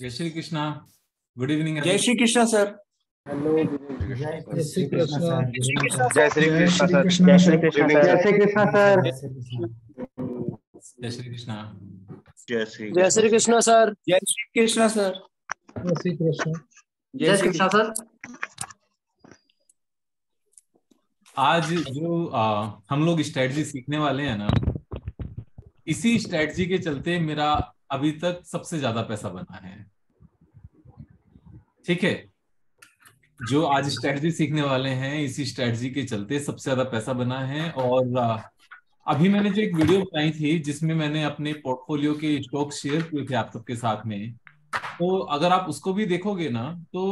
जय Shri Krishna good evening जय Shri Krishna sir जय श्री कृष्णा जय श्री सर जय श्री कृष्णा जय श्री कृष्ण सर जय श्री कृष्णा जय श्री सर जय श्री कृष्णा सर जय श्री कृष्ण जय श्री कृष्णा सर आज जो आ, हम लोग स्ट्रेटजी सीखने वाले हैं ना इसी स्ट्रेटजी के चलते मेरा अभी तक सबसे ज्यादा पैसा बना है ठीक है जो आज स्ट्रेटजी सीखने वाले हैं इसी स्ट्रेटजी के चलते सबसे ज्यादा पैसा बना है और अभी मैंने जो एक वीडियो बनाई थी जिसमें मैंने अपने पोर्टफोलियो के स्टॉक शेयर किए थे आप सबके साथ में तो अगर आप उसको भी देखोगे ना तो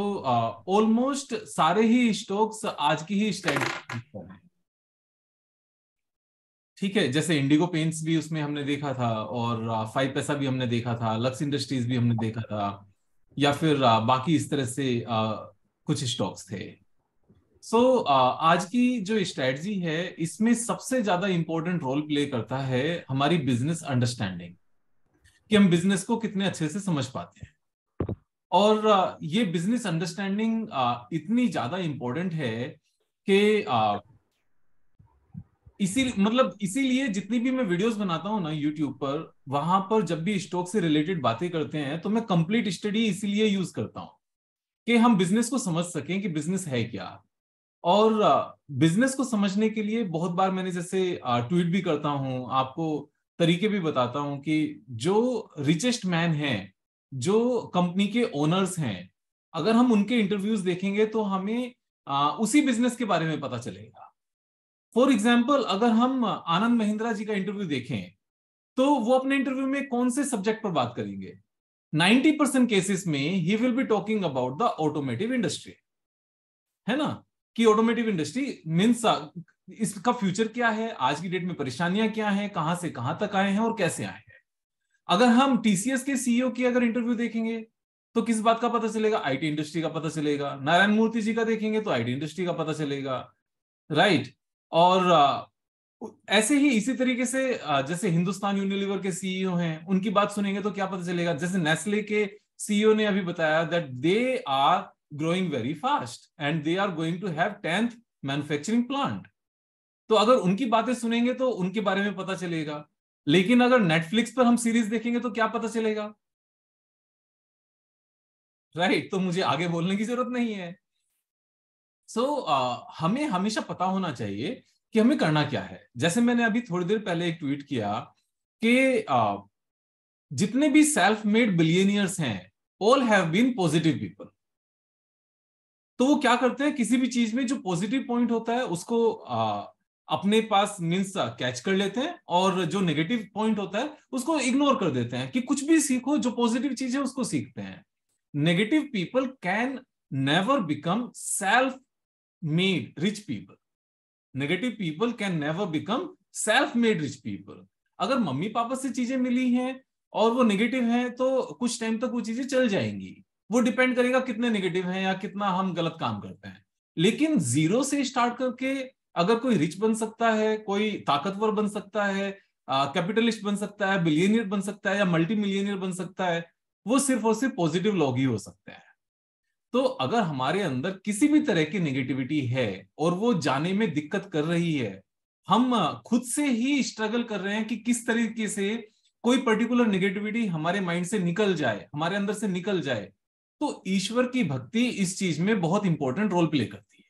ऑलमोस्ट सारे ही स्टॉक्स आज की ही स्ट्रेटजी हैं ठीक है जैसे इंडिगो पेंट्स भी उसमें हमने देखा था और फाइव पैसा भी हमने देखा था लक्स इंडस्ट्रीज भी हमने देखा था या फिर बाकी इस तरह से कुछ स्टॉक्स थे सो so, आज की जो स्ट्रेटजी है इसमें सबसे ज्यादा इंपॉर्टेंट रोल प्ले करता है हमारी बिजनेस अंडरस्टैंडिंग कि हम बिजनेस को कितने अच्छे से समझ पाते हैं और ये बिजनेस अंडरस्टैंडिंग इतनी ज्यादा इंपॉर्टेंट है कि इसी मतलब इसीलिए जितनी भी मैं वीडियोस बनाता हूँ ना यूट्यूब पर वहां पर जब भी स्टॉक से रिलेटेड बातें करते हैं तो मैं कंप्लीट स्टडी इसीलिए यूज करता हूँ कि हम बिजनेस को समझ सकें कि बिजनेस है क्या और बिजनेस को समझने के लिए बहुत बार मैंने जैसे ट्वीट भी करता हूँ आपको तरीके भी बताता हूँ कि जो रिचेस्ट मैन हैं जो कंपनी के ओनर्स हैं अगर हम उनके इंटरव्यूज देखेंगे तो हमें उसी बिजनेस के बारे में पता चलेगा फॉर एग्जाम्पल अगर हम आनंद महिंद्रा जी का इंटरव्यू देखें तो वो अपने इंटरव्यू में कौन से सब्जेक्ट पर बात करेंगे 90 परसेंट केसेस में he will be talking about the automotive industry है ना कि ऑटोमेटिव इंडस्ट्री मीन्स इसका फ्यूचर क्या है आज की डेट में परेशानियां क्या है कहां से कहां तक आए हैं और कैसे आए हैं अगर हम टीसीएस के सीईओ e की अगर इंटरव्यू देखेंगे तो किस बात का पता चलेगा आईटी इंडस्ट्री का पता चलेगा नारायण मूर्ति जी का देखेंगे तो आईटी इंडस्ट्री का पता चलेगा राइट और ऐसे ही इसी तरीके से जैसे हिंदुस्तान यूनिलीवर के सीईओ e हैं उनकी बात सुनेंगे तो क्या पता चलेगा जैसे नेस्ले के सीईओ e ने अभी बताया that they are growing very fast and they are going to have tenth manufacturing plant तो अगर उनकी बातें सुनेंगे तो उनके बारे में पता चलेगा लेकिन अगर नेटफ्लिक्स पर हम सीरीज देखेंगे तो क्या पता चलेगा राइट right, तो मुझे आगे बोलने की जरूरत नहीं है सो so, uh, हमें हमेशा पता होना चाहिए कि हमें करना क्या है जैसे मैंने अभी थोड़ी देर पहले एक ट्वीट किया कि uh, जितने भी सेल्फ मेड बिलियनियर्स हैं all have been positive people तो वो क्या करते हैं किसी भी चीज में जो पॉजिटिव पॉइंट होता है उसको आ, अपने पास मीन्स कैच कर लेते हैं और जो नेगेटिव पॉइंट होता है उसको इग्नोर कर देते हैं कि कुछ भी सीखो जो पॉजिटिव चीज है उसको सीखते हैं negative people can never become self made rich people. Negative people can never become self-made rich people. अगर मम्मी पापा से चीजें मिली हैं और वो नेगेटिव हैं तो कुछ टाइम तक वो चीजें चल जाएंगी वो डिपेंड करेगा कितने नेगेटिव हैं या कितना हम गलत काम करते हैं लेकिन जीरो से स्टार्ट करके अगर कोई रिच बन सकता है कोई ताकतवर बन सकता है कैपिटलिस्ट बन सकता है बिलियनियर बन सकता है या मल्टी मिलियनियर बन सकता है वो सिर्फ और सिर्फ पॉजिटिव लोग ही हो सकते हैं तो अगर हमारे अंदर किसी भी तरह की नेगेटिविटी है और वो जाने में दिक्कत कर रही है हम खुद से ही स्ट्रगल कर रहे हैं कि किस तरीके से कोई पर्टिकुलर नेगेटिविटी हमारे माइंड से निकल जाए हमारे अंदर से निकल जाए तो ईश्वर की भक्ति इस चीज में बहुत इंपॉर्टेंट रोल प्ले करती है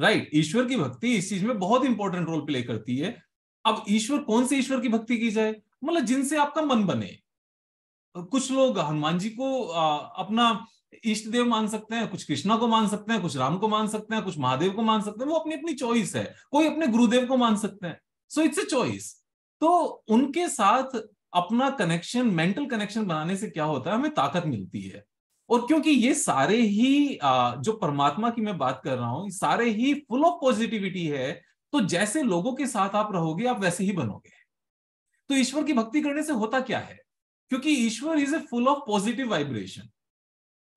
राइट right? ईश्वर की भक्ति इस चीज में बहुत इंपॉर्टेंट रोल प्ले करती है अब ईश्वर कौन से ईश्वर की भक्ति की जाए मतलब जिनसे आपका मन बने कुछ लोग हनुमान जी को अपना इष्ट देव मान सकते हैं कुछ कृष्णा को मान सकते हैं कुछ राम को मान सकते हैं कुछ महादेव को मान सकते हैं वो अपनी अपनी चॉइस है कोई अपने गुरुदेव को मान सकते हैं सो इट्स ए चॉइस तो उनके साथ अपना कनेक्शन मेंटल कनेक्शन बनाने से क्या होता है हमें ताकत मिलती है और क्योंकि ये सारे ही जो परमात्मा की मैं बात कर रहा हूं सारे ही फुल ऑफ पॉजिटिविटी है तो जैसे लोगों के साथ आप रहोगे आप वैसे ही बनोगे तो ईश्वर की भक्ति करने से होता क्या है क्योंकि ईश्वर is a full of positive vibration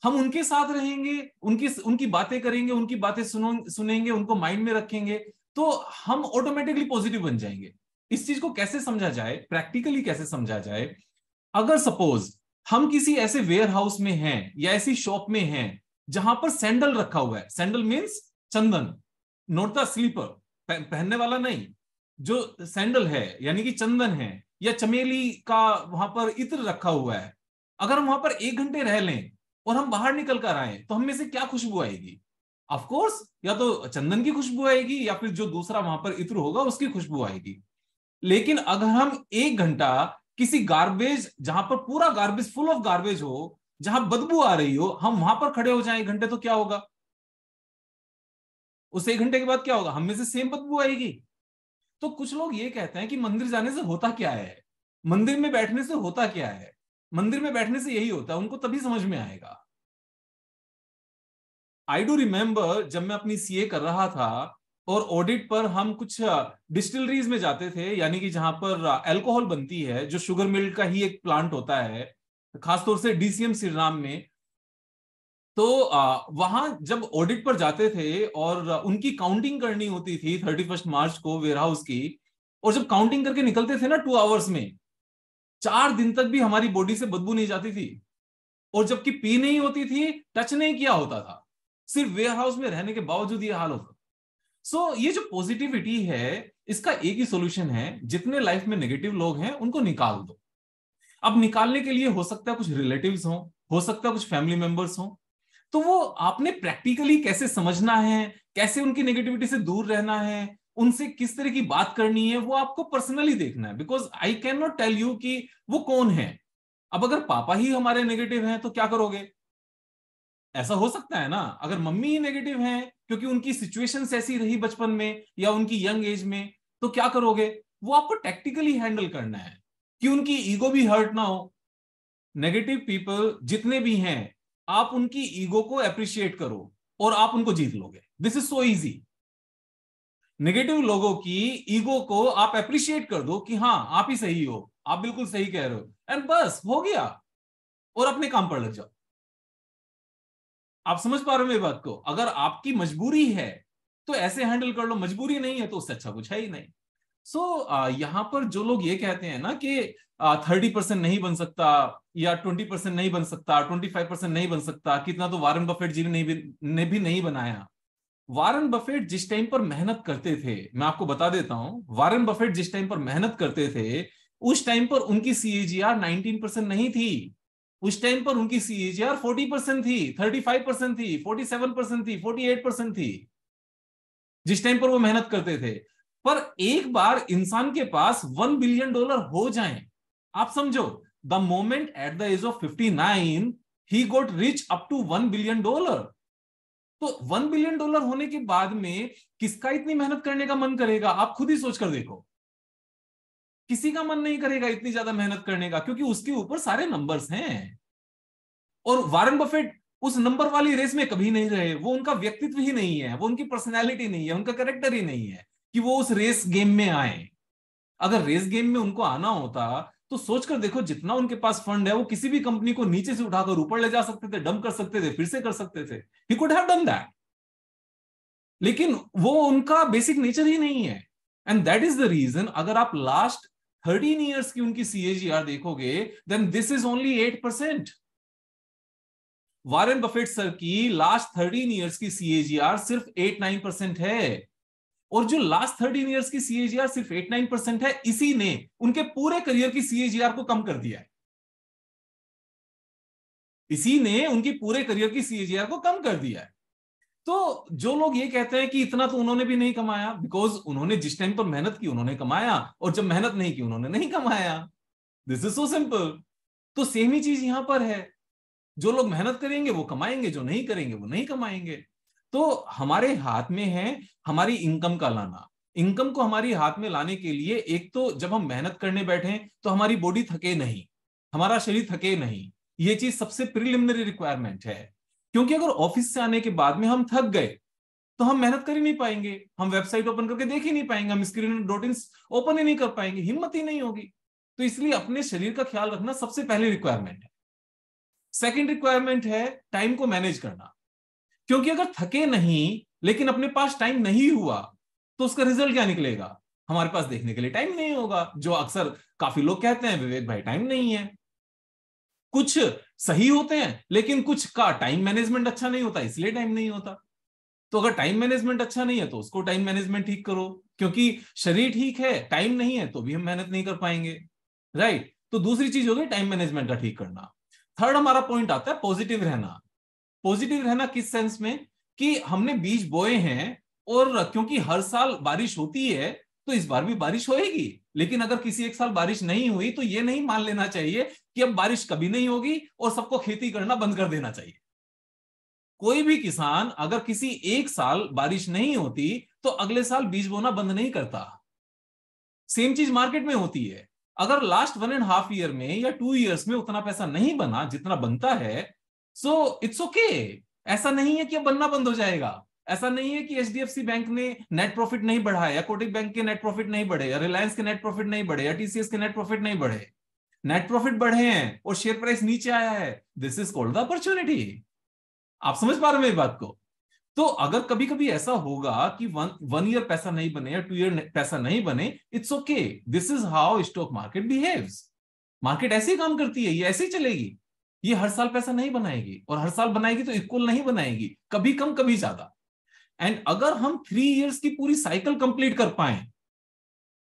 हम उनके साथ रहेंगे उनकी उनकी बातें करेंगे उनकी बातें सुनो सुनेंगे उनको माइंड में रखेंगे तो हम ऑटोमेटिकली पॉजिटिव बन जाएंगे इस चीज को कैसे समझा जाए प्रैक्टिकली कैसे समझा जाए अगर सपोज हम किसी ऐसे वेयर हाउस में हैं या ऐसी शॉप में हैं जहां पर सैंडल रखा हुआ है सैंडल मीन्स चंदन नोट द स्लीपर पहनने वाला नहीं जो सैंडल है यानी कि चंदन है या चमेली का वहां पर इत्र रखा हुआ है अगर हम वहां पर एक घंटे रह लें और हम बाहर निकल कर आए तो हमें से क्या खुशबू आएगी ऑफकोर्स या तो चंदन की खुशबू आएगी या फिर जो दूसरा वहां पर इत्र होगा उसकी खुशबू आएगी लेकिन अगर हम एक घंटा किसी गार्बेज जहां पर पूरा गार्बेज फुल ऑफ गार्बेज हो जहां बदबू आ रही हो हम वहां पर खड़े हो जाए एक घंटे तो क्या होगा उस एक घंटे के बाद क्या होगा हमें से सेम बदबू आएगी तो कुछ लोग ये कहते हैं कि मंदिर जाने से होता क्या है मंदिर में बैठने से होता क्या है मंदिर में बैठने से यही होता है उनको तभी समझ में आएगा आई डू रिमेम्बर जब मैं अपनी सीए कर रहा था और ऑडिट पर हम कुछ डिस्टिलरीज में जाते थे यानी कि जहां पर अल्कोहल बनती है जो शुगर मिल का ही एक प्लांट होता है खासतौर से डीसीएम श्रीराम में तो वहां जब ऑडिट पर जाते थे और उनकी काउंटिंग करनी होती थी थर्टी फर्स्ट मार्च को वेयर हाउस की और जब काउंटिंग करके निकलते थे ना टू आवर्स में चार दिन तक भी हमारी बॉडी से बदबू नहीं जाती थी और जबकि पी नहीं होती थी टच नहीं किया होता था सिर्फ वेयर हाउस में रहने के बावजूद ये हाल होता सो so, ये जो पॉजिटिविटी है इसका एक ही सोल्यूशन है जितने लाइफ में नेगेटिव लोग हैं उनको निकाल दो अब निकालने के लिए हो सकता है कुछ रिलेटिव हो हो सकता है कुछ फैमिली मेंबर्स हो तो वो आपने प्रैक्टिकली कैसे समझना है कैसे उनकी नेगेटिविटी से दूर रहना है उनसे किस तरह की बात करनी है वो आपको पर्सनली देखना है because I can not tell you कि वो कौन है अब अगर पापा ही हमारे नेगेटिव हैं तो क्या करोगे ऐसा हो सकता है ना अगर मम्मी ही नेगेटिव हैं क्योंकि उनकी सिचुएशन ऐसी रही बचपन में या उनकी यंग एज में तो क्या करोगे वो आपको टेक्टिकली हैंडल करना है कि उनकी ईगो भी हर्ट ना हो नेगेटिव पीपल जितने भी हैं आप उनकी ईगो को अप्रिशिएट करो और आप उनको जीत लोगे this is so easy negative लोगों की ईगो को आप अप्रिशिएट कर दो कि हाँ आप ही सही हो आप बिल्कुल सही कह रहे हो एंड बस हो गया और अपने काम पर लग जाओ आप समझ पा रहे हो मेरी बात को अगर आपकी मजबूरी है तो ऐसे हैंडल कर लो मजबूरी नहीं है तो उससे अच्छा कुछ है ही नहीं सो so, यहां पर जो लोग ये कहते हैं ना कि थर्टी परसेंट नहीं बन सकता या ट्वेंटी परसेंट नहीं बन सकता ट्वेंटी फाइव परसेंट नहीं बन सकता कितना तो वारन बफेट जी ने भी ने भी नहीं बनाया वारन बफेट जिस टाइम पर मेहनत करते थे मैं आपको बता देता हूं वारन बफेट जिस टाइम पर मेहनत करते थे उस टाइम पर उनकी सीएजीआर नाइनटीन परसेंट नहीं थी उस टाइम पर उनकी सीएजीआर फोर्टी परसेंट थी थर्टी फाइव परसेंट थी फोर्टी सेवन परसेंट थी फोर्टी एट परसेंट थी जिस टाइम पर वो मेहनत करते थे पर एक बार इंसान के पास वन बिलियन डॉलर हो जाए आप समझो the moment at the age of 59 he got reach up to one billion dollar तो वन बिलियन डॉलर होने के बाद में किसका इतनी मेहनत करने का मन करेगा आप खुद ही सोचकर देखो किसी का मन नहीं करेगा इतनी ज्यादा मेहनत करने का क्योंकि उसके ऊपर सारे नंबर्स हैं और वारन बफेट उस नंबर वाली रेस में कभी नहीं रहे वो उनका व्यक्तित्व ही नहीं है वो उनकी पर्सनैलिटी नहीं है उनका करेक्टर ही नहीं है कि वो उस रेस गेम में आए अगर रेस गेम में उनको आना होता तो सोचकर देखो जितना उनके पास फंड है वो किसी भी कंपनी को नीचे से उठाकर ऊपर ले जा सकते थे डम कर सकते थे फिर से कर सकते थे he could have done that लेकिन वो उनका बेसिक नेचर ही नहीं है and that is the reason अगर आप लास्ट थर्टीन ईयर्स की उनकी सीएजीआर देखोगे then this is only eight percent Warren Buffett sir की लास्ट थर्टीन ईयर्स की सीएजीआर सिर्फ एट नाइन परसेंट है और जो लास्ट थर्टीन ईयर्स की सीएजीआर सिर्फ एट नाइन परसेंट है इसी ने उनके पूरे करियर की सीएजीआर को कम कर दिया है इसी ने उनकी पूरे करियर की सीएजीआर को कम कर दिया है तो जो लोग ये कहते हैं कि इतना तो उन्होंने भी नहीं कमाया बिकॉज उन्होंने जिस टाइम पर मेहनत की उन्होंने कमाया और जब मेहनत नहीं की उन्होंने नहीं कमाया दिस इज सो सिंपल तो सेम ही चीज यहां पर है जो लोग मेहनत करेंगे वो कमाएंगे जो नहीं करेंगे वो नहीं कमाएंगे तो हमारे हाथ में है हमारी इनकम का लाना इनकम को हमारी हाथ में लाने के लिए एक तो जब हम मेहनत करने बैठे तो हमारी बॉडी थके नहीं हमारा शरीर थके नहीं ये चीज सबसे प्रिलिमिनरी रिक्वायरमेंट है क्योंकि अगर ऑफिस से आने के बाद में हम थक गए तो हम मेहनत कर ही नहीं पाएंगे हम वेबसाइट ओपन करके देख ही नहीं पाएंगे हम स्क्रीन डोटिन ओपन ही नहीं कर पाएंगे हिम्मत ही नहीं होगी तो इसलिए अपने शरीर का ख्याल रखना सबसे पहले रिक्वायरमेंट है सेकेंड रिक्वायरमेंट है टाइम को मैनेज करना क्योंकि अगर थके नहीं लेकिन अपने पास टाइम नहीं हुआ तो उसका रिजल्ट क्या निकलेगा हमारे पास देखने के लिए टाइम नहीं होगा जो अक्सर काफी लोग कहते हैं विवेक भाई टाइम नहीं है कुछ सही होते हैं लेकिन कुछ का टाइम मैनेजमेंट अच्छा नहीं होता इसलिए टाइम नहीं होता तो अगर टाइम मैनेजमेंट अच्छा नहीं है तो उसको टाइम मैनेजमेंट ठीक करो क्योंकि शरीर ठीक है टाइम नहीं है तो भी हम मेहनत नहीं कर पाएंगे राइट तो दूसरी चीज हो गई टाइम मैनेजमेंट का ठीक करना थर्ड हमारा पॉइंट आता है पॉजिटिव रहना पॉजिटिव रहना किस सेंस में कि हमने बीज बोए हैं और क्योंकि हर साल बारिश होती है तो इस बार भी बारिश होएगी लेकिन अगर किसी एक साल बारिश नहीं हुई तो ये नहीं मान लेना चाहिए कि अब बारिश कभी नहीं होगी और सबको खेती करना बंद कर देना चाहिए कोई भी किसान अगर किसी एक साल बारिश नहीं होती तो अगले साल बीज बोना बंद नहीं करता सेम चीज मार्केट में होती है अगर last one and half year में या टू ईयर्स में उतना पैसा नहीं बना जितना बनता है सो इट्स ओके ऐसा नहीं है कि अब बनना बंद हो जाएगा ऐसा नहीं है कि H D F C bank ने नेट प्रॉफिट नहीं बढ़ाया या कोटिक बैंक के नेट प्रॉफिट नहीं बढ़े या रिलायंस के नेट प्रॉफिट नहीं बढ़े या टीसीएस के नेट प्रॉफिट नहीं बढ़े नेट प्रॉफिट बढ़े हैं और शेयर प्राइस नीचे आया है this is called the opportunity आप समझ पा रहे हो मेरी बात को तो अगर कभी कभी ऐसा होगा कि वन वन ईयर पैसा नहीं बने या टू ईयर पैसा नहीं बने it's okay this is how stock market behaves market ऐसे ही काम करती है ये ऐसे ही चलेगी ये हर साल पैसा नहीं बनाएगी और हर साल बनाएगी तो इक्वल नहीं बनाएगी कभी कम कभी ज्यादा एंड अगर हम थ्री इयर्स की पूरी साइकिल कंप्लीट कर पाए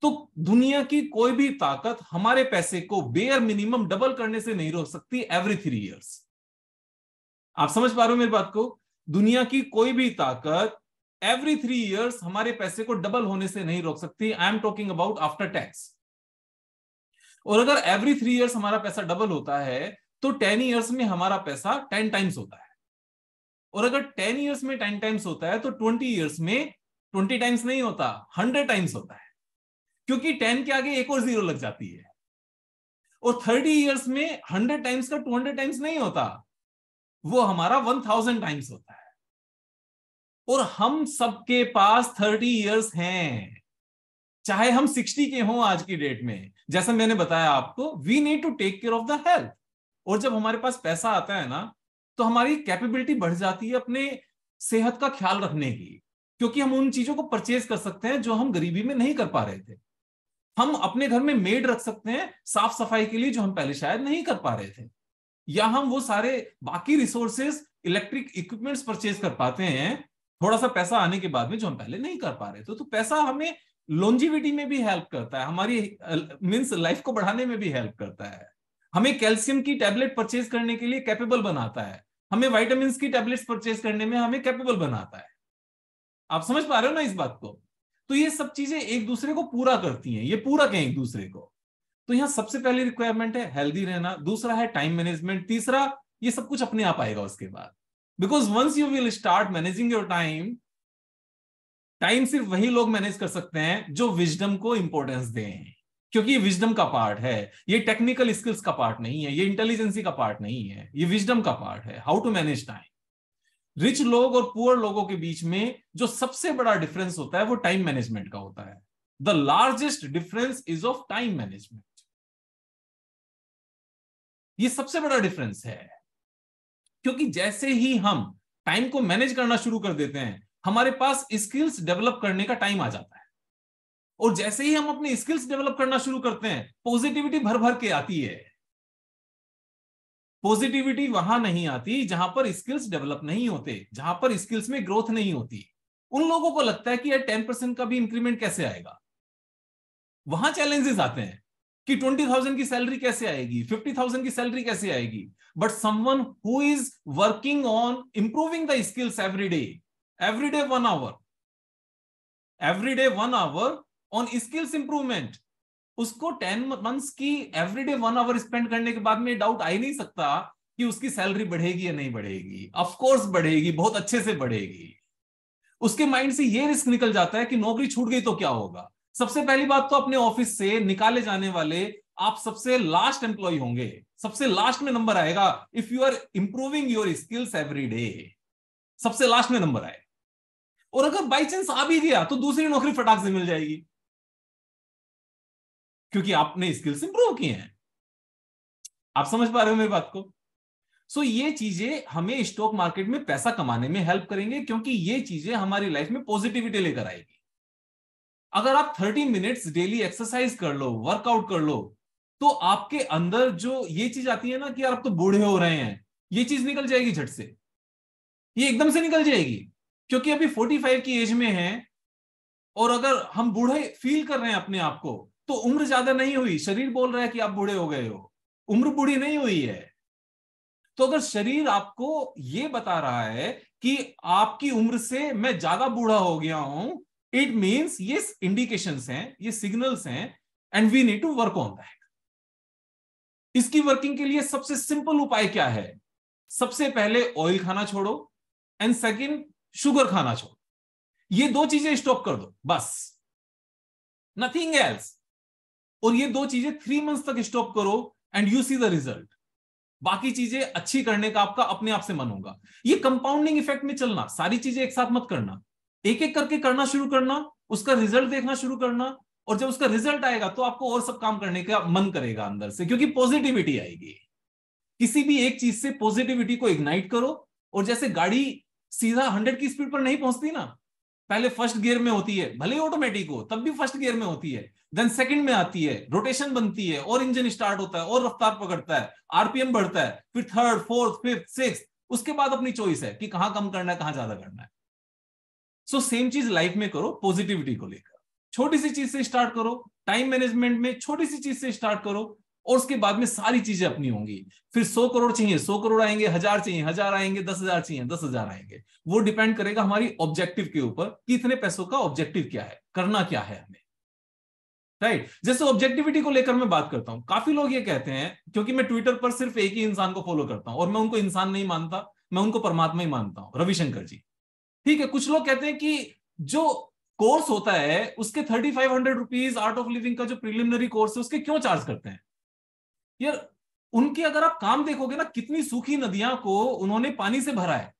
तो दुनिया की कोई भी ताकत हमारे पैसे को बेयर मिनिमम डबल करने से नहीं रोक सकती एवरी थ्री इयर्स आप समझ पा रहे हो मेरी बात को दुनिया की कोई भी ताकत एवरी थ्री इयर्स हमारे पैसे को डबल होने से नहीं रोक सकती I am talking about after tax और अगर एवरी थ्री इयर्स हमारा पैसा डबल होता है तो टेन ईयर्स में हमारा पैसा टेन टाइम्स होता है और अगर टेन ईयर्स में टेन टाइम्स होता है तो ट्वेंटी ईयर्स में ट्वेंटी टाइम्स नहीं होता हंड्रेड टाइम्स होता है क्योंकि टेन के आगे एक और जीरो लग जाती है और थर्टी ईयर्स में हंड्रेड टाइम्स का टू हंड्रेड टाइम्स नहीं होता वो हमारा वन थाउजेंड टाइम्स होता है और हम सबके पास थर्टी ईयर्स हैं चाहे हम सिक्सटी के हों आज की डेट में जैसा मैंने बताया आपको we need to take care of the health और जब हमारे पास पैसा आता है ना तो हमारी कैपेबिलिटी बढ़ जाती है अपने सेहत का ख्याल रखने की क्योंकि हम उन चीजों को परचेज कर सकते हैं जो हम गरीबी में नहीं कर पा रहे थे हम अपने घर में मेड रख सकते हैं साफ सफाई के लिए जो हम पहले शायद नहीं कर पा रहे थे या हम वो सारे बाकी रिसोर्सेस इलेक्ट्रिक इक्विपमेंट्स परचेज कर पाते हैं थोड़ा सा पैसा आने के बाद में जो हम पहले नहीं कर पा रहे थे तो पैसा हमें लॉन्जिविटी में भी हेल्प करता है हमारी मीन्स लाइफ को बढ़ाने में भी हेल्प करता है हमें कैल्शियम की टैबलेट परचेज करने के लिए कैपेबल बनाता है हमें वाइटामिन की टैबलेट परचेज करने में हमें कैपेबल बनाता है आप समझ पा रहे हो ना इस बात को तो ये सब चीजें एक दूसरे को पूरा करती हैं ये पूरा कहें एक दूसरे को तो यहां सबसे पहली रिक्वायरमेंट है हेल्दी रहना दूसरा है टाइम मैनेजमेंट तीसरा ये सब कुछ अपने आप आएगा उसके बाद because once you will start managing your time time सिर्फ वही लोग मैनेज कर सकते हैं जो विजडम को इंपोर्टेंस दें क्योंकि ये विजडम का पार्ट है ये टेक्निकल स्किल्स का पार्ट नहीं है ये इंटेलिजेंसी का पार्ट नहीं है ये विजडम का पार्ट है how to manage time rich लोग और पुअर लोगों के बीच में जो सबसे बड़ा डिफरेंस होता है वो टाइम मैनेजमेंट का होता है the largest difference is of time management ये सबसे बड़ा डिफरेंस है क्योंकि जैसे ही हम टाइम को मैनेज करना शुरू कर देते हैं हमारे पास स्किल्स डेवलप करने का टाइम आ जाता है और जैसे ही हम अपनी स्किल्स डेवलप करना शुरू करते हैं पॉजिटिविटी भर भर के आती है पॉजिटिविटी वहां नहीं आती जहां पर स्किल्स डेवलप नहीं होते जहां पर स्किल्स में ग्रोथ नहीं होती उन लोगों को लगता है कि टेन परसेंट का भी इंक्रीमेंट कैसे आएगा वहां चैलेंजेस आते हैं कि ट्वेंटी थाउजेंड की सैलरी कैसे आएगी फिफ्टी थाउजेंड की सैलरी कैसे आएगी but someone who is working on improving the skills every day every day one hour every day one hour on skills improvement उसको टेन मंथ्स की एवरीडे वन आवर स्पेंड करने के बाद में doubt आ ही नहीं सकता कि उसकी सैलरी बढ़ेगी या नहीं बढ़ेगी ऑफकोर्स बढ़ेगी बहुत अच्छे से बढ़ेगी उसके माइंड से ये रिस्क निकल जाता है कि नौकरी छूट गई तो क्या होगा सबसे पहली बात तो अपने ऑफिस से निकाले जाने वाले आप सबसे लास्ट एम्प्लॉय होंगे सबसे लास्ट में नंबर आएगा if you are improving your skills every day सबसे लास्ट में नंबर आए और अगर बाई चांस आ भी गया तो दूसरी नौकरी फटाक से मिल जाएगी क्योंकि आपने स्किल्स इंप्रूव किए हैं आप समझ पा रहे हो मेरी बात को सो so, ये चीजें हमें स्टॉक मार्केट में पैसा कमाने में हेल्प करेंगे क्योंकि ये चीजें हमारी लाइफ में पॉजिटिविटी लेकर आएगी अगर आप 30 मिनट्स डेली एक्सरसाइज कर लो वर्कआउट कर लो तो आपके अंदर जो ये चीज आती है ना कि यार आप तो बूढ़े हो रहे हैं ये चीज निकल जाएगी झट से ये एकदम से निकल जाएगी क्योंकि अभी 45 की एज में है और अगर हम बूढ़े फील कर रहे हैं अपने आप को तो उम्र ज्यादा नहीं हुई शरीर बोल रहा है कि आप बूढ़े हो गए हो उम्र बूढ़ी नहीं हुई है तो अगर शरीर आपको ये बता रहा है कि आपकी उम्र से मैं ज्यादा बूढ़ा हो गया हूं इट मीन्स ये इंडिकेशन हैं ये सिग्नल्स हैं and we need to work on that इसकी वर्किंग के लिए सबसे सिंपल उपाय क्या है सबसे पहले ऑयल खाना छोड़ो एंड सेकंड शुगर खाना छोड़ो ये दो चीजें स्टॉप कर दो बस नथिंग एल्स और ये दो चीजें थ्री मंथ तक स्टॉप करो and you see the result बाकी चीजें अच्छी करने का आपका अपने आप से मन होगा ये कंपाउंडिंग इफेक्ट में चलना सारी चीजें एक साथ मत करना एक एक करके करना शुरू करना उसका रिजल्ट देखना शुरू करना और जब उसका रिजल्ट आएगा तो आपको और सब काम करने का मन करेगा अंदर से क्योंकि पॉजिटिविटी आएगी किसी भी एक चीज से पॉजिटिविटी को इग्नाइट करो और जैसे गाड़ी सीधा हंड्रेड की स्पीड पर नहीं पहुंचती ना पहले फर्स्ट गियर में होती है भले ही ऑटोमेटिक हो तब भी फर्स्ट गियर में होती है देन सेकंड में आती है रोटेशन बनती है और इंजन स्टार्ट होता है और रफ्तार पकड़ता है आरपीएम बढ़ता है फिर थर्ड फोर्थ फिफ्थ सिक्स उसके बाद अपनी चॉइस है कि कहां कम करना है कहां ज्यादा करना है सो सेम चीज लाइफ में करो पॉजिटिविटी को लेकर छोटी सी चीज से स्टार्ट करो टाइम मैनेजमेंट में छोटी सी चीज से स्टार्ट करो और उसके बाद में सारी चीजें अपनी होंगी फिर सौ करोड़ चाहिए सौ करोड़ आएंगे हजार चाहिए हजार आएंगे दस हजार चाहिए दस हजार आएंगे वो डिपेंड करेगा हमारी ऑब्जेक्टिव के ऊपर कि इतने पैसों का ऑब्जेक्टिव क्या है करना क्या है हमें राइट जैसे ऑब्जेक्टिविटी को लेकर मैं बात करता हूं काफी लोग ये कहते हैं क्योंकि मैं ट्विटर पर सिर्फ एक ही इंसान को फॉलो करता हूं और मैं उनको इंसान नहीं मानता मैं उनको परमात्मा ही मानता हूं रविशंकर जी ठीक है कुछ लोग कहते हैं कि जो कोर्स होता है उसके thirty five hundred rupees art of living का जो प्रिलिमिनरी कोर्स है उसके क्यों चार्ज करते हैं यार उनके अगर आप काम देखोगे ना कितनी सूखी नदियां को उन्होंने पानी से भरा है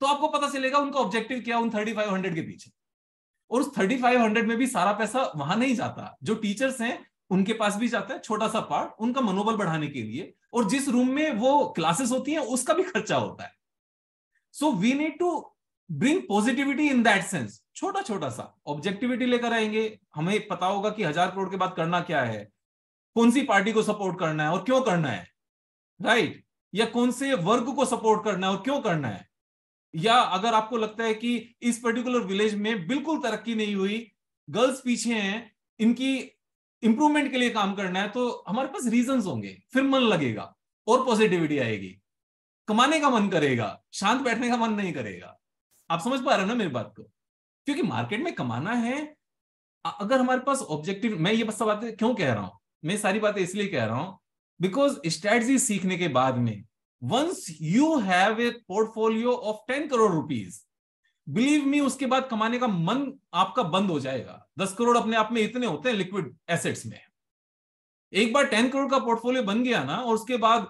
तो आपको पता चलेगा उनका ऑब्जेक्टिव क्या उन थर्टी फाइव हंड्रेड के पीछे और उस थर्टी फाइव हंड्रेड में भी सारा पैसा वहां नहीं जाता जो टीचर्स हैं उनके पास भी जाता है छोटा सा पार्ट उनका मनोबल बढ़ाने के लिए और जिस रूम में वो क्लासेस होती हैं उसका भी खर्चा होता है so we need to bring positivity in that sense छोटा छोटा सा ऑब्जेक्टिविटी लेकर आएंगे हमें पता होगा कि हजार करोड़ के बाद करना क्या है कौन सी पार्टी को सपोर्ट करना है और क्यों करना है राइट या कौन से वर्ग को सपोर्ट करना है और क्यों करना है या अगर आपको लगता है कि इस पर्टिकुलर विलेज में बिल्कुल तरक्की नहीं हुई गर्ल्स पीछे हैं इनकी इंप्रूवमेंट के लिए काम करना है तो हमारे पास रीजन होंगे फिर मन लगेगा और पॉजिटिविटी आएगी कमाने का मन करेगा शांत बैठने का मन नहीं करेगा आप समझ पा रहे हो ना मेरी बात को क्योंकि मार्केट में कमाना है अगर हमारे पास ऑब्जेक्टिव मैं ये बस बातें क्यों कह रहा हूं मैं सारी बातें इसलिए कह रहा हूं बिकॉज स्ट्रेटजी सीखने के बाद में once you have a portfolio of ten crore rupees believe me उसके बाद कमाने का मन आपका बंद हो जाएगा दस करोड़ अपने आप में इतने होते हैं लिक्विड एसेट्स में एक बार टेन करोड़ का पोर्टफोलियो बन गया ना और उसके बाद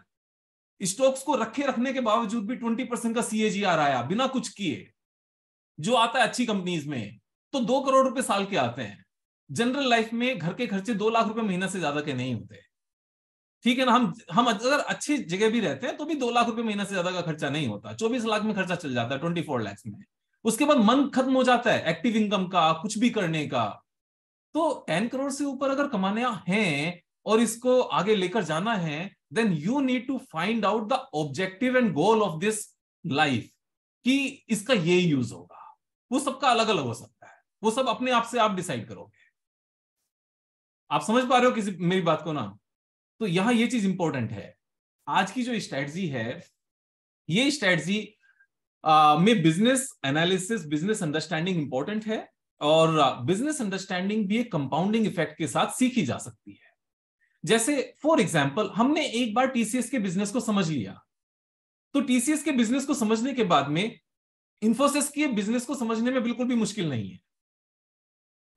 स्टॉक्स को रखे रखने के बावजूद भी ट्वेंटी परसेंट का सीएजीआर आया बिना कुछ किए जो आता है अच्छी कंपनीज में तो दो करोड़ रुपए साल के आते हैं जनरल लाइफ में घर के खर्चे दो लाख रुपए महीना से ज्यादा के नहीं होते ठीक है ना हम हम अगर अच्छी जगह भी रहते हैं तो भी दो लाख रुपए महीना से ज्यादा का खर्चा नहीं होता चौबीस लाख में खर्चा चल जाता है ट्वेंटी फोर लैक्स में उसके बाद मन खत्म हो जाता है एक्टिव इनकम का कुछ भी करने का तो टेन करोड़ से ऊपर अगर कमाने हैं और इसको आगे लेकर जाना है then you need to find out the objective and goal of this life कि इसका ये यूज होगा वो सबका अलग अलग हो सकता है वो सब अपने आप से आप डिसाइड करोगे आप समझ पा रहे हो किसी मेरी बात को ना तो यहां ये चीज इंपॉर्टेंट है आज की जो स्ट्रेटजी है ये स्ट्रेटजी में business analysis business understanding important है और बिजनेस अंडरस्टैंडिंग भी एक कंपाउंडिंग इफेक्ट के साथ सीखी जा सकती है जैसे फॉर एग्जाम्पल हमने एक बार टीसीएस के बिजनेस को समझ लिया तो टीसीएस के बिजनेस को समझने के बाद में इंफोसिस के बिजनेस को समझने में बिल्कुल भी मुश्किल नहीं है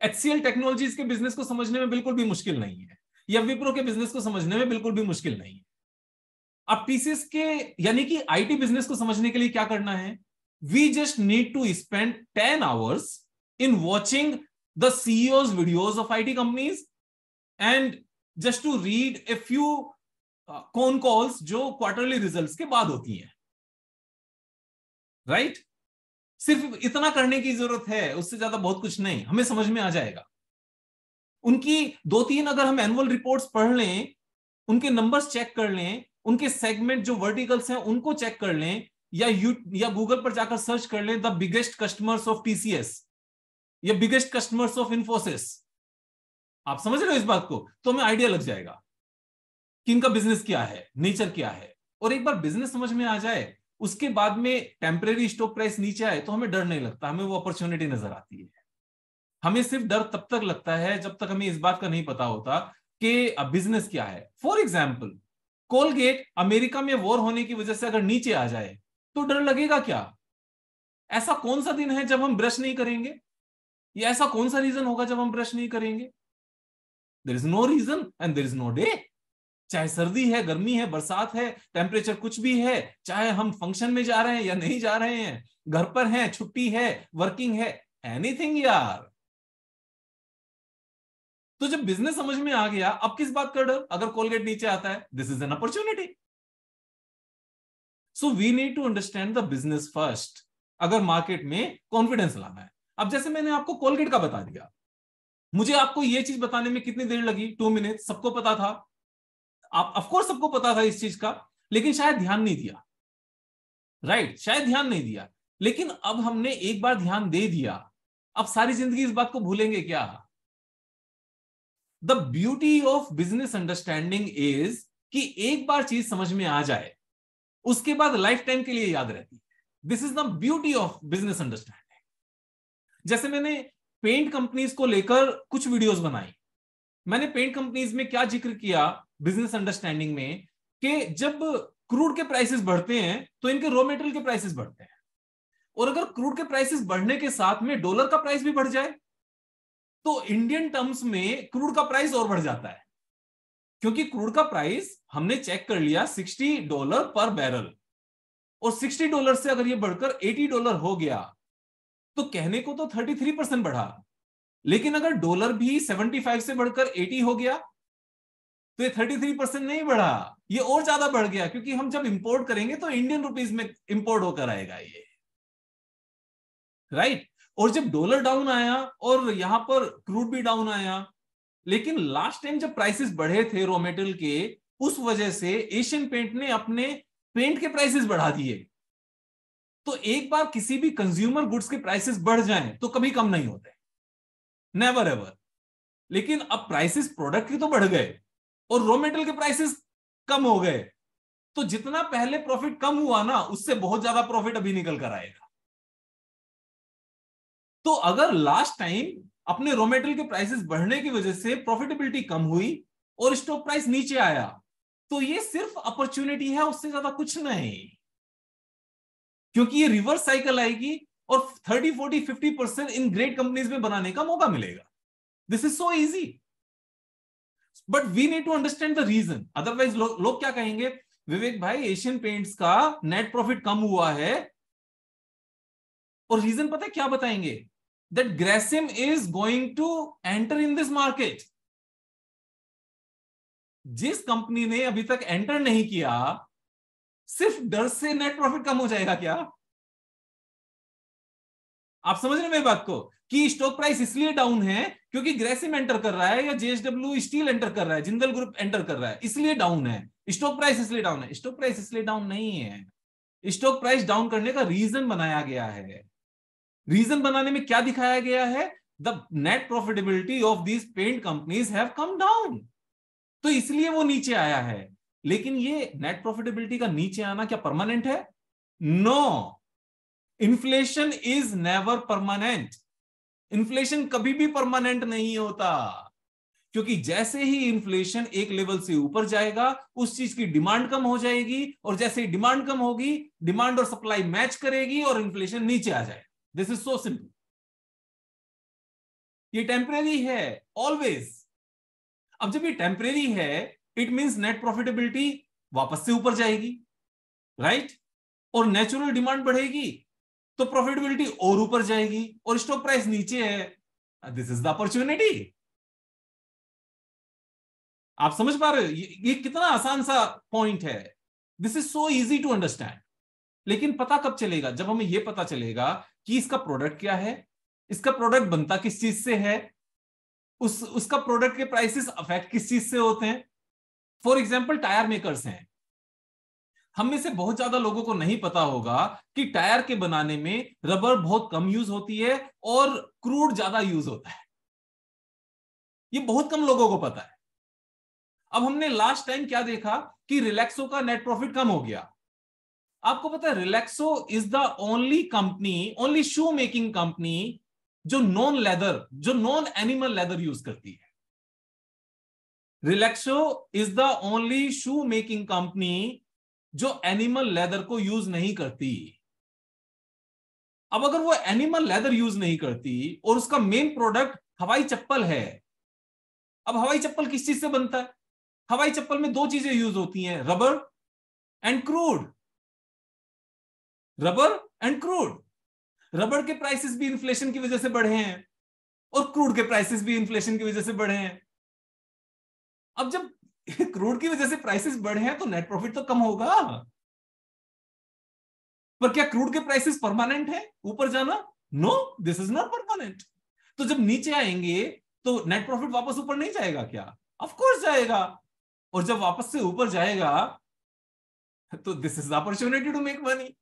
एचसीएल टेक्नोलॉजीज के बिजनेस को समझने में बिल्कुल भी मुश्किल नहीं है या विप्रो के बिजनेस को समझने में बिल्कुल भी मुश्किल नहीं है अब टीसीएस के यानी कि आईटी बिजनेस को समझने के लिए क्या करना है we just need to spend ten hours in watching the CEOs videos of I T companies and just to read a few con calls जो क्वार्टरली रिजल्ट के बाद होती है राइट right? सिर्फ इतना करने की जरूरत है उससे ज्यादा बहुत कुछ नहीं हमें समझ में आ जाएगा उनकी दो तीन अगर हम एनुअल रिपोर्ट्स पढ़ लें उनके नंबर्स चेक कर लें उनके सेगमेंट जो वर्टिकल्स हैं उनको चेक कर लें या यू या गूगल पर जाकर सर्च कर लें the biggest customers of TCS या बिगेस्ट कस्टमर्स ऑफ इन्फोसिस आप समझ रहे हो इस बात को तो हमें आइडिया लग जाएगा कि इनका बिजनेस क्या है नेचर क्या है और एक बार बिजनेस समझ में आ जाए उसके बाद में टेम्परेरी स्टॉक प्राइस नीचे आए तो हमें डर नहीं लगता हमें वो अपॉर्चुनिटी नजर आती है हमें सिर्फ डर तब तक लगता है जब तक हमें इस बात का नहीं पता होता कि बिजनेस क्या है फॉर एग्जाम्पल कोलगेट अमेरिका में वॉर होने की वजह से अगर नीचे आ जाए तो डर लगेगा क्या ऐसा कौन सा दिन है जब हम ब्रश नहीं करेंगे या ऐसा कौन सा रीजन होगा जब हम ब्रश नहीं करेंगे there is no reason and there is no day चाहे सर्दी है गर्मी है बरसात है टेम्परेचर कुछ भी है चाहे हम फंक्शन में जा रहे हैं या नहीं जा रहे हैं घर पर हैं छुट्टी है वर्किंग है एनीथिंग यार तो जब बिजनेस समझ में आ गया अब किस बात का डर अगर कोलगेट नीचे आता है this is an opportunity so we need to understand the business first अगर मार्केट में कॉन्फिडेंस लाना है अब जैसे मैंने आपको कोलगेट का बता दिया मुझे आपको यह चीज बताने में कितनी देर लगी टू मिनट सबको पता था आप ऑफकोर्स सबको पता था इस चीज का लेकिन शायद ध्यान नहीं दिया राइट right? शायद ध्यान नहीं दिया लेकिन अब हमने एक बार ध्यान दे दिया अब सारी जिंदगी इस बात को भूलेंगे क्या the beauty of business understanding is कि एक बार चीज समझ में आ जाए उसके बाद लाइफ टाइम के लिए याद रहती है this is the beauty of business understanding जैसे मैंने पेंट कंपनीज को लेकर कुछ वीडियोस बनाई मैंने पेंट कंपनीज में क्या जिक्र किया बिजनेस अंडरस्टैंडिंग में कि जब क्रूड के प्राइसेस बढ़ते हैं तो इनके रॉ मेटेरियल के प्राइसेस बढ़ते हैं और अगर क्रूड के प्राइसेस बढ़ने के साथ में डॉलर का प्राइस भी बढ़ जाए तो इंडियन टर्म्स में क्रूड का प्राइस और बढ़ जाता है क्योंकि क्रूड का प्राइस हमने चेक कर लिया 60 डॉलर पर बैरल और 60 डॉलर से अगर ये बढ़कर 80 डॉलर हो गया तो कहने को तो 33 परसेंट बढ़ा लेकिन अगर डॉलर भी 75 से बढ़कर 80 हो गया तो ये 33 परसेंट नहीं बढ़ा ये और ज्यादा बढ़ गया क्योंकि हम जब इंपोर्ट करेंगे तो इंडियन रुपीज में इंपोर्ट होकर आएगा ये राइट और जब डॉलर डाउन आया और यहां पर क्रूड भी डाउन आया लेकिन लास्ट टाइम जब प्राइसेस बढ़े थे रॉ मेटेरियल के उस वजह से एशियन पेंट ने अपने पेंट के प्राइसेस बढ़ा दिए तो एक बार किसी भी कंज्यूमर गुड्स के प्राइसेस बढ़ जाएं तो कभी कम नहीं होते नेवर एवर लेकिन अब प्राइसेस प्रोडक्ट के तो बढ़ गए और रॉ मेटेरियल के प्राइसेस कम हो गए तो जितना पहले प्रॉफिट कम हुआ ना उससे बहुत ज्यादा प्रॉफिट अभी निकल कर आएगा तो अगर लास्ट टाइम अपने रॉ मेटेरियल के प्राइसेस बढ़ने की वजह से प्रॉफिटेबिलिटी कम हुई और स्टॉक प्राइस नीचे आया तो ये सिर्फ अपॉर्चुनिटी है उससे ज्यादा कुछ नहीं क्योंकि ये रिवर्स साइकिल आएगी और 30, 40, 50 परसेंट इन ग्रेट कंपनीज में बनाने का मौका मिलेगा this is so easy but we need to understand the reason otherwise लोग क्या कहेंगे विवेक भाई एशियन पेंट्स का नेट प्रॉफिट कम हुआ है और रीजन पता है क्या बताएंगे that Grasim is going to enter in this market जिस कंपनी ने अभी तक एंटर नहीं किया सिर्फ डर से नेट प्रॉफिट कम हो जाएगा क्या आप समझ रहे मेरी बात को कि स्टॉक प्राइस इसलिए डाउन है क्योंकि ग्रेसिम एंटर कर रहा है या जेएसडब्ल्यू स्टील एंटर कर रहा है जिंदल ग्रुप एंटर कर रहा है इसलिए डाउन है स्टॉक प्राइस इसलिए डाउन है स्टॉक प्राइस इसलिए डाउन नहीं है स्टॉक प्राइस डाउन करने का रीजन बनाया गया है रीजन बनाने में क्या दिखाया गया है the net profitability of these paint companies have come down तो इसलिए वो नीचे आया है लेकिन ये नेट प्रॉफिटेबिलिटी का नीचे आना क्या परमानेंट है no no! Inflation is never permanent inflation कभी भी परमानेंट नहीं होता क्योंकि जैसे ही इन्फ्लेशन एक लेवल से ऊपर जाएगा उस चीज की डिमांड कम हो जाएगी और जैसे ही डिमांड कम होगी डिमांड और सप्लाई मैच करेगी और इन्फ्लेशन नीचे आ जाएगा दिस इज सो सिंपल ये टेम्परेरी है ऑलवेज अब जब ये टेम्परेरी है इट मींस नेट प्रॉफिटेबिलिटी वापस से ऊपर जाएगी राइट right? और नेचुरल डिमांड बढ़ेगी तो प्रॉफिटेबिलिटी और ऊपर जाएगी और स्टॉक प्राइस नीचे है दिस इज द अपॉर्चुनिटी आप समझ पा रहे हो ये, ये कितना आसान सा पॉइंट है this is so easy to understand लेकिन पता कब चलेगा जब हमें यह पता चलेगा कि इसका प्रोडक्ट क्या है इसका प्रोडक्ट बनता किस चीज से है उस उसका प्रोडक्ट के प्राइसेस अफेक्ट किस चीज से होते हैं फॉर एग्जाम्पल टायर मेकर्स हैं हम में से बहुत ज्यादा लोगों को नहीं पता होगा कि टायर के बनाने में रबर बहुत कम यूज होती है और क्रूड ज्यादा यूज होता है ये बहुत कम लोगों को पता है अब हमने लास्ट टाइम क्या देखा कि रिलैक्सो का नेट प्रॉफिट कम हो गया आपको पता है Relaxo is the only company only shoe making company जो नॉन लेदर जो नॉन एनिमल लेदर यूज करती है Relaxo is the only shoe making company जो एनिमल लेदर को यूज नहीं करती अब अगर वो एनिमल लेदर यूज नहीं करती और उसका मेन प्रोडक्ट हवाई चप्पल है अब हवाई चप्पल किस चीज से बनता है हवाई चप्पल में दो चीजें यूज होती हैं rubber and crude rubber and crude rubber के प्राइसेस भी इन्फ्लेशन की वजह से बढ़े हैं और क्रूड के प्राइसेस भी इन्फ्लेशन की वजह से बढ़े हैं अब जब क्रूड की वजह से प्राइसेस बढ़े हैं तो नेट प्रॉफिट तो कम होगा हाँ। पर क्या क्रूड के प्राइसेस परमानेंट है ऊपर जाना no this is not permanent तो जब नीचे आएंगे तो नेट प्रॉफिट वापस ऊपर नहीं जाएगा क्या ऑफकोर्स जाएगा और जब वापस से ऊपर जाएगा तो this is opportunity to make money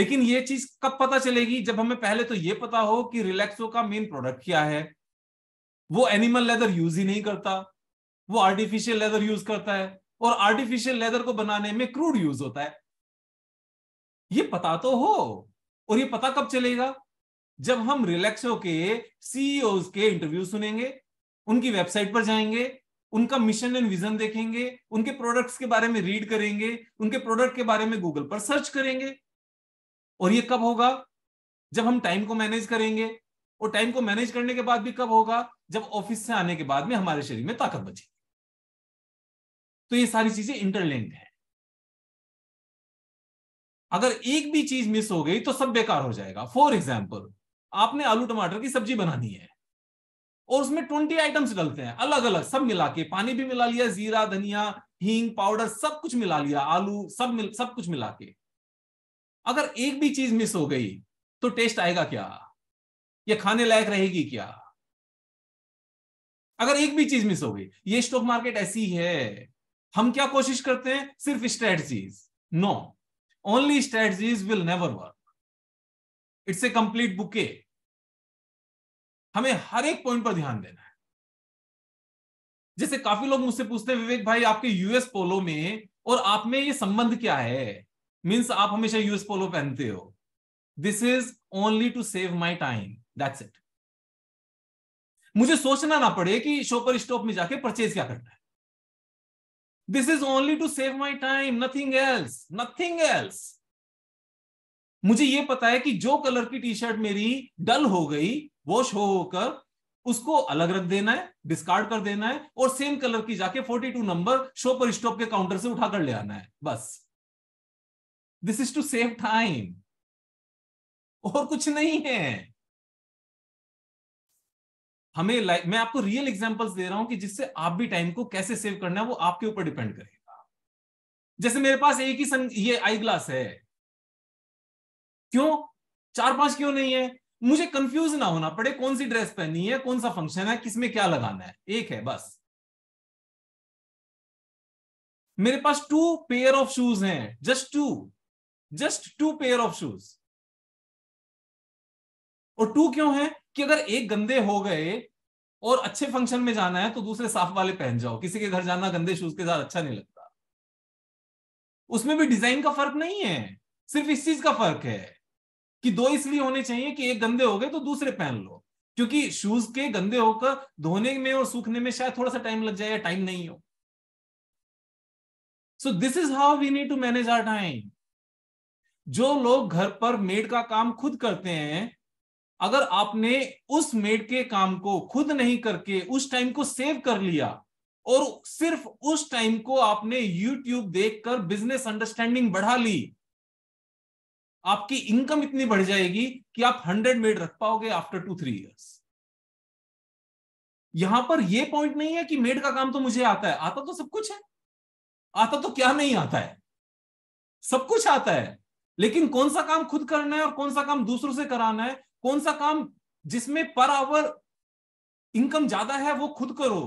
लेकिन ये चीज कब पता चलेगी जब हमें पहले तो ये पता हो कि रिलैक्सो का मेन प्रोडक्ट क्या है वो एनिमल लेदर यूज ही नहीं करता वो आर्टिफिशियल लेदर यूज करता है और आर्टिफिशियल लेदर को बनाने में क्रूड यूज होता है ये पता तो हो और ये पता कब चलेगा जब हम रिलैक्सो e के सीईओ के इंटरव्यू सुनेंगे उनकी वेबसाइट पर जाएंगे उनका मिशन एंड विजन देखेंगे उनके प्रोडक्ट्स के बारे में रीड करेंगे उनके प्रोडक्ट के बारे में गूगल पर सर्च करेंगे और ये कब होगा जब हम टाइम को मैनेज करेंगे और टाइम को मैनेज करने के बाद भी कब होगा जब ऑफिस से आने के बाद में हमारे शरीर में ताकत बचेगी तो ये सारी चीजें इंटरलिंक्ड है अगर एक भी चीज मिस हो गई तो सब बेकार हो जाएगा फॉर एग्जाम्पल आपने आलू टमाटर की सब्जी बनानी है और उसमें ट्वेंटी आइटम्स डलते हैं अलग अलग सब मिला के पानी भी मिला लिया जीरा धनिया हींग पाउडर सब कुछ मिला लिया आलू सब मिल सब कुछ मिला के अगर एक भी चीज मिस हो गई तो टेस्ट आएगा क्या ये खाने लायक रहेगी क्या अगर एक भी चीज मिस हो गई ये स्टॉक मार्केट ऐसी है हम क्या कोशिश करते हैं सिर्फ strategies no only strategies will never work it's a complete bouquet हमें हर एक पॉइंट पर ध्यान देना है जैसे काफी लोग मुझसे पूछते हैं विवेक भाई आपके यूएस पोलो में और आप में ये संबंध क्या है मीन्स आप हमेशा यूएस पोलो पहनते हो this is only to save my time that's it मुझे सोचना ना पड़े कि शॉपर स्टॉप में जाके परचेज क्या करना है this is only to save my time nothing else nothing else मुझे यह पता है कि जो कलर की टी शर्ट मेरी डल हो गई वॉश हो होकर उसको अलग रख देना है डिस्कार्ड कर देना है और सेम कलर की जाके 42 नंबर शोपर स्टॉप के काउंटर से उठाकर ले आना है बस this is to save time और कुछ नहीं है हमें लाइफ मैं आपको रियल एग्जाम्पल्स दे रहा हूं कि जिससे आप भी टाइम को कैसे सेव करना है वो आपके ऊपर डिपेंड करेगा जैसे मेरे पास एक ही सन ये आई ग्लास है क्यों चार पांच क्यों नहीं है मुझे कंफ्यूज ना होना पड़े कौन सी ड्रेस पहननी है कौन सा फंक्शन है किसमें क्या लगाना है एक है बस मेरे पास टू पेयर ऑफ शूज हैं just two just two pair of shoes और टू क्यों है कि अगर एक गंदे हो गए और अच्छे फंक्शन में जाना है तो दूसरे साफ वाले पहन जाओ किसी के घर जाना गंदे शूज के साथ अच्छा नहीं लगता उसमें भी डिजाइन का फर्क नहीं है सिर्फ इस चीज का फर्क है कि दो इसलिए होने चाहिए कि एक गंदे हो गए तो दूसरे पहन लो क्योंकि शूज के गंदे होकर धोने में और सूखने में शायद थोड़ा सा टाइम लग जाए या टाइम नहीं हो so this is how we need to manage our time जो लोग घर पर मेड का काम खुद करते हैं अगर आपने उस मेड के काम को खुद नहीं करके उस टाइम को सेव कर लिया और सिर्फ उस टाइम को आपने यूट्यूब देखकर बिजनेस अंडरस्टैंडिंग बढ़ा ली आपकी इनकम इतनी बढ़ जाएगी कि आप हंड्रेड मेड रख पाओगे आफ्टर टू थ्री इयर्स यहां पर यह पॉइंट नहीं है कि मेड का काम तो मुझे आता है आता तो सब कुछ है आता तो क्या नहीं आता है सब कुछ आता है लेकिन कौन सा काम खुद करना है और कौन सा काम दूसरों से कराना है कौन सा काम जिसमें पर आवर इनकम ज्यादा है वो खुद करो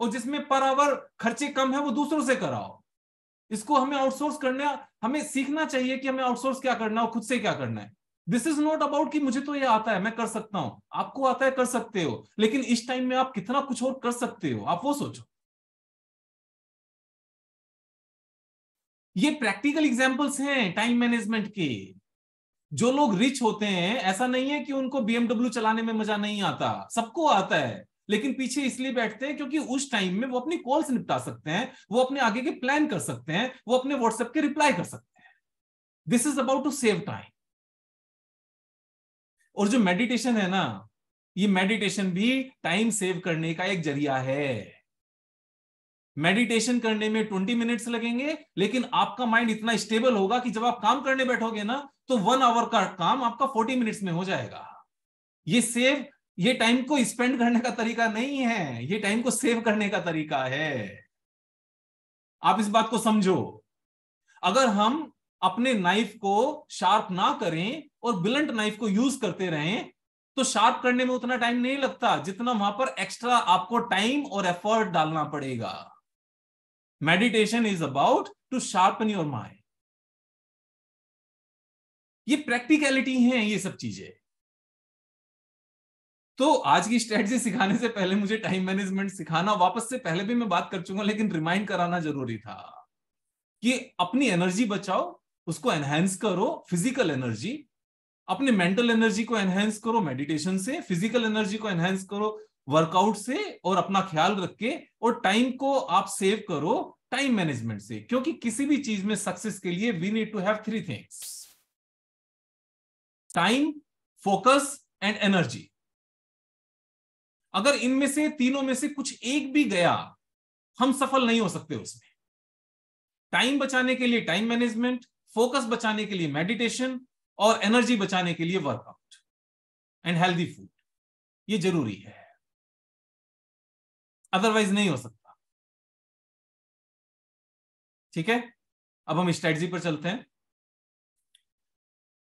और जिसमें पर आवर खर्चे कम है वो दूसरों से कराओ इसको हमें आउटसोर्स करना हमें सीखना चाहिए कि हमें आउटसोर्स क्या करना है और खुद से क्या करना है दिस इज नॉट अबाउट कि मुझे तो ये आता है मैं कर सकता हूं आपको आता है कर सकते हो लेकिन इस टाइम में आप कितना कुछ और कर सकते हो आप वो सोचो ये प्रैक्टिकल एग्जाम्पल्स हैं टाइम मैनेजमेंट के जो लोग रिच होते हैं ऐसा नहीं है कि उनको बीएमडब्ल्यू चलाने में मजा नहीं आता सबको आता है लेकिन पीछे इसलिए बैठते हैं क्योंकि उस टाइम में वो अपनी कॉल्स निपटा सकते हैं वो अपने आगे के प्लान कर सकते हैं वो अपने व्हाट्सएप के रिप्लाई कर सकते हैं this is about to save time और जो मेडिटेशन है ना ये मेडिटेशन भी टाइम सेव करने का एक जरिया है मेडिटेशन करने में ट्वेंटी मिनट्स लगेंगे लेकिन आपका माइंड इतना स्टेबल होगा कि जब आप काम करने बैठोगे ना तो वन आवर का काम आपका फोर्टी मिनट्स में हो जाएगा ये सेव ये टाइम को स्पेंड करने का तरीका नहीं है ये टाइम को सेव करने का तरीका है आप इस बात को समझो अगर हम अपने नाइफ को शार्प ना करें और बिलंट नाइफ को यूज करते रहें तो शार्प करने में उतना टाइम नहीं लगता जितना वहां पर एक्स्ट्रा आपको टाइम और एफर्ट डालना पड़ेगा meditation is about to sharpen your mind ये प्रैक्टिकलिटी है ये सब चीजें तो आज की स्ट्रेटजी सिखाने से पहले मुझे टाइम मैनेजमेंट सिखाना वापस से पहले भी मैं बात कर चुका लेकिन रिमाइंड कराना जरूरी था कि अपनी एनर्जी बचाओ उसको एनहेंस करो फिजिकल एनर्जी अपने मेंटल एनर्जी को एनहेंस करो मेडिटेशन से फिजिकल एनर्जी को एनहेंस करो वर्कआउट से और अपना ख्याल रख के और टाइम को आप सेव करो टाइम मैनेजमेंट से क्योंकि किसी भी चीज में सक्सेस के लिए we need to have three things time focus and energy अगर इनमें से तीनों में से कुछ एक भी गया हम सफल नहीं हो सकते उसमें टाइम बचाने के लिए टाइम मैनेजमेंट फोकस बचाने के लिए मेडिटेशन और एनर्जी बचाने के लिए वर्कआउट एंड हेल्दी फूड ये जरूरी है अदरवाइज नहीं हो सकता ठीक है अब हम स्ट्रेटजी पर चलते हैं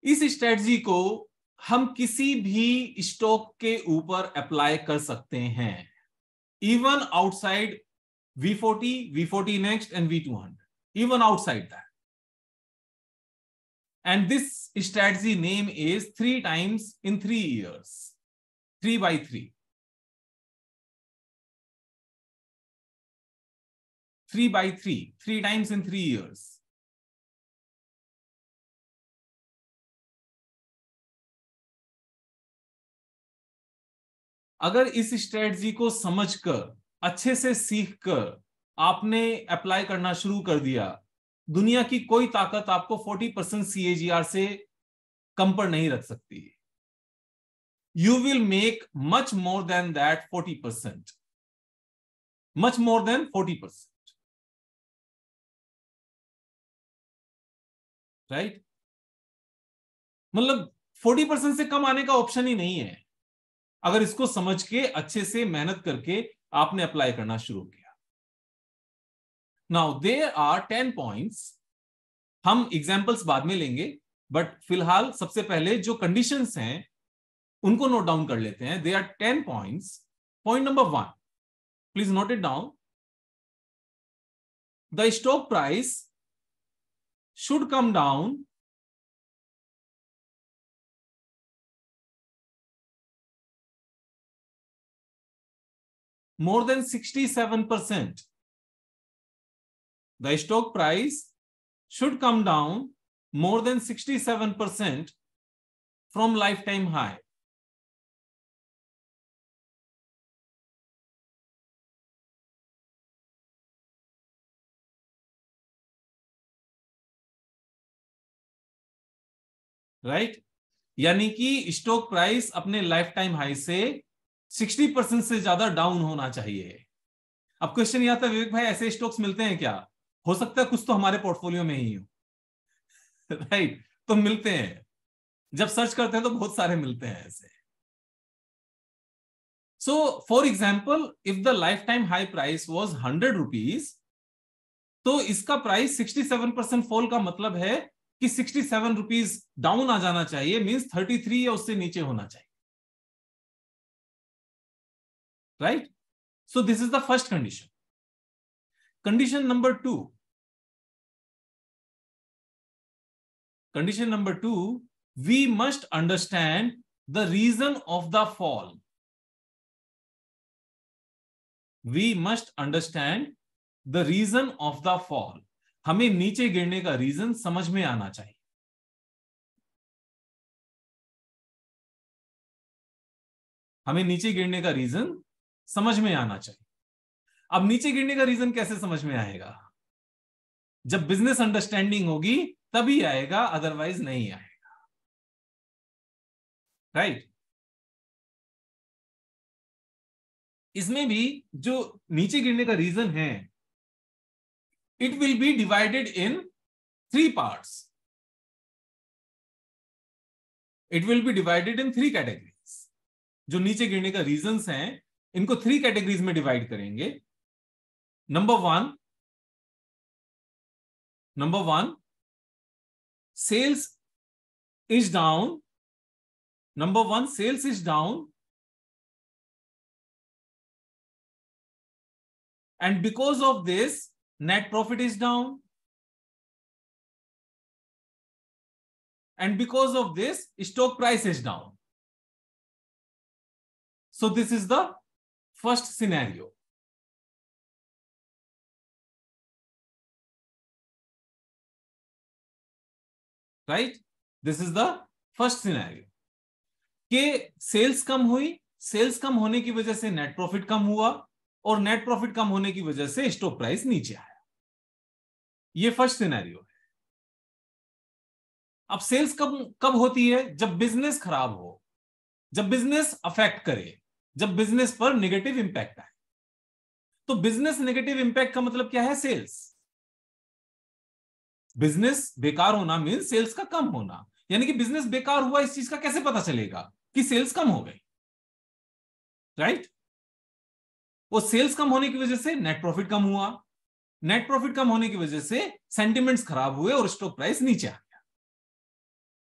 इस स्ट्रेटजी को हम किसी भी स्टॉक के ऊपर अप्लाई कर सकते हैं even outside V40, V40 next and V200, even outside that and this strategy name is three times in three years, three by three three by three three times in three years, अगर इस strategy को समझकर अच्छे से सीख कर आपने apply करना शुरू कर दिया दुनिया की कोई ताकत आपको 40 परसेंट सी से कम पर नहीं रख सकती you will make much more than that 40 percent much more than 40 percent right मतलब 40 परसेंट से कम आने का ऑप्शन ही नहीं है अगर इसको समझ के अच्छे से मेहनत करके आपने अप्लाई करना शुरू किया now there are ten points हम एग्जाम्पल्स बाद में लेंगे बट फिलहाल सबसे पहले जो कंडीशन हैं उनको नोट डाउन कर लेते हैं they are ten points point number one please note it down the stock price should come down more than 67%. The stock price should come down more than 67% from lifetime high. Right right? यानी कि stock price अपने life time high से sixty percent से ज्यादा down होना चाहिए अब question ये आता है विवेक भाई ऐसे स्टॉक्स मिलते हैं क्या हो सकता है कुछ तो हमारे पोर्टफोलियो में ही हो राइट तो मिलते हैं जब सर्च करते हैं तो बहुत सारे मिलते हैं ऐसे so for example if the life time high price was hundred rupees तो इसका price sixty seven percent fall का मतलब है कि सिक्सटी सेवन रुपीज डाउन आ जाना चाहिए मीन्स थर्टी थ्री या उससे नीचे होना चाहिए right? So this is the first condition. Condition number 2 Condition number 2 we must understand the reason of the fall. We must understand the reason of the fall. हमें नीचे गिरने का रीजन समझ में आना चाहिए हमें नीचे गिरने का रीजन समझ में आना चाहिए अब नीचे गिरने का रीजन कैसे समझ में आएगा जब बिजनेस अंडरस्टैंडिंग होगी तभी आएगा अदरवाइज नहीं आएगा राइट right? इसमें भी जो नीचे गिरने का रीजन है it will be divided in three parts it will be divided in three categories जो नीचे गिरने का रीजंस हैं इनको थ्री कैटेगरीज में डिवाइड करेंगे number one number one sales is down number one sales is down and because of this net profit is down and because of this stock price is down so this is the first scenario. Right this is the first scenario. के sales कम हुई sales कम होने की वजह से net profit कम हुआ और नेट प्रॉफिट कम होने की वजह से स्टॉक प्राइस नीचे आया ये फर्स्ट सिनेरियो है अब सेल्स कब कब होती है जब बिजनेस खराब हो जब बिजनेस अफेक्ट करे जब बिजनेस पर निगेटिव इंपैक्ट आए तो बिजनेस नेगेटिव इंपैक्ट का मतलब क्या है सेल्स बिजनेस बेकार होना मीन सेल्स का कम होना यानी कि बिजनेस बेकार हुआ इस चीज का कैसे पता चलेगा कि सेल्स कम हो गई राइट वो सेल्स कम होने की वजह से नेट प्रॉफिट कम हुआ नेट प्रॉफिट कम होने की वजह से सेंटिमेंट्स खराब हुए और स्टॉक प्राइस नीचे आ गया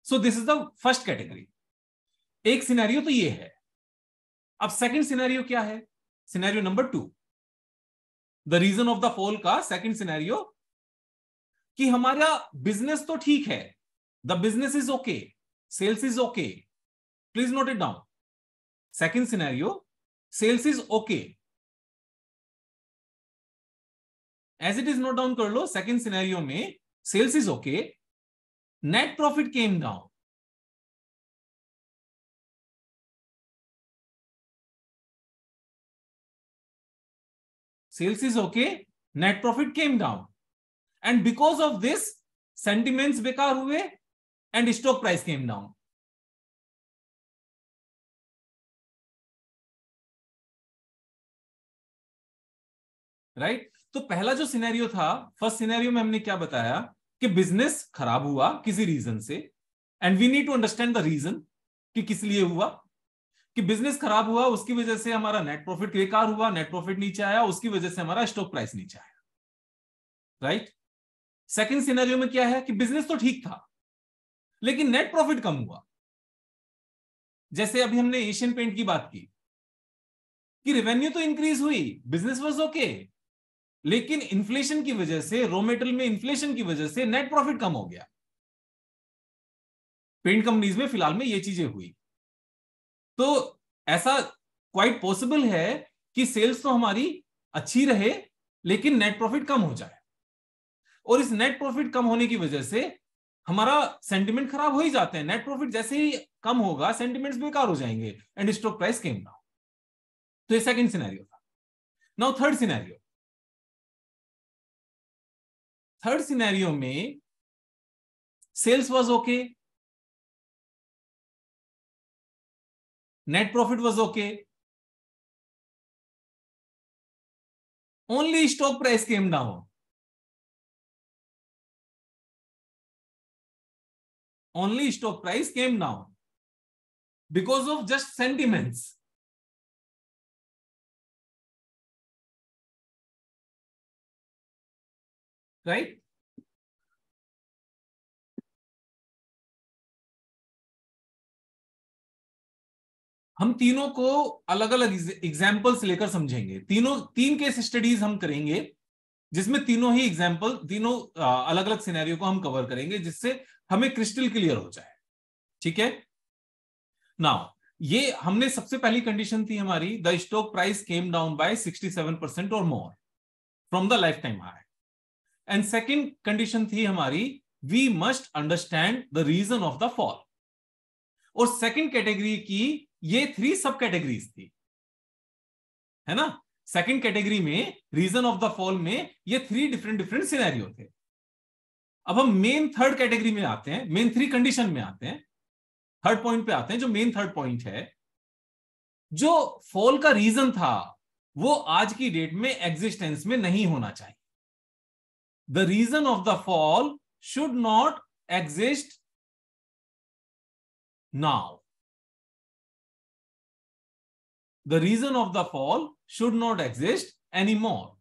so this is the first category एक सिनेरियो तो ये है अब सेकंड सिनेरियो क्या है scenario number two the reason of the fall का सेकंड सिनेरियो कि हमारा बिजनेस तो ठीक है the business is okay sales is okay please note it down second scenario sales is okay as it is note down कर लो second scenario में sales is okay net profit came down sales is okay net profit came down and because of this sentiments bekar hue and stock price came down right right? तो पहला जो scenario था first scenario में हमने क्या बताया कि business खराब हुआ किसी रीजन से and we need to understand the reason कि किस लिए हुआ कि बिजनेस खराब हुआ उसकी वजह से हमारा नेट प्रॉफिट बेकार हुआ नेट प्रॉफिट नीचे आया उसकी वजह से हमारा स्टॉक प्राइस नीचे आया राइट सेकंड सिनेरियो में क्या है कि बिजनेस तो ठीक था लेकिन नेट प्रॉफिट कम हुआ जैसे अभी हमने एशियन पेंट की बात की कि रेवेन्यू तो इंक्रीज हुई बिजनेस वॉज ओके लेकिन इन्फ्लेशन की वजह से रॉ मेटेरियल में इन्फ्लेशन की वजह से नेट प्रॉफिट कम हो गया पेंट कंपनीज में फिलहाल में ये चीजें हुई तो ऐसा क्वाइट पॉसिबल है कि सेल्स तो हमारी अच्छी रहे लेकिन नेट प्रॉफिट कम हो जाए और इस नेट प्रॉफिट कम होने की वजह से हमारा सेंटिमेंट खराब हो ही जाते हैं नेट प्रॉफिट जैसे ही कम होगा सेंटिमेंट्स बेकार हो जाएंगे and stock price came down तो ये सेकंड सिनेरियो था now third scenario third scenario में sales was okay net profit was okay only stock price came down only stock price came down because of just sentiments right हम तीनों को अलग अलग examples लेकर समझेंगे तीनों तीन केस स्टडीज हम करेंगे जिसमें तीनों ही एग्जाम्पल तीनों अलग अलग सिनेरियो को हम कवर करेंगे जिससे हमें क्रिस्टल क्लियर हो जाए ठीक है नाउ ये हमने सबसे पहली कंडीशन थी हमारी the stock price came down by 67 percent और more from the life time high and second condition थी हमारी we must understand the reason of the fall और सेकेंड कैटेगरी की ये थ्री सब कैटेगरीज थी है ना सेकंड कैटेगरी में रीजन ऑफ द फॉल में ये थ्री डिफरेंट डिफरेंट सिनेरियो थे अब हम मेन थर्ड कैटेगरी में आते हैं मेन थ्री कंडीशन में आते हैं थर्ड पॉइंट पे आते हैं जो मेन थर्ड पॉइंट है जो फॉल का रीजन था वो आज की डेट में एग्जिस्टेंस में नहीं होना चाहिए the reason of the fall should not exist now the reason of the fall should not exist anymore.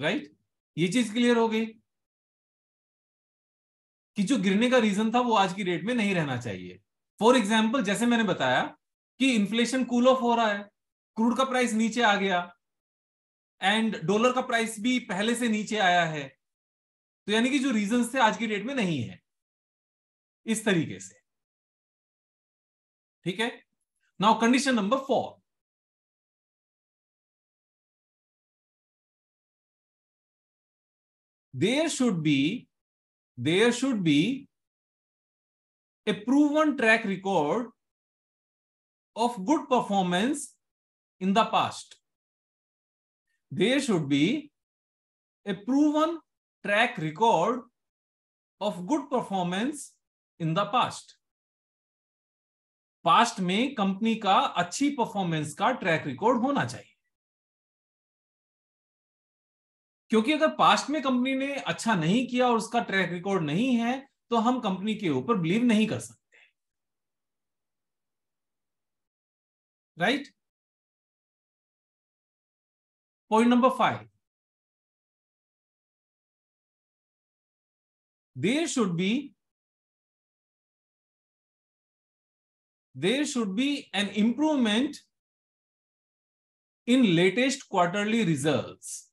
Right right? ये चीज क्लियर हो गई कि जो गिरने का रीजन था वो आज की डेट में नहीं रहना चाहिए फॉर एग्जाम्पल जैसे मैंने बताया कि इन्फ्लेशन कूल ऑफ हो रहा है क्रूड का प्राइस नीचे आ गया एंड डॉलर का प्राइस भी पहले से नीचे आया है तो यानी कि जो रीजन थे आज की डेट में नहीं है इस तरीके से ठीक है now condition number four there should be there should be a proven track record of good performance in the past. There should be a proven track record of good performance in the past. past mein company ka achhi performance ka track record hona chahiye क्योंकि अगर past में company ने अच्छा नहीं किया और उसका track record नहीं है तो हम कंपनी के ऊपर बिलीव नहीं कर सकते right? Point number five. There should be there should be an improvement in latest quarterly results.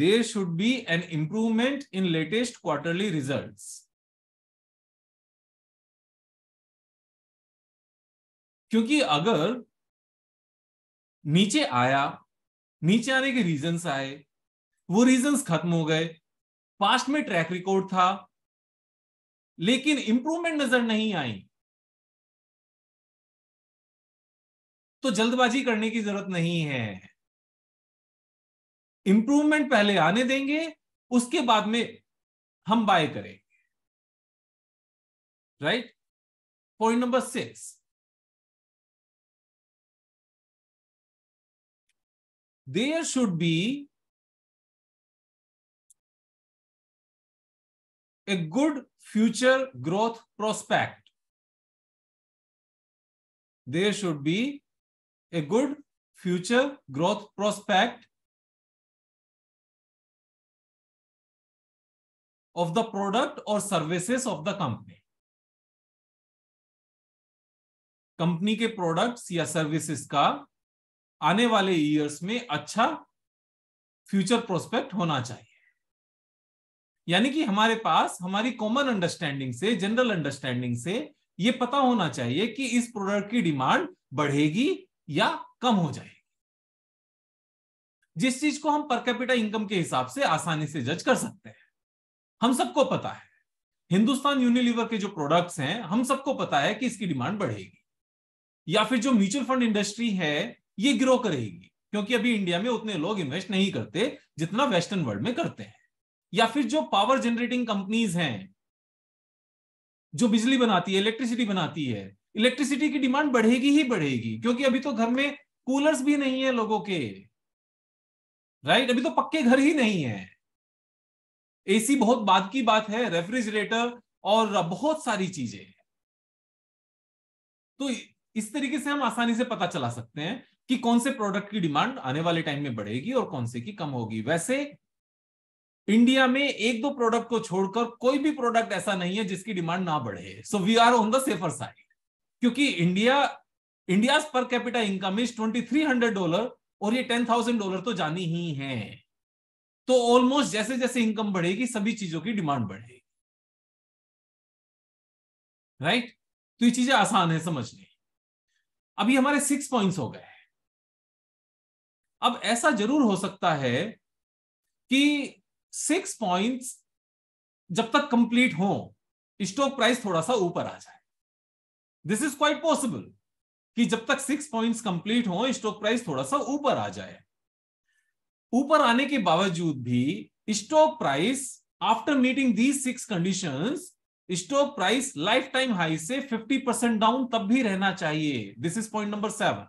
there should be an improvement in latest quarterly results. क्योंकि अगर नीचे आया नीचे आने के रीजंस आए वो रीजंस खत्म हो गए पास्ट में ट्रैक रिकॉर्ड था लेकिन इंप्रूवमेंट नजर नहीं आई तो जल्दबाजी करने की जरूरत नहीं है इंप्रूवमेंट पहले आने देंगे उसके बाद में हम बाय करेंगे right point number six there should be a good future growth prospect there should be a good future growth prospect of the product or services of the company company के products या services का आने वाले years में अच्छा future prospect होना चाहिए यानी कि हमारे पास हमारी कॉमन अंडरस्टैंडिंग से जनरल अंडरस्टैंडिंग से यह पता होना चाहिए कि इस प्रोडक्ट की डिमांड बढ़ेगी या कम हो जाएगी जिस चीज को हम पर कैपिटा इनकम के हिसाब से आसानी से जज कर सकते हैं हम सबको पता है हिंदुस्तान यूनिलीवर के जो प्रोडक्ट्स हैं हम सबको पता है कि इसकी डिमांड बढ़ेगी या फिर जो म्यूचुअल फंड इंडस्ट्री है ये ग्रो करेगी क्योंकि अभी इंडिया में उतने लोग इन्वेस्ट नहीं करते जितना वेस्टर्न वर्ल्ड में करते हैं या फिर जो पावर जनरेटिंग कंपनीज हैं जो बिजली बनाती है इलेक्ट्रिसिटी बनाती है इलेक्ट्रिसिटी की डिमांड बढ़ेगी ही बढ़ेगी क्योंकि अभी तो घर में कूलर्स भी नहीं है लोगों के राइट अभी तो पक्के घर ही नहीं है एसी बहुत बाद की बात है रेफ्रिजरेटर और बहुत सारी चीजें हैं तो इस तरीके से हम आसानी से पता चला सकते हैं कि कौन से प्रोडक्ट की डिमांड आने वाले टाइम में बढ़ेगी और कौन से की कम होगी वैसे इंडिया में एक दो प्रोडक्ट को छोड़कर कोई भी प्रोडक्ट ऐसा नहीं है जिसकी डिमांड ना बढ़े so we are on the safer side क्योंकि India India per capital income is twenty three hundred dollar और ये टेन थाउजेंड डॉलर तो जानी ही है तो ऑलमोस्ट जैसे जैसे इनकम बढ़ेगी सभी चीजों की डिमांड बढ़ेगी राइट right? तो ये चीजें आसान है समझने अभी हमारे सिक्स पॉइंट्स हो गए अब ऐसा जरूर हो सकता है कि सिक्स पॉइंट्स जब तक कंप्लीट हो स्टॉक प्राइस थोड़ा सा ऊपर आ जाए दिस इज क्वाइट पॉसिबल कि जब तक सिक्स पॉइंट्स कंप्लीट हो स्टॉक प्राइस थोड़ा सा ऊपर आ जाए ऊपर आने के बावजूद भी stock price after meeting these six conditions stock price life time high से 50 परसेंट डाउन तब भी रहना चाहिए this is point number seven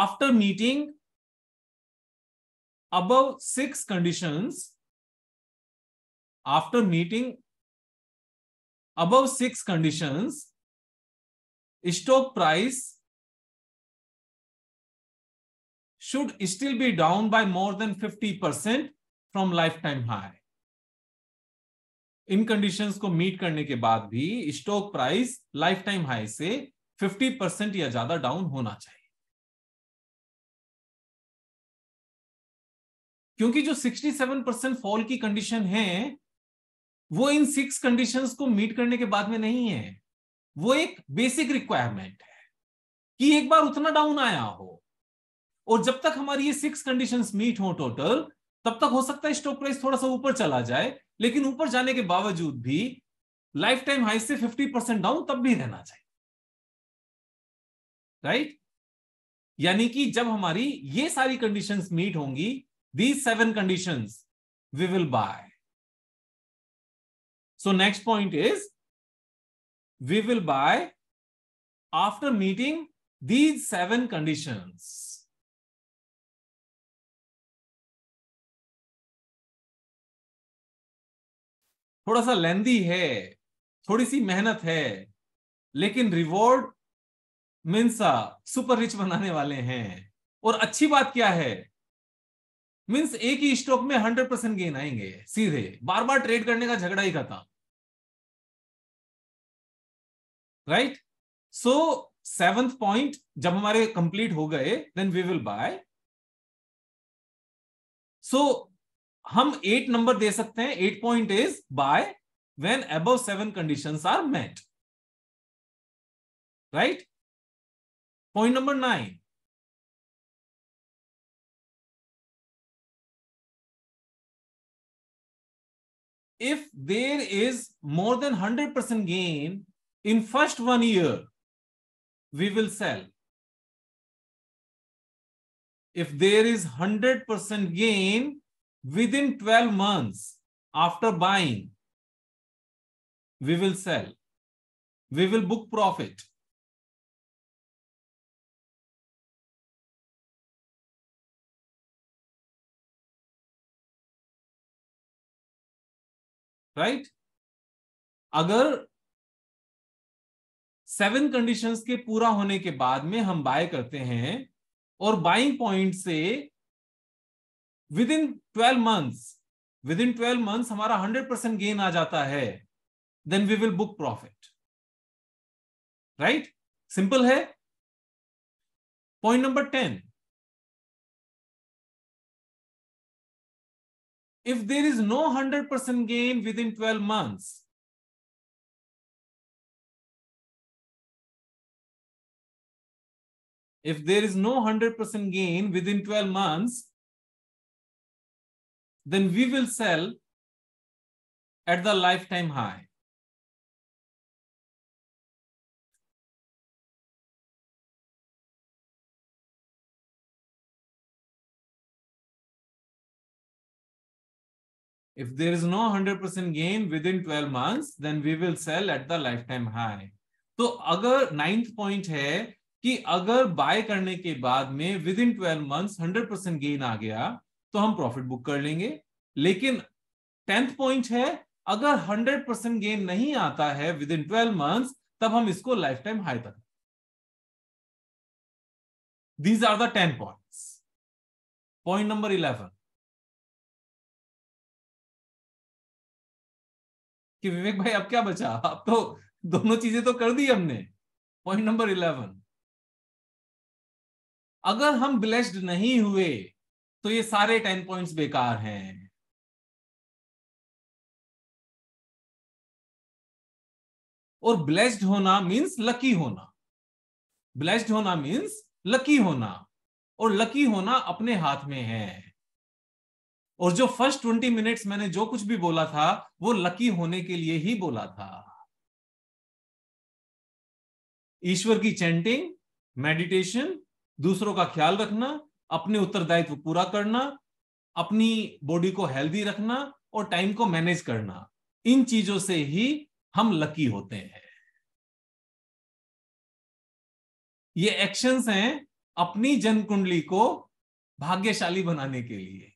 after meeting above six conditions after meeting above six conditions stock price should still be down by more than 50% from lifetime high. इन conditions को meet करने के बाद भी stock price life time high से 50 percent या ज्यादा down होना चाहिए क्योंकि जो 67 परसेंट फॉल की कंडीशन है वो इन सिक्स कंडीशंस को मीट करने के बाद में नहीं है वो एक बेसिक रिक्वायरमेंट है कि एक बार उतना डाउन आया हो और जब तक हमारी ये सिक्स कंडीशन मीट हो टोटल तब तक हो सकता है स्टॉक प्राइस थोड़ा सा ऊपर चला जाए लेकिन ऊपर जाने के बावजूद भी लाइफ टाइम हाई से 50 परसेंट डाउन तब भी रहना चाहिए राइट right? यानी कि जब हमारी ये सारी कंडीशंस मीट होंगी these seven conditions we will buy so next point is we will buy after meeting these seven conditions थोड़ा सा लेंदी है थोड़ी सी मेहनत है लेकिन रिवॉर्ड मिन्सा सुपर रिच बनाने वाले हैं और अच्छी बात क्या है मीन्स एक ही स्टॉक में हंड्रेड परसेंट गेन आएंगे सीधे बार बार ट्रेड करने का झगड़ा ही खत्म राइट सो सेवेंथ पॉइंट जब हमारे कंप्लीट हो गए then we will buy so हम एट नंबर दे सकते हैं eight point is buy when above seven conditions are met right point number nine if there is more than hundred percent gain in first one year we will sell if there is hundred percent gain within 12 months after buying we will sell we will book profit right right? अगर सेवन कंडीशंस के पूरा होने के बाद में हम बाय करते हैं और बाइंग पॉइंट से within twelve months within twelve months हमारा हंड्रेड परसेंट गेन आ जाता है then we will book profit right simple है point number ten if there is no hundred percent gain within twelve months if there is no 100% gain within 12 months then we will sell at the lifetime high. If there is no 100% gain within 12 months, then we will sell at the lifetime high. तो अगर ninth point है कि अगर bye करने के बाद में within twelve months hundred percent gain आ गया तो हम प्रॉफिट बुक कर लेंगे लेकिन टेंथ पॉइंट है अगर हंड्रेड परसेंट गेन नहीं आता है विद इन ट्वेल्व मंथ्स तब हम इसको लाइफ टाइम हाई तक these are the ten point number eleven कि विवेक भाई अब क्या बचा अब तो दोनों चीजें तो कर दी हमने पॉइंट नंबर इलेवन अगर हम ब्लेस्ड नहीं हुए तो ये सारे टेन पॉइंट्स बेकार हैं और ब्लेस्ड होना मीन्स लकी होना ब्लेस्ड होना मीन्स लकी होना और लकी होना अपने हाथ में है और जो फर्स्ट ट्वेंटी मिनट्स मैंने जो कुछ भी बोला था वो लकी होने के लिए ही बोला था ईश्वर की चैंटिंग मेडिटेशन दूसरों का ख्याल रखना अपने उत्तरदायित्व पूरा करना अपनी बॉडी को हेल्दी रखना और टाइम को मैनेज करना इन चीजों से ही हम लकी होते हैं ये एक्शंस हैं अपनी जन कुंडली को भाग्यशाली बनाने के लिए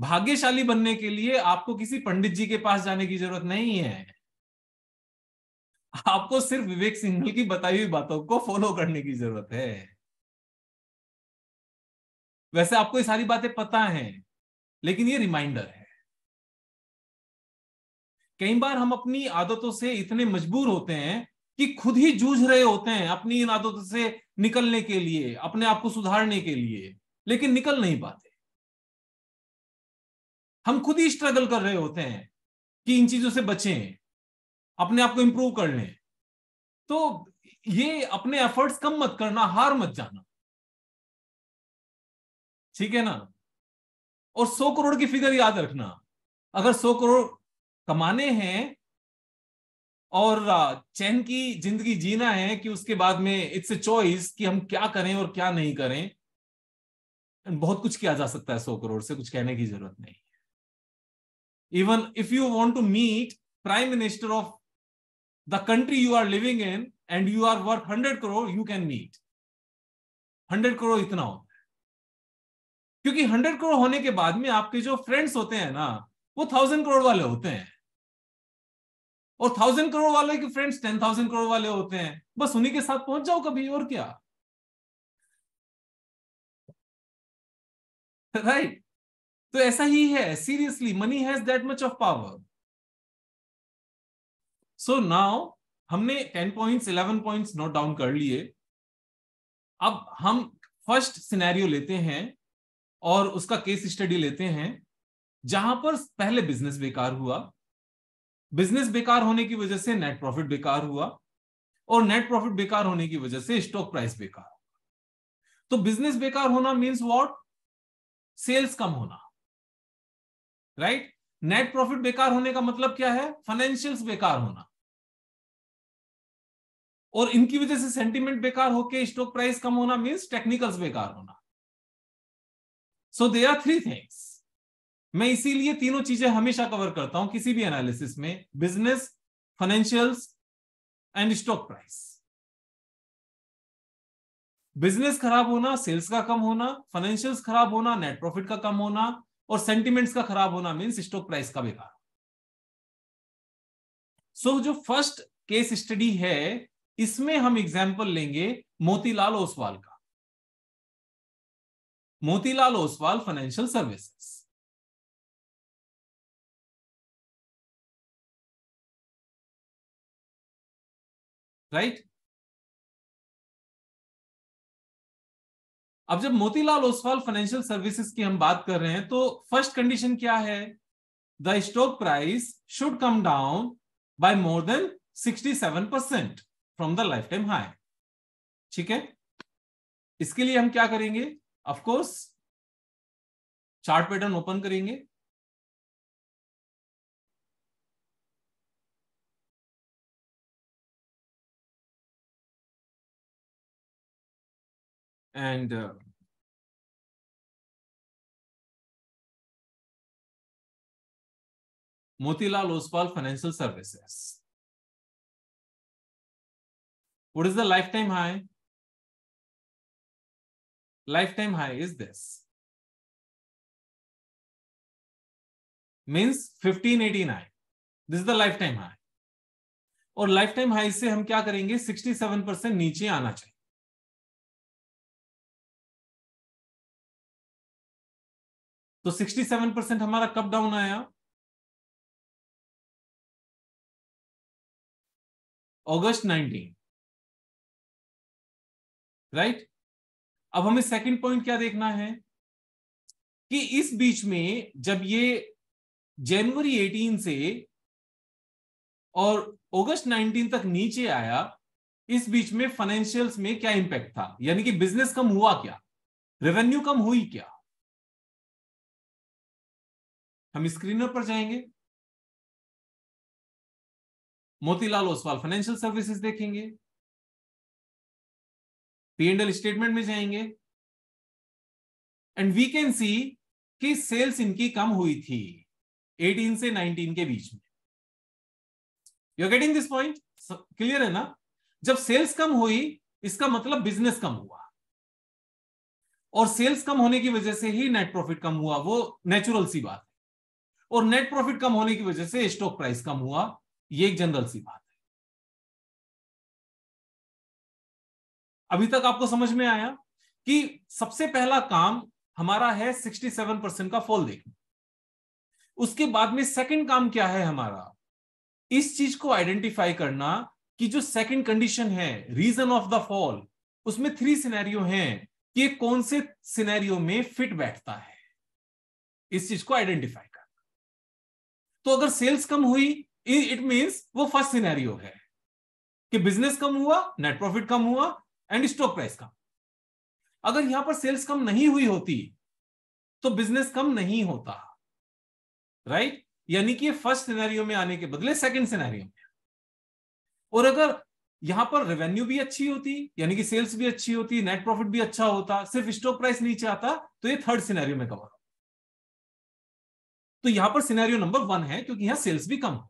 भाग्यशाली बनने के लिए आपको किसी पंडित जी के पास जाने की जरूरत नहीं है आपको सिर्फ विवेक सिंघल की बताई हुई बातों को फॉलो करने की जरूरत है वैसे आपको ये सारी बातें पता हैं लेकिन ये रिमाइंडर है कई बार हम अपनी आदतों से इतने मजबूर होते हैं कि खुद ही जूझ रहे होते हैं अपनी इन आदतों से निकलने के लिए अपने आप को सुधारने के लिए लेकिन निकल नहीं पाते हम खुद ही स्ट्रगल कर रहे होते हैं कि इन चीजों से बचें अपने आप को इंप्रूव कर लें तो ये अपने एफर्ट्स कम मत करना हार मत जाना ठीक है ना और सौ करोड़ की फिगर याद रखना अगर सौ करोड़ कमाने हैं और चैन की जिंदगी जीना है कि उसके बाद में इट्स ए चॉइस कि हम क्या करें और क्या नहीं करें बहुत कुछ किया जा सकता है सौ करोड़ से कुछ कहने की जरूरत नहीं even if you want to meet prime minister of the country you are living in and you are worth hundred crore you can meet hundred crore इतना होता क्योंकि हंड्रेड करोड़ होने के बाद में आपके जो फ्रेंड्स होते हैं ना वो थाउजेंड करोड़ वाले होते हैं और थाउजेंड करोड़ वाले के फ्रेंड्स टेन थाउजेंड करोड़ वाले होते हैं बस उन्हीं के साथ पहुंच जाओ कभी और क्या राइट right? तो ऐसा ही है seriously money has that much of power so now हमने ten points eleven points note down कर लिए अब हम फर्स्ट सिनेरियो लेते हैं और उसका केस स्टडी लेते हैं जहां पर पहले बिजनेस बेकार हुआ बिजनेस बेकार होने की वजह से नेट प्रॉफिट बेकार हुआ और नेट प्रॉफिट बेकार होने की वजह से स्टॉक प्राइस बेकार तो बिजनेस बेकार होना मीन्स वॉट सेल्स कम होना राइट नेट प्रॉफिट बेकार होने का मतलब क्या है फाइनेंशियल्स बेकार होना और इनकी वजह से सेंटीमेंट बेकार होके स्टॉक प्राइस कम होना मीन्स टेक्निकल्स बेकार होना so they are three things मैं इसीलिए तीनों चीजें हमेशा कवर करता हूं किसी भी एनालिसिस में business financials and stock price business खराब होना सेल्स का कम होना फाइनेंशियल्स खराब होना नेट प्रॉफिट का कम होना और सेंटिमेंट्स का खराब होना मीन्स स्टॉक प्राइस का बेकार सो so, जो फर्स्ट केस स्टडी है इसमें हम एग्जाम्पल लेंगे मोतीलाल ओसवाल का Motilal Oswal financial services right अब जब मोतीलाल ओसवाल फाइनेंशियल सर्विसेज की हम बात कर रहे हैं तो फर्स्ट कंडीशन क्या है the stock price should come down by more than 67 percent from the life time high ठीक है इसके लिए हम क्या करेंगे ऑफकोर्स चार्ट पैटर्न ओपन करेंगे and uh, Motilal Oswal financial services what is the life time high lifetime high is this. Means 1589. This is the lifetime high. और lifetime high से हम क्या करेंगे 67 परसेंट नीचे आना चाहिए तो 67 परसेंट हमारा कब डाउन आया अगस्त 19 राइट अब हमें सेकंड पॉइंट क्या देखना है कि इस बीच में जब ये जनवरी 18 से और अगस्त 19 तक नीचे आया इस बीच में फाइनेंशियल्स में क्या इंपैक्ट था यानी कि बिजनेस कम हुआ क्या रेवेन्यू कम हुई क्या हम स्क्रीनर पर जाएंगे मोतीलाल ओसवाल फाइनेंशियल सर्विसेज देखेंगे पीएनएल स्टेटमेंट में जाएंगे एंड वी कैन सी कि सेल्स इनकी कम हुई थी 18 से 19 के बीच में you are getting this point clear है ना जब सेल्स कम हुई इसका मतलब बिजनेस कम हुआ और सेल्स कम होने की वजह से ही नेट प्रॉफिट कम हुआ वो नेचुरल सी बात है और नेट प्रॉफिट कम होने की वजह से स्टॉक प्राइस कम हुआ ये एक जनरल सी बात है अभी तक आपको समझ में आया कि सबसे पहला काम हमारा है 67 परसेंट का फॉल देखना उसके बाद में सेकंड काम क्या है हमारा इस चीज को आइडेंटिफाई करना कि जो सेकंड कंडीशन है रीजन ऑफ द फॉल उसमें थ्री सिनेरियो हैं कि कौन से सिनेरियो में फिट बैठता है इस चीज को आइडेंटिफाई करना तो अगर सेल्स कम हुई इट मींस वो फर्स्ट सिनेरियो है कि बिजनेस कम हुआ नेट प्रॉफिट कम हुआ एंड स्टॉक प्राइस का अगर यहां पर सेल्स कम नहीं हुई होती तो बिजनेस कम नहीं होता राइट right? यानी कि फर्स्ट सिनेरियो में आने के बदले सेकंड सिनेरियो में और अगर यहां पर रेवेन्यू भी अच्छी होती यानी कि सेल्स भी अच्छी होती नेट प्रॉफिट भी अच्छा होता सिर्फ स्टॉक प्राइस नीचे आता तो ये थर्ड सिनेरियो में कवर तो यहां पर सिनेरियो नंबर वन है क्योंकि यहां सेल्स भी कम हो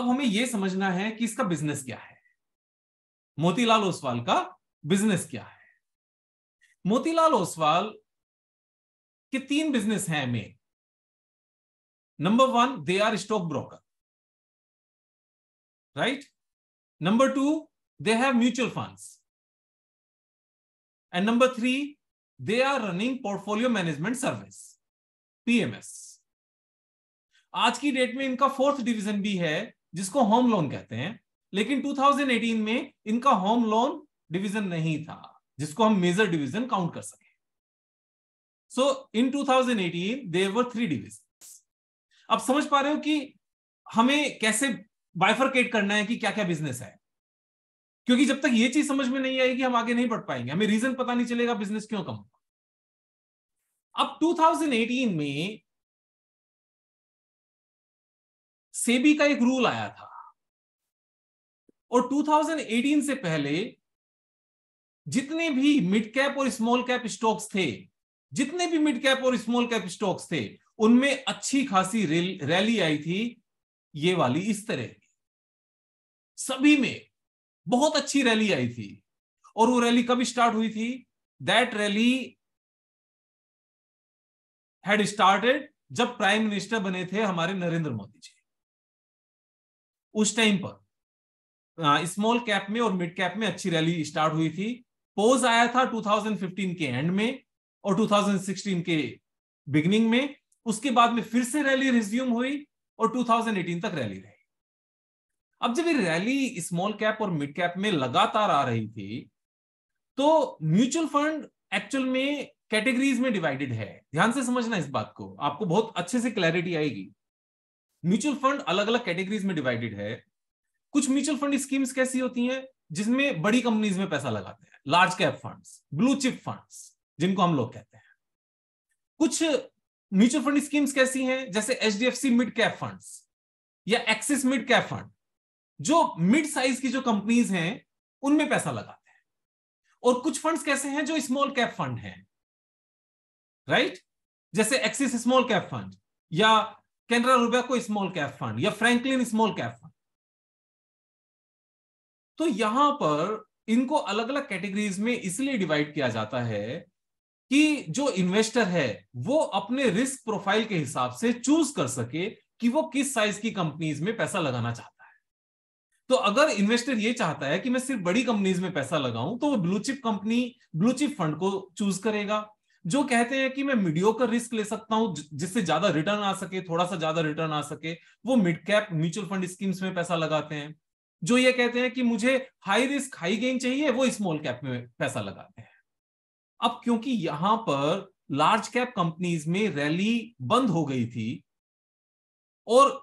अब हमें यह समझना है कि इसका बिजनेस क्या है मोतीलाल ओसवाल का बिजनेस क्या है मोतीलाल ओसवाल के तीन बिजनेस हैं main number one they are stock broker right number two they have mutual funds and number three they are running portfolio management service PMS आज की डेट में इनका फोर्थ डिवीजन भी है जिसको होम लोन कहते हैं लेकिन 2018 में इनका होम लोन डिवीजन नहीं था जिसको हम मेजर डिवीजन काउंट कर सके सो इन 2018 देर वर थ्री डिविजन अब समझ पा रहे हो कि हमें कैसे बाइफरकेट करना है कि क्या क्या बिजनेस है क्योंकि जब तक ये चीज समझ में नहीं आएगी हम आगे नहीं बढ़ पाएंगे हमें रीजन पता नहीं चलेगा बिजनेस क्यों कम अब 2018 में सेबी का एक रूल आया था और 2018 से पहले जितने भी मिड कैप और स्मॉल कैप स्टॉक्स थे जितने भी मिड कैप और स्मॉल कैप स्टॉक्स थे उनमें अच्छी खासी रैली आई थी ये वाली इस तरह की सभी में बहुत अच्छी रैली आई थी और वो रैली कब स्टार्ट हुई थी दैट रैली हैड स्टार्टेड जब प्राइम मिनिस्टर बने थे हमारे नरेंद्र मोदी जी उस टाइम पर स्मॉल हाँ, कैप में और मिड कैप में अच्छी रैली स्टार्ट हुई थी पोज आया था 2015 के एंड में और 2016 के बिगनिंग में उसके बाद में फिर से रैली रिज्यूम हुई और 2018 तक रैली रही अब जब ये रैली स्मॉल कैप और मिड कैप में लगातार आ रही थी तो म्यूचुअल फंड एक्चुअल में कैटेगरीज में डिवाइडेड है ध्यान से समझना इस बात को आपको बहुत अच्छे से क्लैरिटी आएगी म्यूचुअल फंड अलग अलग कैटेगरीज में डिवाइडेड है कुछ म्यूचुअल फंड स्कीम्स कैसी होती हैं जिसमें बड़ी कंपनीज में पैसा लगाते हैं large cap funds blue chip funds जिनको हम लोग कहते हैं कुछ म्यूचुअल फंड स्कीम्स कैसी हैं जैसे H D F C mid cap fund या एक्सिस मिड कैप फंड जो मिड साइज की जो कंपनीज हैं उनमें पैसा लगाते हैं और कुछ फंड्स कैसे हैं जो स्मॉल कैप फंड हैं राइट जैसे एक्सिस स्मॉल कैप फंड या कैनरा रूबा को स्मॉल कैप फंड या फ्रैंकलिन स्मॉल कैप फंड तो यहां पर इनको अलग अलग कैटेगरीज में इसलिए डिवाइड किया जाता है कि जो इन्वेस्टर है वो अपने रिस्क प्रोफाइल के हिसाब से चूज कर सके कि वो किस साइज की कंपनीज में पैसा लगाना चाहता है तो अगर इन्वेस्टर ये चाहता है कि मैं सिर्फ बड़ी कंपनीज में पैसा लगाऊं तो वो blue chip company blue chip fund को चूज करेगा जो कहते हैं कि मैं मीडियो का रिस्क ले सकता हूं जिससे ज्यादा रिटर्न आ सके थोड़ा सा ज्यादा रिटर्न आ सके वो mid cap mutual fund schemes में पैसा लगाते हैं जो ये कहते हैं कि मुझे हाई रिस्क हाई गेन चाहिए वो स्मॉल कैप में पैसा लगाते हैं अब क्योंकि यहां पर लार्ज कैप कंपनीज में रैली बंद हो गई थी और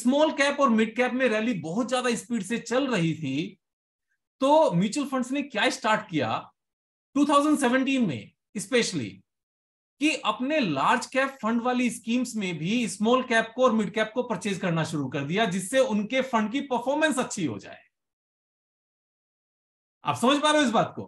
स्मॉल कैप और मिड कैप में रैली बहुत ज्यादा स्पीड से चल रही थी तो म्यूचुअल फंड्स ने क्या स्टार्ट किया 2017 में स्पेशली कि अपने लार्ज कैप फंड वाली स्कीम्स में भी स्मॉल कैप को और मिड कैप को परचेज करना शुरू कर दिया जिससे उनके फंड की परफॉर्मेंस अच्छी हो जाए आप समझ पा रहे हो इस बात को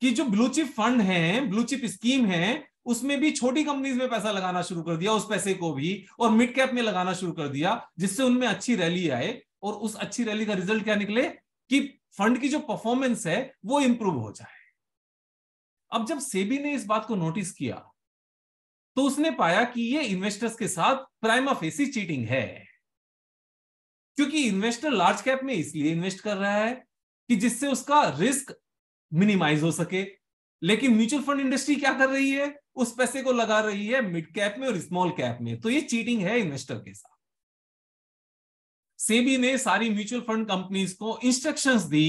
कि जो ब्लू चिप फंड है ब्लू चिप स्कीम है उसमें भी छोटी कंपनीज में पैसा लगाना शुरू कर दिया उस पैसे को भी और मिड कैप में लगाना शुरू कर दिया जिससे उनमें अच्छी रैली आए और उस अच्छी रैली का रिजल्ट क्या निकले कि फंड की जो परफॉर्मेंस है वो इंप्रूव हो जाए अब जब सेबी ने इस बात को नोटिस किया तो उसने पाया कि ये इन्वेस्टर्स के साथ प्राइम ऑफ एसी चीटिंग है क्योंकि इन्वेस्टर लार्ज कैप में इसलिए इन्वेस्ट कर रहा है कि जिससे उसका रिस्क मिनिमाइज हो सके लेकिन म्यूचुअल फंड इंडस्ट्री क्या कर रही है उस पैसे को लगा रही है मिड कैप में और स्मॉल कैप में तो ये चीटिंग है इन्वेस्टर के साथ सेबी ने सारी म्यूचुअल फंड कंपनीज को इंस्ट्रक्शंस दी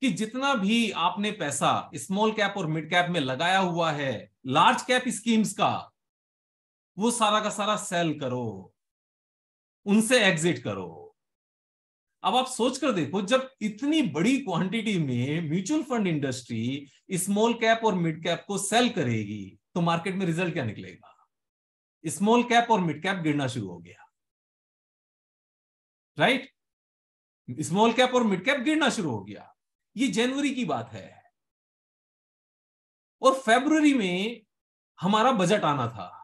कि जितना भी आपने पैसा स्मॉल कैप और मिड कैप में लगाया हुआ है लार्ज कैप स्कीम्स का वो सारा का सारा सेल करो उनसे एग्जिट करो अब आप सोच कर देखो जब इतनी बड़ी क्वांटिटी में mutual fund industry small cap और मिड कैप को सेल करेगी तो मार्केट में रिजल्ट क्या निकलेगा स्मॉल कैप और मिड कैप गिरना शुरू हो गया राइट स्मॉल कैप और मिड कैप गिरना शुरू हो गया ये जनवरी की बात है और फेबर में हमारा बजट आना था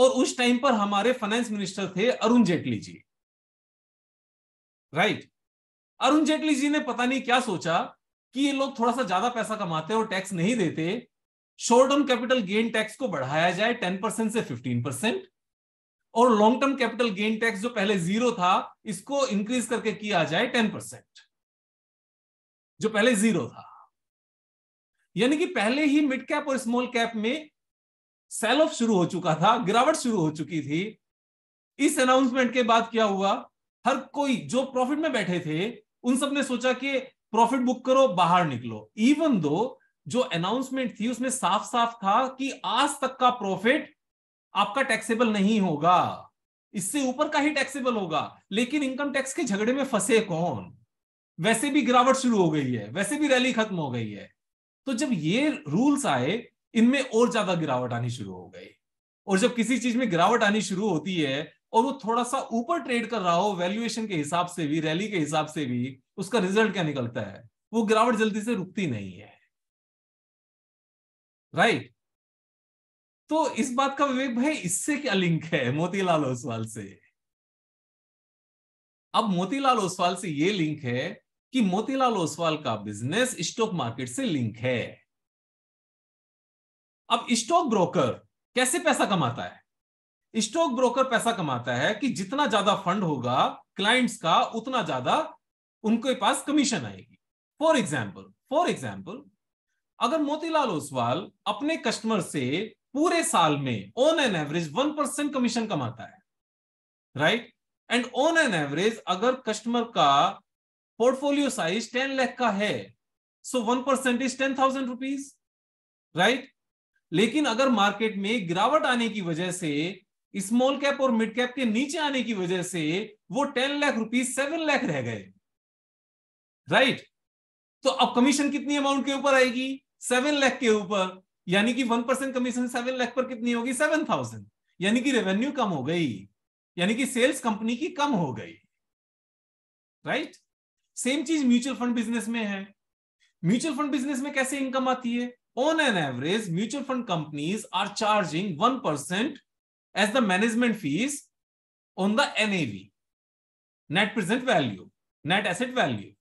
और उस टाइम पर हमारे फाइनेंस मिनिस्टर थे अरुण जेटली जी राइट अरुण जेटली जी ने पता नहीं क्या सोचा कि ये लोग थोड़ा सा ज्यादा पैसा कमाते और टैक्स नहीं देते short term capital gain tax को बढ़ाया जाए टेन परसेंट से फिफ्टीन परसेंट और long term capital gain tax जो पहले जीरो था इसको इंक्रीज करके किया जाए टेन परसेंट जो पहले जीरो था यानी कि पहले ही मिड कैप और स्मॉल कैप में सेल ऑफ शुरू हो चुका था गिरावट शुरू हो चुकी थी इस अनाउंसमेंट के बाद क्या हुआ हर कोई जो प्रॉफिट में बैठे थे उन सब ने सोचा कि प्रॉफिट बुक करो बाहर निकलो इवन दो जो अनाउंसमेंट थी उसमें साफ साफ था कि आज तक का प्रॉफिट आपका टैक्सेबल नहीं होगा इससे ऊपर का ही टैक्सेबल होगा लेकिन इनकम टैक्स के झगड़े में फंसे कौन वैसे भी गिरावट शुरू हो गई है वैसे भी रैली खत्म हो गई है तो जब ये रूल्स आए इनमें और ज्यादा गिरावट आनी शुरू हो गई और जब किसी चीज में गिरावट आनी शुरू होती है और वो थोड़ा सा ऊपर ट्रेड कर रहा हो वैल्यूएशन के हिसाब से भी रैली के हिसाब से भी उसका रिजल्ट क्या निकलता है वो गिरावट जल्दी से रुकती नहीं है राइट right? तो इस बात का विवेक भाई इससे क्या लिंक है मोतीलाल ओसवाल से अब मोतीलाल ओसवाल से ये लिंक है कि मोतीलाल ओसवाल का बिजनेस स्टॉक मार्केट से लिंक है अब स्टॉक ब्रोकर कैसे पैसा कमाता है स्टॉक ब्रोकर पैसा कमाता है कि जितना ज्यादा फंड होगा क्लाइंट्स का उतना ज्यादा उनके पास कमीशन आएगी फॉर एग्जाम्पल फॉर एग्जाम्पल अगर मोतीलाल ओसवाल अपने कस्टमर से पूरे साल में on an average one percent commission कमाता है right and on an average अगर कस्टमर का पोर्टफोलियो साइज टेन लैख का है so one percent is ten thousand rupees right लेकिन अगर मार्केट में गिरावट आने की वजह से स्मॉल कैप और मिड कैप के नीचे आने की वजह से वो ten lakh rupees seven lakh रह गए राइट तो अब कमीशन कितनी अमाउंट के ऊपर आएगी सेवन लाख के ऊपर यानी कि one percent commission seven lakh पर कितनी होगी सेवन थाउजेंड यानी कि रेवेन्यू कम हो गई यानी कि सेल्स कंपनी की कम हो गई राइट सेम चीज म्यूचुअल फंड बिजनेस में है म्यूचुअल फंड बिजनेस में कैसे इनकम आती है on an average, mutual fund companies are charging 1% as the management fees on the NAV, net present value, net asset value,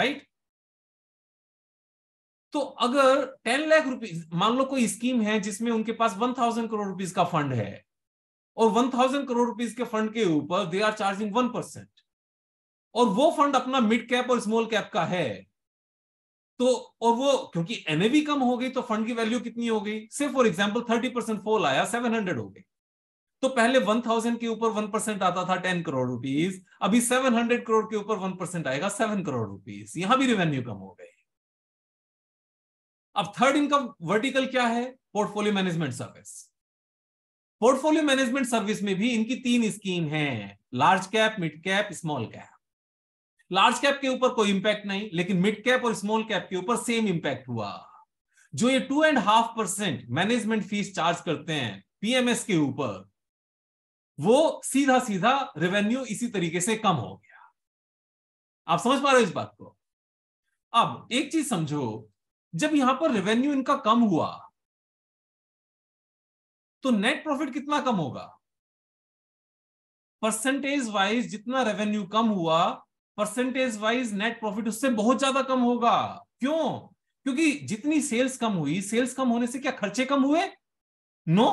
right? तो अगर 10 lakh rupees मान लो कोई स्कीम है जिसमें उनके पास 1000 करोड़ रुपीज का फंड है और 1000 करोड़ रुपीज के फंड के ऊपर दे आर चार्जिंग 1 परसेंट और वो फंड अपना मिड कैप और स्मॉल कैप का है तो और वो क्योंकि एन कम हो गई तो फंड की वैल्यू कितनी हो गई सिर्फ for example thirty percent fall आया सेवन हंड्रेड हो गए तो पहले वन थाउजेंड के ऊपर वन परसेंट आता था टेन करोड़ रुपीज अभी सेवन हंड्रेड करोड़ के ऊपर वन परसेंट आएगा सेवन करोड़ रुपीज यहां भी रेवेन्यू कम हो गए अब थर्ड इनकम वर्टिकल क्या है portfolio management service portfolio management service में भी इनकी तीन स्कीम है large cap mid cap small cap large cap के ऊपर कोई इंपैक्ट नहीं लेकिन मिड कैप और स्मॉल कैप के ऊपर सेम इंपैक्ट हुआ जो ये two and half percent management fees charge करते हैं पीएमएस के ऊपर वो सीधा सीधा रेवेन्यू इसी तरीके से कम हो गया आप समझ पा रहे हो इस बात को अब एक चीज समझो जब यहां पर रेवेन्यू इनका कम हुआ तो नेट प्रॉफिट कितना कम होगा परसेंटेज वाइज जितना रेवेन्यू कम हुआ परसेंटेज वाइज नेट प्रॉफिट उससे बहुत ज्यादा कम होगा क्यों क्योंकि जितनी सेल्स कम हुई सेल्स कम होने से क्या खर्चे कम हुए नो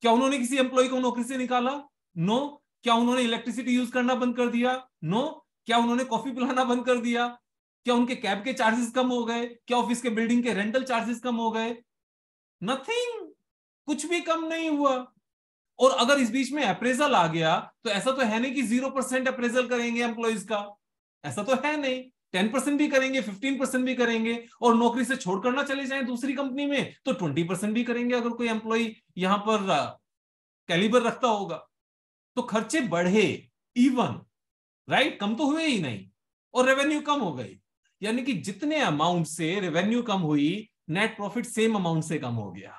क्या उन्होंने किसी एम्प्लॉय को नौकरी से निकाला नो क्या उन्होंने इलेक्ट्रिसिटी यूज करना बंद कर दिया नो क्या उन्होंने कॉफी पिलाना बंद कर दिया क्या उनके कैब के चार्जेस कम हो गए क्या ऑफिस के बिल्डिंग के रेंटल चार्जेस कम हो गए नथिंग कुछ भी कम नहीं हुआ और अगर इस बीच में अप्रेजल आ गया तो ऐसा तो है नहीं कि जीरो परसेंट अप्रेजल करेंगे एम्प्लॉयज का ऐसा तो है नहीं टेन परसेंट भी करेंगे फिफ्टीन परसेंट भी करेंगे और नौकरी से छोड़ करना चले जाएं दूसरी कंपनी में तो ट्वेंटी परसेंट भी करेंगे अगर कोई एम्प्लॉय यहां पर कैलिबर रखता होगा तो खर्चे बढ़े इवन राइट कम तो हुए ही नहीं और रेवेन्यू कम हो गई यानी कि जितने अमाउंट से रेवेन्यू कम हुई नेट प्रॉफिट सेम अमाउंट से कम हो गया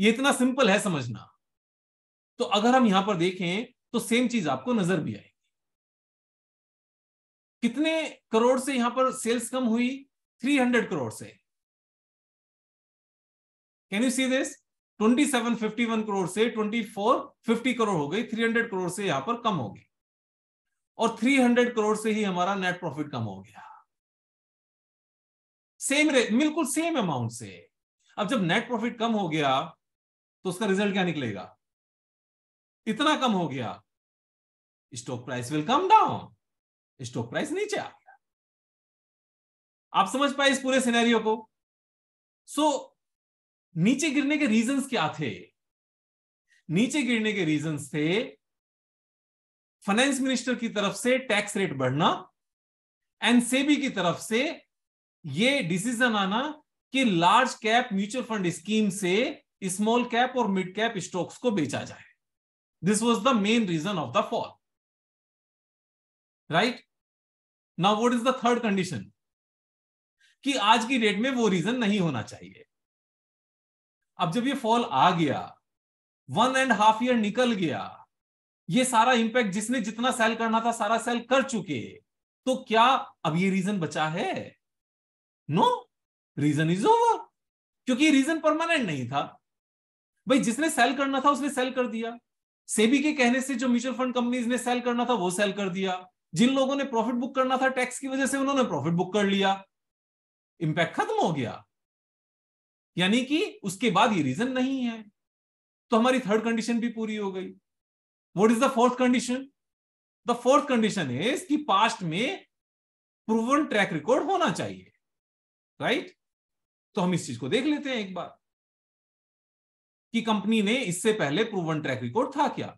ये इतना सिंपल है समझना तो अगर हम यहां पर देखें तो सेम चीज आपको नजर भी आई कितने करोड़ से यहां पर सेल्स कम हुई 300 करोड़ से can you see this 2751 crore से 2450 करोड़ हो गई 300 करोड़ से यहां पर कम हो गई और 300 करोड़ से ही हमारा नेट प्रॉफिट कम हो गया सेम बिल्कुल सेम अमाउंट से अब जब नेट प्रॉफिट कम हो गया तो उसका रिजल्ट क्या निकलेगा इतना कम हो गया stock price will come down stock price नीचे आ गया आप समझ पाए इस पूरे सिनेरियो को सो so, नीचे गिरने के रीजंस क्या थे नीचे गिरने के रीजंस थे फाइनेंस मिनिस्टर की तरफ से टैक्स रेट बढ़ना एंड सेबी की तरफ से ये डिसीजन आना कि large cap mutual fund scheme से स्मॉल कैप और मिड कैप स्टॉक्स को बेचा जाए this was the main reason of the fall right now what is the third condition कि आज की डेट में वो रीजन नहीं होना चाहिए अब जब ये फॉल आ गया वन एंड हाफ ईयर निकल गया ये सारा इंपैक्ट जिसने जितना सेल करना था सारा सेल कर चुके तो क्या अब ये रीजन बचा है नो रीजन इज ओवर क्योंकि रीजन परमानेंट नहीं था भाई जिसने सेल करना था उसने सेल कर दिया सेबी के कहने से जो म्यूचुअल फंड कंपनीज ने सेल करना था वो सेल कर दिया जिन लोगों ने प्रॉफिट बुक करना था टैक्स की वजह से उन्होंने प्रॉफिट बुक कर लिया इंपैक्ट खत्म हो गया यानी कि उसके बाद ये रीजन नहीं है तो हमारी थर्ड कंडीशन भी पूरी हो गई what is the fourth condition the fourth condition is कि पास्ट में प्रूवन ट्रैक रिकॉर्ड होना चाहिए राइट right? तो हम इस चीज को देख लेते हैं एक बार कि कंपनी ने इससे पहले प्रूवन ट्रैक रिकॉर्ड था क्या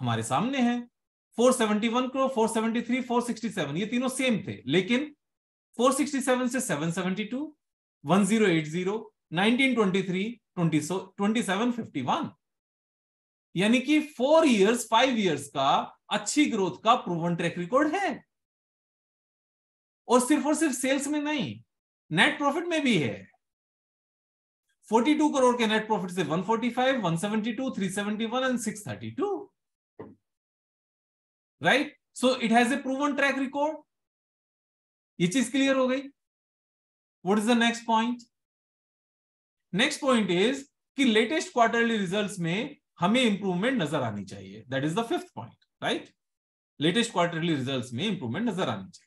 हमारे सामने है 471 करोड़ 473 467 ये तीनों सेम थे लेकिन 467 से 772 1080 1923 फिफ्टी 2751 यानी कि फोर इयर्स फाइव इयर्स का अच्छी ग्रोथ का प्रूवन ट्रैक रिकॉर्ड है और सिर्फ और सिर्फ सेल्स में नहीं नेट प्रॉफिट में भी है 42 करोड़ के नेट प्रॉफिट से 145, 172, 371 and 632 right so it has a proven track record ये चीज क्लियर हो गई what is the next point next point is कि लेटेस्ट क्वार्टरली रिजल्ट्स में हमें इंप्रूवमेंट नजर आनी चाहिए that is the fifth point right latest quarterly results में इंप्रूवमेंट नजर आनी चाहिए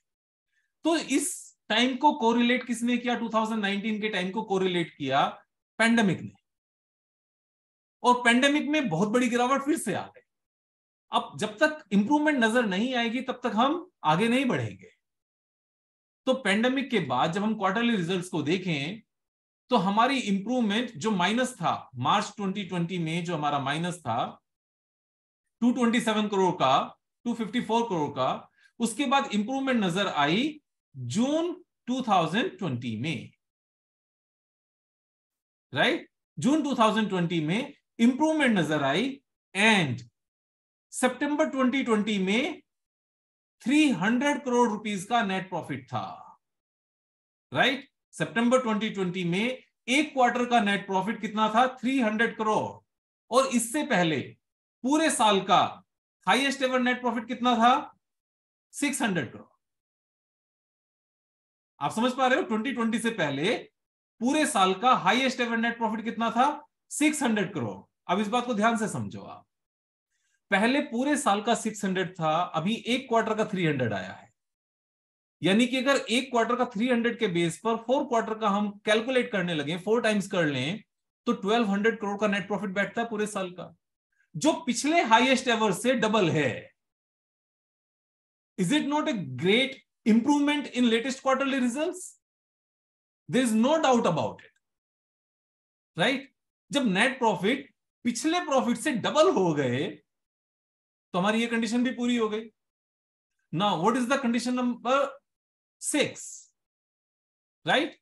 तो इस टाइम को कोरिलेट किसने किया 2019 के टाइम को कोरिलेट किया पैंडेमिक ने और पैंडेमिक में बहुत बड़ी गिरावट फिर से आ गई अब जब तक इंप्रूवमेंट नजर नहीं आएगी तब तक हम आगे नहीं बढ़ेंगे तो पेंडेमिक के बाद जब हम क्वार्टरली रिजल्ट्स को देखें तो हमारी इंप्रूवमेंट जो माइनस था मार्च 2020 में जो हमारा माइनस था 227 करोड़ का 254 करोड़ का उसके बाद इंप्रूवमेंट नजर आई जून 2020 में राइट right? जून 2020 में इंप्रूवमेंट नजर आई एंड सितंबर 2020 में 300 करोड़ रुपीस का नेट प्रॉफिट था राइट सितंबर 2020 में एक क्वार्टर का नेट प्रॉफिट कितना था 300 करोड़ और इससे पहले पूरे साल का हाईएस्ट एवर नेट प्रॉफिट कितना था 600 करोड़ आप समझ पा रहे हो 2020 से पहले पूरे साल का हाईएस्ट एवर नेट प्रॉफिट कितना था 600 करोड़ अब इस बात को ध्यान से समझो आप पहले पूरे साल का 600 था अभी एक क्वार्टर का 300 आया है यानी कि अगर एक क्वार्टर का 300 के बेस पर फोर क्वार्टर का हम कैलकुलेट करने लगे फोर टाइम्स कर लें तो 1200 करोड़ का नेट प्रॉफिट बैठता है पूरे साल का जो पिछले हाईएस्ट एवर से डबल है is it not a great improvement in latest quarterly result there is no doubt about it right जब नेट प्रॉफिट पिछले प्रॉफिट से डबल हो गए तो हमारी ये कंडीशन भी पूरी हो गई ना what is the condition number six right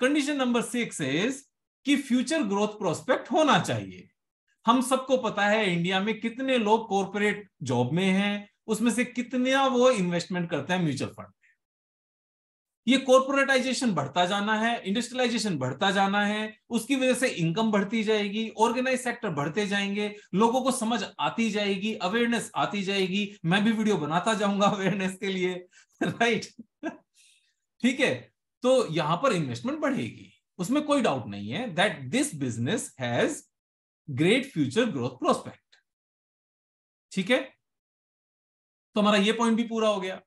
condition number six is कि फ्यूचर ग्रोथ प्रोस्पेक्ट होना चाहिए हम सबको पता है इंडिया में कितने लोग कॉरपोरेट जॉब में हैं उसमें से कितना वो इन्वेस्टमेंट करते हैं म्यूचुअल फंड ये कॉरपोरेटाइजेशन बढ़ता जाना है इंडस्ट्रियलाइजेशन बढ़ता जाना है उसकी वजह से इनकम बढ़ती जाएगी ऑर्गेनाइज सेक्टर बढ़ते जाएंगे लोगों को समझ आती जाएगी अवेयरनेस आती जाएगी मैं भी वीडियो बनाता जाऊंगा अवेयरनेस के लिए राइट ठीक है तो यहां पर इन्वेस्टमेंट बढ़ेगी उसमें कोई डाउट नहीं है that this business has great future growth prospect ठीक है तो हमारा ये पॉइंट भी पूरा हो गया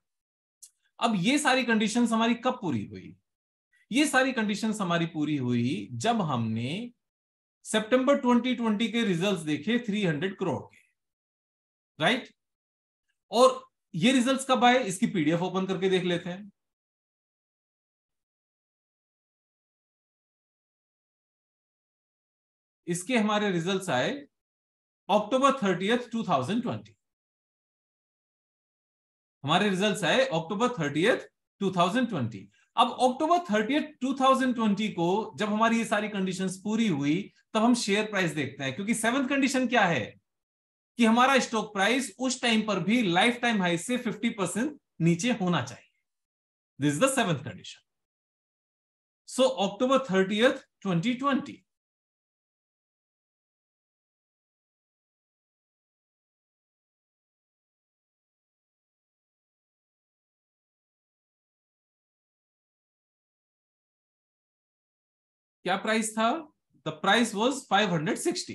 अब ये सारी कंडीशन हमारी कब पूरी हुई ये सारी कंडीशन हमारी पूरी हुई जब हमने सितंबर 2020 के रिजल्ट्स देखे 300 करोड़ के राइट और ये रिजल्ट्स कब आए इसकी पीडीएफ ओपन करके देख लेते हैं इसके हमारे रिजल्ट्स आए अक्टूबर थाउजेंड 2020 हमारे रिजल्ट आए अक्टूबर थर्टीएथ 2020 अब अक्टूबर थर्टीएथ 2020 को जब हमारी ये सारी कंडीशन पूरी हुई तब हम शेयर प्राइस देखते हैं क्योंकि सेवंथ कंडीशन क्या है कि हमारा स्टॉक प्राइस उस टाइम पर भी लाइफ टाइम हाई से 50 परसेंट नीचे होना चाहिए this is the seventh condition so October thirtieth 2020 क्या प्राइस था the price was five hundred sixty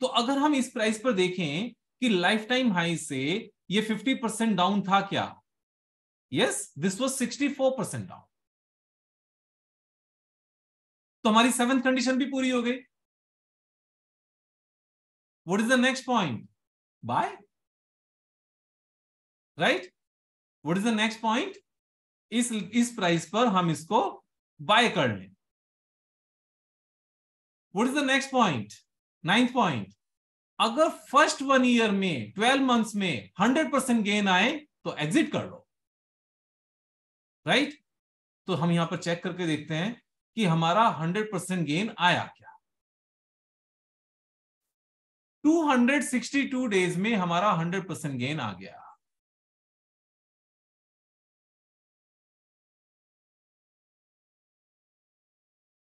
तो अगर हम इस प्राइस पर देखें कि लाइफ टाइम हाई से ये फिफ्टी परसेंट डाउन था क्या yes this was sixty four percent down तो हमारी सेवेंथ कंडीशन भी पूरी हो गई what is the next point by right what is the next point इस इस प्राइस पर हम इसको बाय कर लें what is the next point ninth point अगर फर्स्ट वन ईयर में ट्वेल्व मंथ्स में हंड्रेड परसेंट गेन आए तो एग्जिट कर लो राइट right? तो हम यहां पर चेक करके देखते हैं कि हमारा हंड्रेड परसेंट गेन आया क्या two hundred sixty two days में हमारा हंड्रेड परसेंट गेन आ गया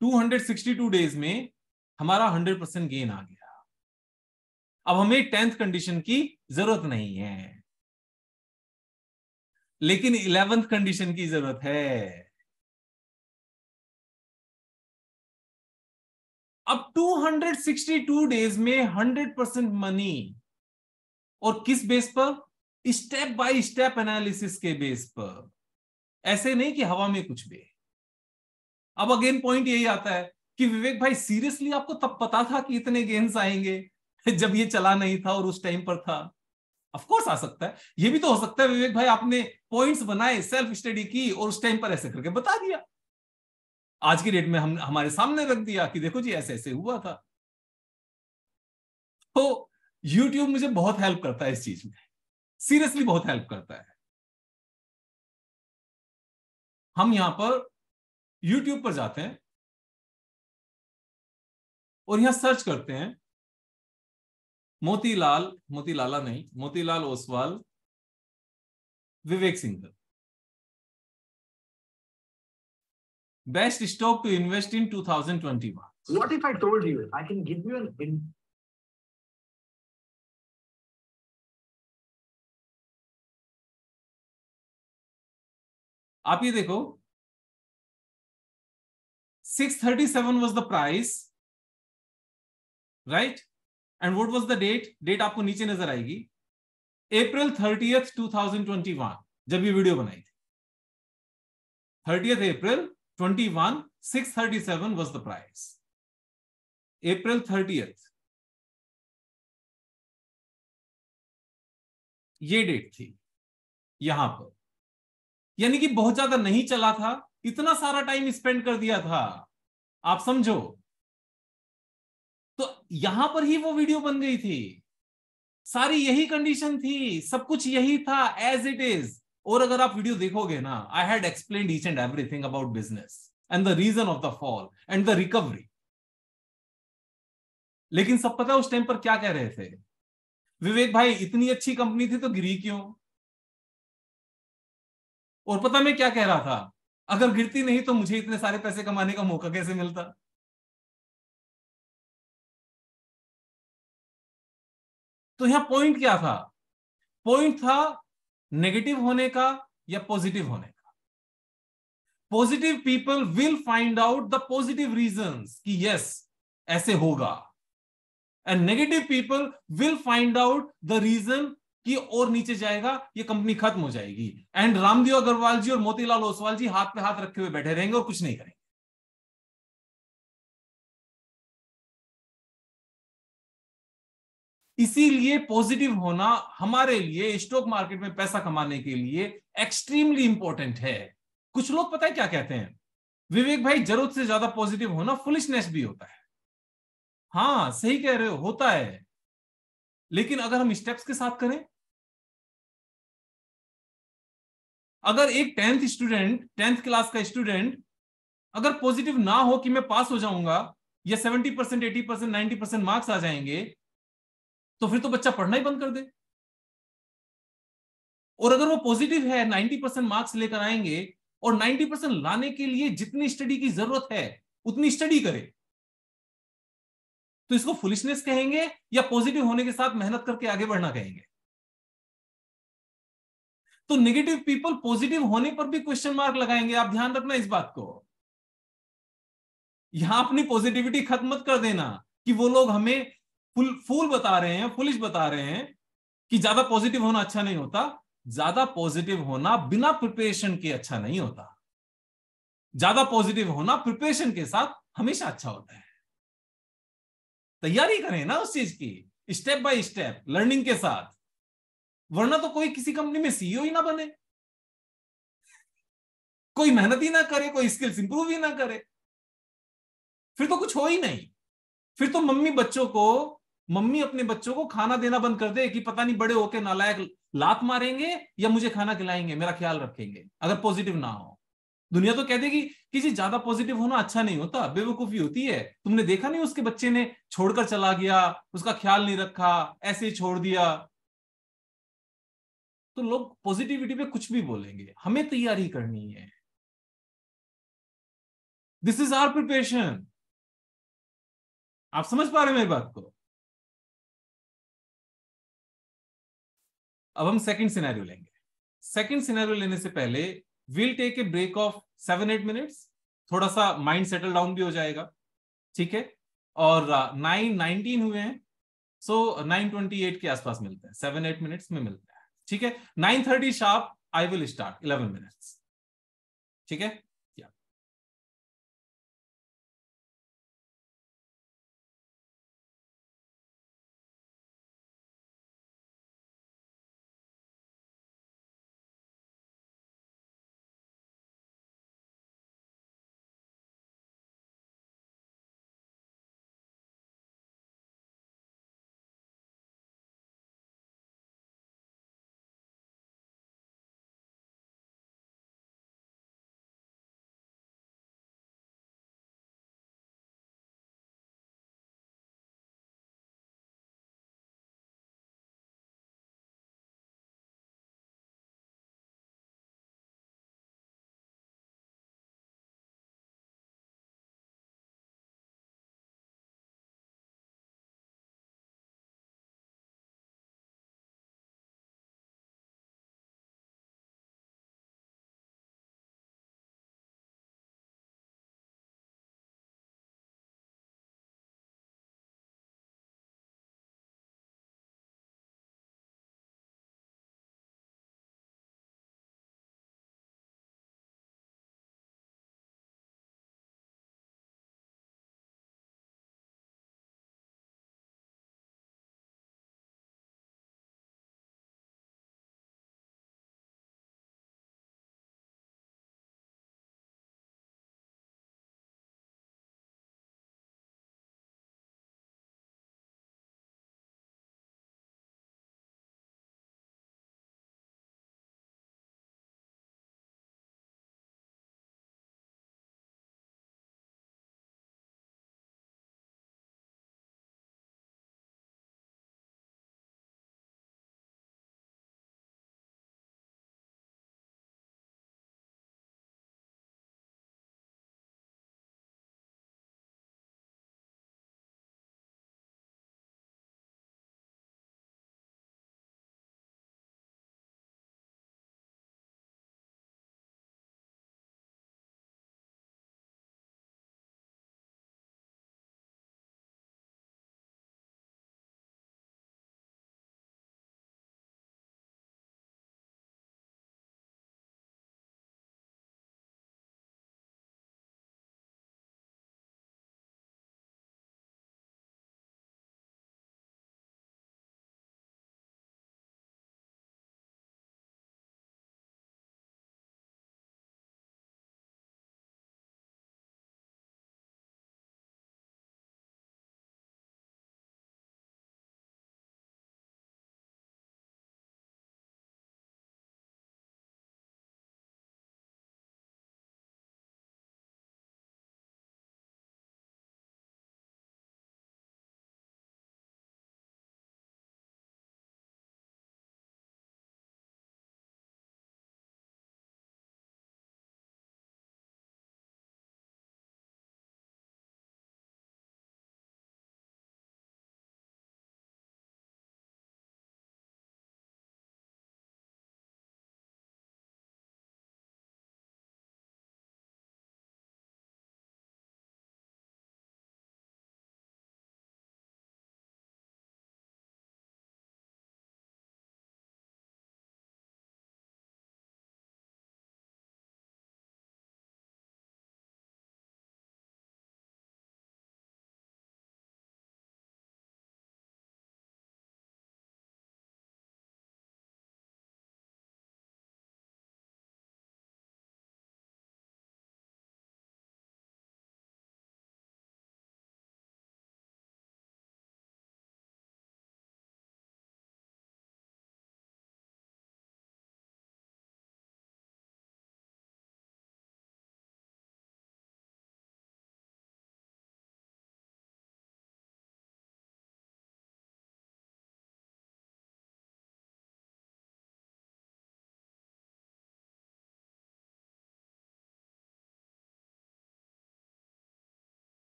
two hundred sixty two days में हमारा हंड्रेड परसेंट गेन आ गया अब हमें टेंथ कंडीशन की जरूरत नहीं है लेकिन इलेवेंथ कंडीशन की जरूरत है अब 262 डेज में 100 परसेंट मनी और किस बेस पर स्टेप बाय स्टेप एनालिसिस के बेस पर ऐसे नहीं कि हवा में कुछ भी अब अगेन पॉइंट यही आता है कि विवेक भाई सीरियसली आपको तब पता था कि इतने गेंस आएंगे जब ये चला नहीं था और उस टाइम पर था ऑफकोर्स आ सकता है ये भी तो हो सकता है विवेक भाई आपने पॉइंट्स बनाए सेल्फ स्टडी की और उस टाइम पर ऐसे करके बता दिया आज की डेट में हम हमारे सामने रख दिया कि देखो जी ऐसे ऐसे हुआ था तो YouTube मुझे बहुत हेल्प करता है इस चीज में सीरियसली बहुत हेल्प करता है हम यहां पर YouTube पर जाते हैं और यहां सर्च करते हैं मोतीलाल मोतीलाला नहीं Motilal Oswal Vivek Singh best stock to invest in 2021 what if I told you I can give you in आप ये देखो six thirty seven was the price right and what was the date date आपको नीचे नजर आएगी अप्रैल थर्टी थर्टीएथ 2021 जब ये video बनाई थी thirtieth April twenty one six thirty seven was the price April thirtieth ये डेट थी यहां पर यानी कि बहुत ज्यादा नहीं चला था इतना सारा टाइम स्पेंड कर दिया था आप समझो यहां पर ही वो वीडियो बन गई थी सारी यही कंडीशन थी सब कुछ यही था एज इट इज और अगर आप वीडियो देखोगे ना I had explain each and everything about business and the reason of the fall and the recovery लेकिन सब पता उस टाइम पर क्या कह रहे थे विवेक भाई इतनी अच्छी कंपनी थी तो गिरी क्यों और पता मैं क्या कह रहा था अगर गिरती नहीं तो मुझे इतने सारे पैसे कमाने का मौका कैसे मिलता तो यहां पॉइंट क्या था पॉइंट था नेगेटिव होने का या पॉजिटिव होने का positive people will find out the positive reason कि यस ऐसे होगा and negative people will find out the reason कि और नीचे जाएगा ये कंपनी खत्म हो जाएगी एंड रामदेव अग्रवाल जी और मोतीलाल ओसवाल जी हाथ पे हाथ रखे हुए बैठे रहेंगे और कुछ नहीं करेंगे इसीलिए पॉजिटिव होना हमारे लिए स्टॉक मार्केट में पैसा कमाने के लिए एक्सट्रीमली इंपॉर्टेंट है कुछ लोग पता है क्या कहते हैं विवेक भाई जरूरत से ज्यादा पॉजिटिव होना फुलिशनेस भी होता है हाँ सही कह रहे हो होता है लेकिन अगर हम स्टेप्स के साथ करें अगर एक टेंथ स्टूडेंट टेंथ क्लास का स्टूडेंट अगर पॉजिटिव ना हो कि मैं पास हो जाऊंगा या seventy percent eighty percent ninety percent marks आ जाएंगे तो फिर तो बच्चा पढ़ना ही बंद कर दे और अगर वो पॉजिटिव है 90 परसेंट मार्क्स लेकर आएंगे और 90 परसेंट लाने के लिए जितनी स्टडी की जरूरत है उतनी स्टडी करे तो इसको फुलिशनेस कहेंगे या पॉजिटिव होने के साथ मेहनत करके आगे बढ़ना कहेंगे तो नेगेटिव पीपल पॉजिटिव होने पर भी क्वेश्चन मार्क लगाएंगे आप ध्यान रखना इस बात को यहां अपनी पॉजिटिविटी खत्म मत कर देना कि वो लोग हमें फुल फूल बता रहे हैं फुलिश बता रहे हैं कि ज्यादा पॉजिटिव होना अच्छा नहीं होता ज्यादा पॉजिटिव होना बिना प्रिपरेशन के अच्छा नहीं होता ज्यादा पॉजिटिव होना प्रिपरेशन के साथ हमेशा अच्छा होता है तैयारी करें ना उस चीज की स्टेप बाय स्टेप लर्निंग के साथ वरना तो कोई किसी कंपनी में सीईओ ही ना बने कोई मेहनत ही ना करे कोई स्किल्स इंप्रूव ही ना करे फिर तो कुछ हो ही नहीं फिर तो मम्मी बच्चों को मम्मी अपने बच्चों को खाना देना बंद कर दे कि पता नहीं बड़े होके नालायक लात मारेंगे या मुझे खाना खिलाएंगे मेरा ख्याल रखेंगे अगर पॉजिटिव ना हो दुनिया तो कह देगी कि जी ज्यादा पॉजिटिव होना अच्छा नहीं होता बेवकूफी होती है तुमने देखा नहीं उसके बच्चे ने छोड़कर चला गया उसका ख्याल नहीं रखा ऐसे ही छोड़ दिया तो लोग पॉजिटिविटी पे कुछ भी बोलेंगे हमें तैयारी करनी है दिस इज आर प्रिपरेशन आप समझ पा रहे मेरी बात को अब हम सेकंड सिनेरियो लेंगे सेकंड सिनेरियो लेने से पहले will take a break of seven eight minutes थोड़ा सा माइंड सेटल डाउन भी हो जाएगा ठीक है और नाइन uh, नाइनटीन हुए हैं सो नाइन ट्वेंटी एट के आसपास मिलते हैं सेवन एट मिनट्स में मिलते हैं ठीक है nine thirty sharp I will start eleven minutes ठीक है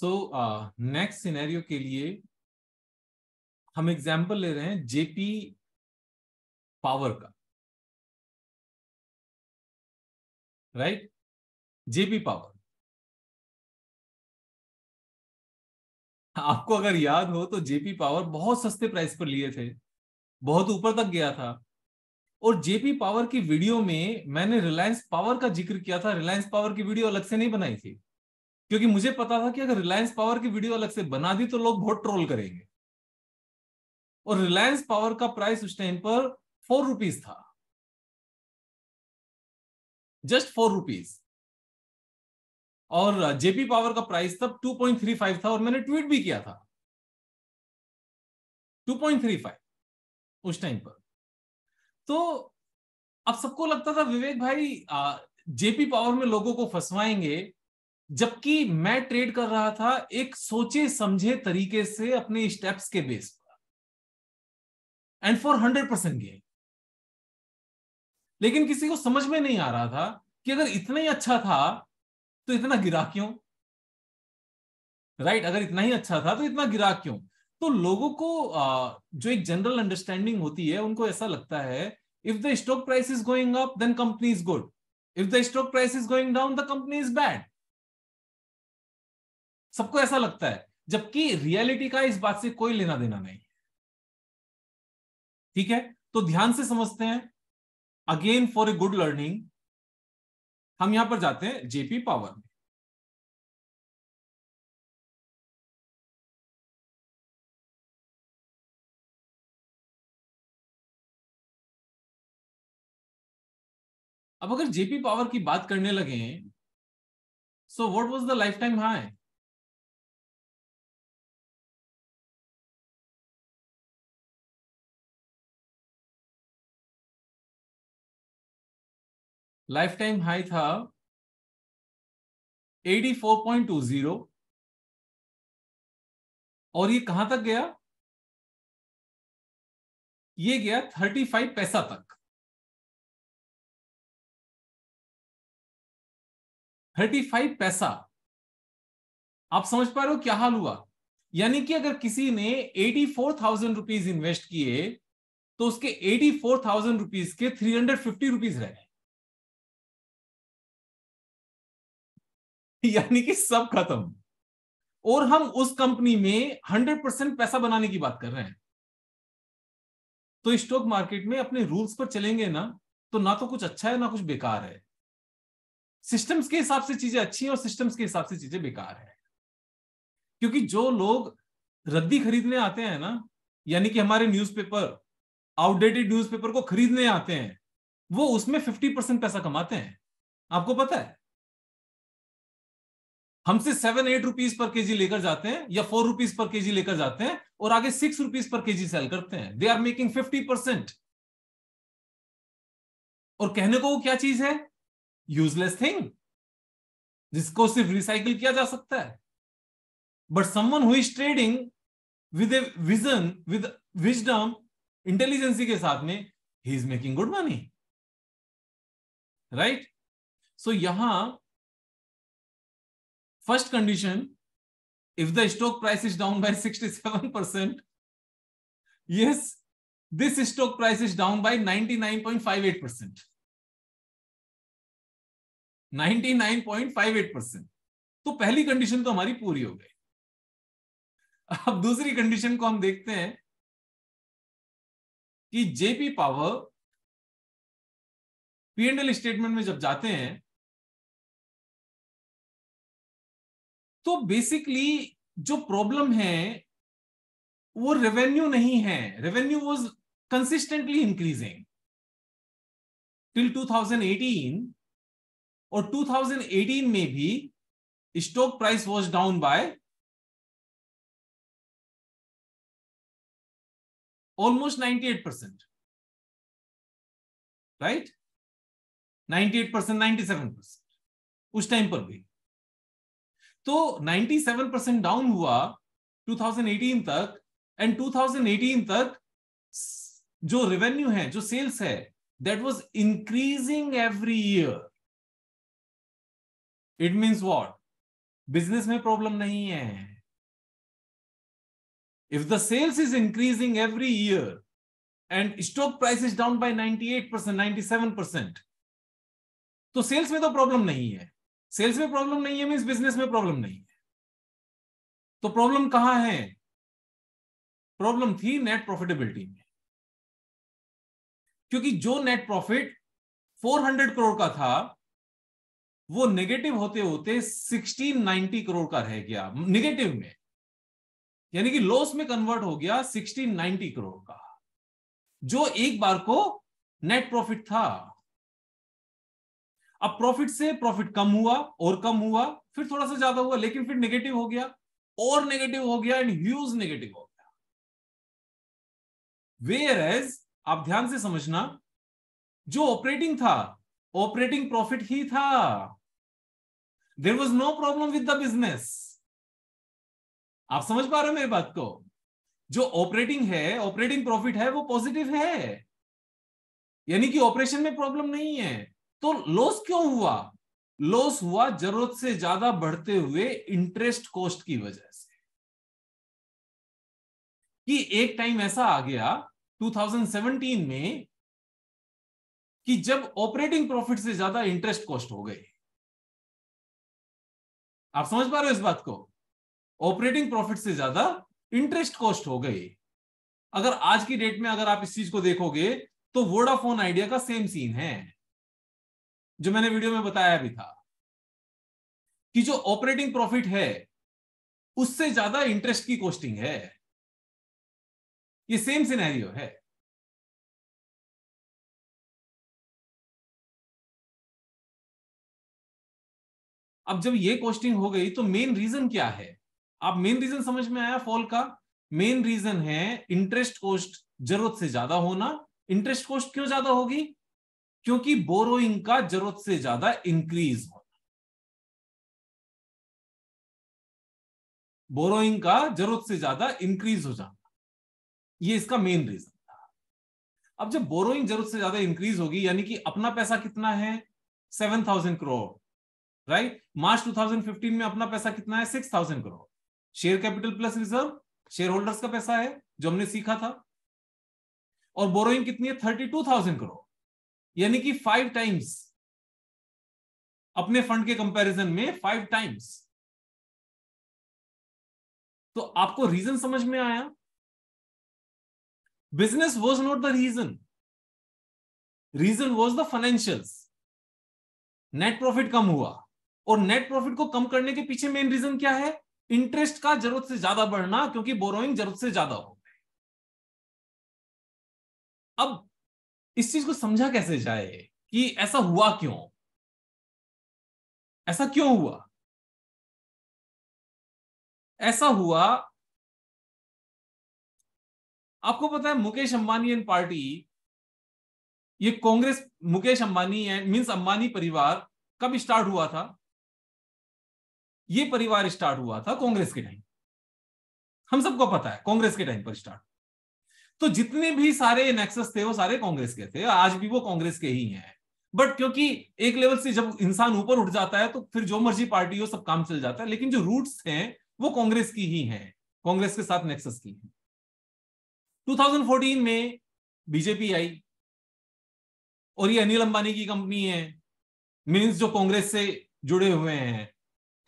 सो नेक्स्ट सिनेरियो के लिए हम एग्जाम्पल ले रहे हैं जेपी पावर का राइट right? जेपी पावर आपको अगर याद हो तो जेपी पावर बहुत सस्ते प्राइस पर लिए थे बहुत ऊपर तक गया था और जेपी पावर की वीडियो में मैंने रिलायंस पावर का जिक्र किया था रिलायंस पावर की वीडियो अलग से नहीं बनाई थी क्योंकि मुझे पता था कि अगर रिलायंस पावर की वीडियो अलग से बना दी तो लोग बहुत ट्रोल करेंगे और रिलायंस पावर का प्राइस उस टाइम पर फोर रुपीज था जस्ट फोर रुपीज और जेपी पावर का प्राइस तब 2.35 था और मैंने ट्वीट भी किया था 2.35 उस टाइम पर तो अब सबको लगता था विवेक भाई जेपी पावर में लोगों को फंसवाएंगे जबकि मैं ट्रेड कर रहा था एक सोचे समझे तरीके से अपने स्टेप्स के बेस पर and for hundred percent gain लेकिन किसी को समझ में नहीं आ रहा था कि अगर इतना ही अच्छा था तो इतना गिरा क्यों राइट right? अगर इतना ही अच्छा था तो इतना गिरा क्यों तो लोगों को जो एक जनरल अंडरस्टैंडिंग होती है उनको ऐसा लगता है if the stock price is going up then company is good if the stock price is going down the company is bad सबको ऐसा लगता है जबकि रियलिटी का इस बात से कोई लेना देना नहीं ठीक है तो ध्यान से समझते हैं again for a good learning हम यहां पर जाते हैं जेपी पावर में अब अगर जेपी पावर की बात करने लगे so what was the life time high life time high था 84.20 और ये कहां तक गया ये गया 35 पैसा तक थर्टी फाइव पैसा आप समझ पा रहे हो क्या हाल हुआ यानी कि अगर किसी ने eighty four thousand rupees invest किए तो उसके एटी फोर थाउजेंड रुपीज के थ्री हंड्रेड फिफ्टी रुपीज रह गए यानी कि सब खत्म और हम उस कंपनी में हंड्रेड परसेंट पैसा बनाने की बात कर रहे हैं तो स्टॉक मार्केट में अपने रूल्स पर चलेंगे ना तो ना तो कुछ अच्छा है ना कुछ बेकार है सिस्टम्स के हिसाब से चीजें अच्छी है और सिस्टम्स के हिसाब से चीजें बेकार है क्योंकि जो लोग रद्दी खरीदने आते हैं ना यानी कि हमारे न्यूज़पेपर आउटडेटेड न्यूज़पेपर को खरीदने आते हैं वो उसमें फिफ्टी परसेंट पैसा कमाते हैं आपको पता है हमसे सेवन एट रुपीज पर केजी लेकर जाते हैं या फोर रुपीज पर केजी लेकर जाते हैं और आगे सिक्स रुपीज पर केजी सेल करते हैं they are making fifty percent और कहने को वो क्या चीज है यूजलेस थिंग जिसको सिर्फ रिसाइकिल किया जा सकता है but someone who is trading with a vision with wisdom intelligence के साथ में ही is making good money right so यहां first condition sixty seven percent price this down price 67%, down this stock nine point five eight 99.58%. 99.58 percent तो पहली condition तो हमारी पूरी हो गई अब दूसरी कंडीशन को हम देखते हैं कि जेपी पावर पीएनएल स्टेटमेंट में जब जाते हैं तो बेसिकली जो प्रॉब्लम है वो रेवेन्यू नहीं है revenue was consistently increasing till 2018 और 2018 में भी stock price was down by almost 98 percent right 98 percent ninety percent उस टाइम पर भी तो 97 परसेंट डाउन हुआ 2018 तक एंड 2018 तक जो रेवेन्यू है जो सेल्स है that was increasing every year it means what business में प्रॉब्लम नहीं है if the sales is increasing every year and stock price is down by 98 percent ninety percent तो सेल्स में तो प्रॉब्लम नहीं है सेल्स में प्रॉब्लम नहीं है मीन्स बिजनेस में प्रॉब्लम नहीं है तो प्रॉब्लम कहां है प्रॉब्लम थी नेट प्रॉफिटेबिलिटी में क्योंकि जो नेट प्रॉफिट 400 करोड़ का था वो नेगेटिव होते होते 1690 करोड़ का रह गया नेगेटिव में यानी कि लॉस में कन्वर्ट हो गया 1690 करोड़ का जो एक बार को नेट प्रॉफिट था अब प्रॉफिट से प्रॉफिट कम हुआ और कम हुआ फिर थोड़ा सा ज्यादा हुआ लेकिन फिर नेगेटिव हो गया और नेगेटिव हो गया एंड ह्यूज नेगेटिव हो गया वेयर एज आप ध्यान से समझना जो ऑपरेटिंग था ऑपरेटिंग प्रॉफिट ही था there was no problem with the business आप समझ पा रहे हो मेरी बात को जो ऑपरेटिंग है ऑपरेटिंग प्रॉफिट है वो पॉजिटिव है यानी कि ऑपरेशन में प्रॉब्लम नहीं है तो लॉस क्यों हुआ लॉस हुआ जरूरत से ज्यादा बढ़ते हुए इंटरेस्ट कॉस्ट की वजह से कि एक टाइम ऐसा आ गया 2017 में कि जब ऑपरेटिंग प्रॉफिट से ज्यादा इंटरेस्ट कॉस्ट हो गए आप समझ पा रहे हो इस बात को ऑपरेटिंग प्रॉफिट से ज्यादा इंटरेस्ट कॉस्ट हो गई अगर आज की डेट में अगर आप इस चीज को देखोगे तो वोडाफोन आइडिया का सेम सीन है जो मैंने वीडियो में बताया भी था कि जो ऑपरेटिंग प्रॉफिट है उससे ज्यादा इंटरेस्ट की कॉस्टिंग है ये सेम सिनेरियो है अब जब ये कॉस्टिंग हो गई तो मेन रीजन क्या है आप मेन रीजन समझ में आया फॉल का मेन रीजन है इंटरेस्ट कोस्ट जरूरत से ज्यादा होना इंटरेस्ट कोस्ट क्यों ज्यादा होगी क्योंकि बोरोइंग का जरूरत से ज्यादा इंक्रीज होना बोरोइंग का जरूरत से ज्यादा इंक्रीज हो जाना ये इसका मेन रीजन था अब जब बोरोइंग जरूरत से ज्यादा इंक्रीज होगी यानी कि अपना पैसा कितना है seven thousand crore right March 2015 में अपना पैसा कितना है six thousand crore share capital plus reserve share holders का पैसा है जो हमने सीखा था और बोरोइंग कितनी है थर्टी टू थाउजेंड करोड़ यानी कि फाइव टाइम्स अपने फंड के कंपैरिजन में फाइव टाइम्स तो आपको रीजन समझ में आया business was not the reason reason was the financial net profit कम हुआ और नेट प्रॉफिट को कम करने के पीछे मेन रीजन क्या है इंटरेस्ट का जरूरत से ज्यादा बढ़ना क्योंकि बोरोइंग जरूरत से ज्यादा हो गए अब इस चीज को समझा कैसे जाए कि ऐसा हुआ क्यों ऐसा क्यों हुआ ऐसा हुआ आपको पता है मुकेश अंबानी एंड पार्टी ये कांग्रेस मुकेश अंबानी एंड मीन्स अंबानी परिवार कब स्टार्ट हुआ था ये परिवार स्टार्ट हुआ था कांग्रेस के टाइम हम सबको पता है कांग्रेस के टाइम पर स्टार्ट तो जितने भी सारे नेक्सस थे वो सारे कांग्रेस के थे आज भी वो कांग्रेस के ही हैं बट क्योंकि एक लेवल से जब इंसान ऊपर उठ जाता है तो फिर जो मर्जी पार्टी हो सब काम चल जाता है लेकिन जो रूट्स हैं वो कांग्रेस की ही हैं कांग्रेस के साथ नेक्सस की है 2014 में बीजेपी आई और ये अनिल अंबानी की कंपनी है मीन्स जो कांग्रेस से जुड़े हुए हैं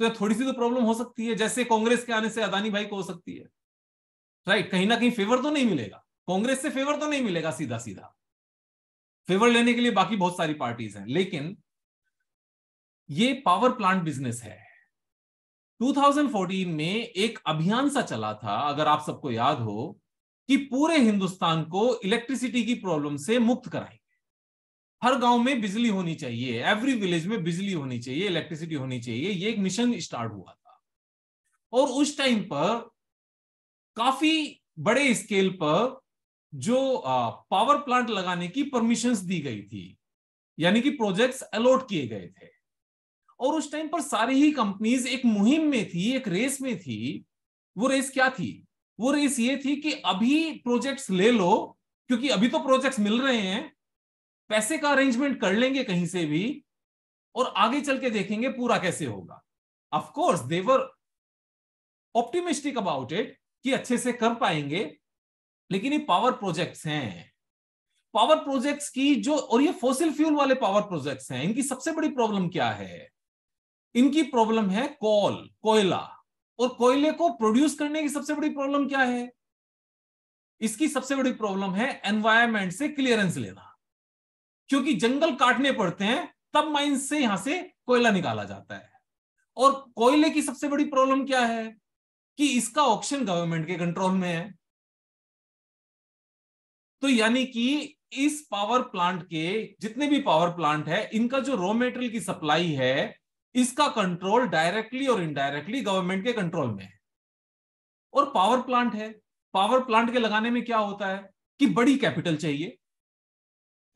तो थोड़ी सी तो प्रॉब्लम हो सकती है जैसे कांग्रेस के आने से अदानी भाई को हो सकती है राइट कहीं ना कहीं फेवर तो नहीं मिलेगा कांग्रेस से फेवर तो नहीं मिलेगा सीधा सीधा फेवर लेने के लिए बाकी बहुत सारी पार्टीज हैं लेकिन ये पावर प्लांट बिजनेस है 2014 में एक अभियान सा चला था अगर आप सबको याद हो कि पूरे हिंदुस्तान को इलेक्ट्रिसिटी की प्रॉब्लम से मुक्त कराए हर गांव में बिजली होनी चाहिए एवरी विलेज में बिजली होनी चाहिए इलेक्ट्रिसिटी होनी चाहिए ये एक मिशन स्टार्ट हुआ था और उस टाइम पर काफी बड़े स्केल पर जो पावर प्लांट लगाने की परमिशंस दी गई थी यानी कि प्रोजेक्ट्स अलॉट किए गए थे और उस टाइम पर सारी ही कंपनीज एक मुहिम में थी एक रेस में थी वो रेस क्या थी वो रेस ये थी कि अभी प्रोजेक्ट्स ले लो क्योंकि अभी तो प्रोजेक्ट्स मिल रहे हैं पैसे का अरेंजमेंट कर लेंगे कहीं से भी और आगे चल के देखेंगे पूरा कैसे होगा of course they're optimistic about it कि अच्छे से कर पाएंगे लेकिन ये पावर प्रोजेक्ट्स हैं पावर प्रोजेक्ट्स की जो और ये फोसिल फ्यूल वाले पावर प्रोजेक्ट्स हैं इनकी सबसे बड़ी प्रॉब्लम क्या है इनकी प्रॉब्लम है कोल कोयला और कोयले को प्रोड्यूस करने की सबसे बड़ी प्रॉब्लम क्या है इसकी सबसे बड़ी प्रॉब्लम है एनवायरमेंट से क्लियरेंस लेना क्योंकि जंगल काटने पड़ते हैं तब माइन से यहां से कोयला निकाला जाता है और कोयले की सबसे बड़ी प्रॉब्लम क्या है कि इसका ऑप्शन गवर्नमेंट के कंट्रोल में है तो यानी कि इस पावर प्लांट के जितने भी पावर प्लांट है इनका जो रॉ मेटेरियल की सप्लाई है इसका कंट्रोल डायरेक्टली और इनडायरेक्टली गवर्नमेंट के कंट्रोल में है और पावर प्लांट है पावर प्लांट के लगाने में क्या होता है कि बड़ी कैपिटल चाहिए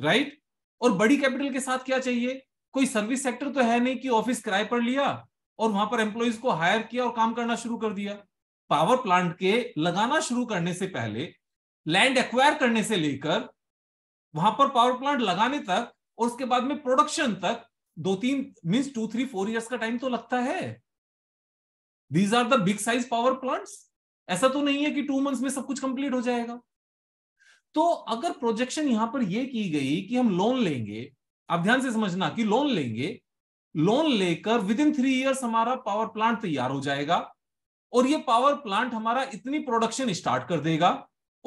राइट और बड़ी कैपिटल के साथ क्या चाहिए कोई सर्विस सेक्टर तो है नहीं कि ऑफिस किराए पर लिया और वहां पर एम्प्लॉयज को हायर किया और काम करना शुरू कर दिया पावर प्लांट के लगाना शुरू करने से पहले लैंड एक्वायर करने से लेकर वहां पर पावर प्लांट लगाने तक और उसके बाद में प्रोडक्शन तक दो तीन means two three four years का टाइम तो लगता है these are the big size power plants ऐसा तो नहीं है कि टू मंथ्स में सब कुछ कंप्लीट हो जाएगा तो अगर प्रोजेक्शन यहां पर यह की गई कि हम लोन लेंगे आप ध्यान से समझना कि लोन लेंगे लोन लेकर विद इन थ्री इयर्स हमारा पावर प्लांट तैयार हो जाएगा और ये पावर प्लांट हमारा इतनी प्रोडक्शन स्टार्ट कर देगा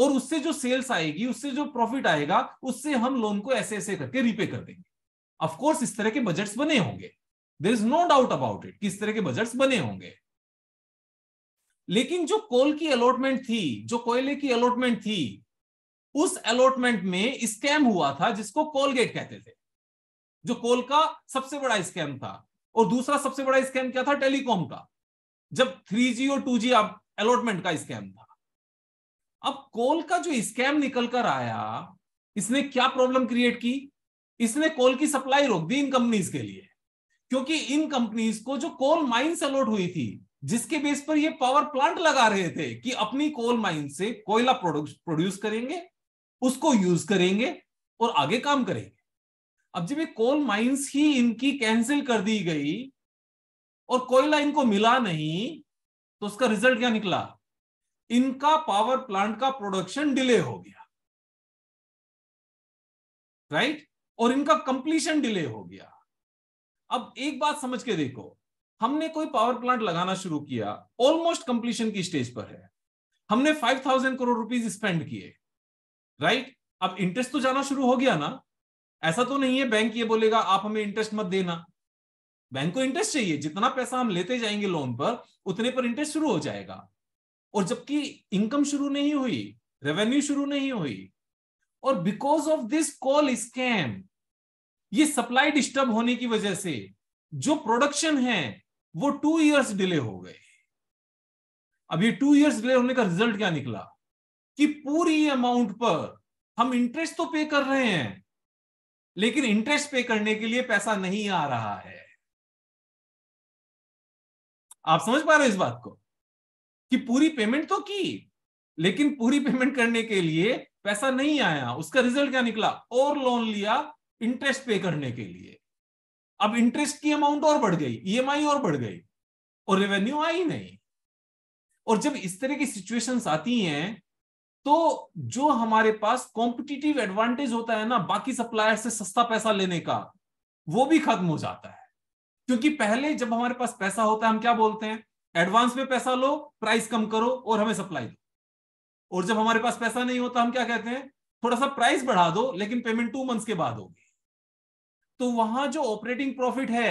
और उससे जो सेल्स आएगी उससे जो प्रॉफिट आएगा उससे हम लोन को ऐसे ऐसे करके रिपे कर देंगे अफकोर्स इस तरह के बजट्स बने होंगे there is no doubt about it कि इस तरह के बजट्स बने होंगे लेकिन जो कोल की अलॉटमेंट थी जो कोयले की अलॉटमेंट थी उस अलॉटमेंट में स्कैम हुआ था जिसको कोलगेट कहते थे जो कोल का सबसे बड़ा स्कैम था और दूसरा सबसे बड़ा स्कैम क्या था टेलीकॉम का जब 3G और 2G जी अलॉटमेंट का स्कैम था अब कोल का जो स्कैम निकल कर आया इसने क्या प्रॉब्लम क्रिएट की इसने कोल की सप्लाई रोक दी इन कंपनीज के लिए क्योंकि इन कंपनीज को जो कोल माइन्स अलॉट हुई थी जिसके बेस पर ये पावर प्लांट लगा रहे थे कि अपनी कोल माइन से कोयला प्रोड्यूस करेंगे उसको यूज करेंगे और आगे काम करेंगे अब जब ये कोल माइंस ही इनकी कैंसिल कर दी गई और कोयला इनको मिला नहीं तो उसका रिजल्ट क्या निकला इनका पावर प्लांट का प्रोडक्शन डिले हो गया राइट right? और इनका कंप्लीशन डिले हो गया अब एक बात समझ के देखो हमने कोई पावर प्लांट लगाना शुरू किया ऑलमोस्ट कंप्लीशन की स्टेज पर है हमने 5000 करोड़ रुपीस स्पेंड किए राइट अब इंटरेस्ट तो जाना शुरू हो गया ना ऐसा तो नहीं है बैंक ये बोलेगा आप हमें इंटरेस्ट मत देना बैंक को इंटरेस्ट चाहिए जितना पैसा हम लेते जाएंगे लोन पर उतने पर इंटरेस्ट शुरू हो जाएगा और जबकि इनकम शुरू नहीं हुई रेवेन्यू शुरू नहीं हुई और because of this coal scam ये सप्लाई डिस्टर्ब होने की वजह से जो प्रोडक्शन है वो टू इयर्स डिले हो गए अब ये टू इयर्स डिले होने का रिजल्ट क्या निकला कि पूरी अमाउंट पर हम इंटरेस्ट तो पे कर रहे हैं लेकिन इंटरेस्ट पे करने के लिए पैसा नहीं आ रहा है आप समझ पा रहे हो इस बात को कि पूरी पेमेंट तो की लेकिन पूरी पेमेंट करने के लिए पैसा नहीं आया उसका रिजल्ट क्या निकला और लोन लिया इंटरेस्ट पे करने के लिए अब इंटरेस्ट की अमाउंट और बढ़ गई ईएमआई e और बढ़ गई और रेवेन्यू आई नहीं और जब इस तरह की सिचुएशंस आती हैं तो जो हमारे पास कॉम्पिटिटिव एडवांटेज होता है ना बाकी सप्लायर से सस्ता पैसा लेने का वो भी खत्म हो जाता है क्योंकि पहले जब हमारे पास पैसा होता है हम क्या बोलते हैं एडवांस में पैसा लो प्राइस कम करो और हमें सप्लाई दो और जब हमारे पास पैसा नहीं होता हम क्या कहते हैं थोड़ा सा प्राइस बढ़ा दो लेकिन पेमेंट टू मंथ्स के बाद होगी तो वहां जो ऑपरेटिंग प्रॉफिट है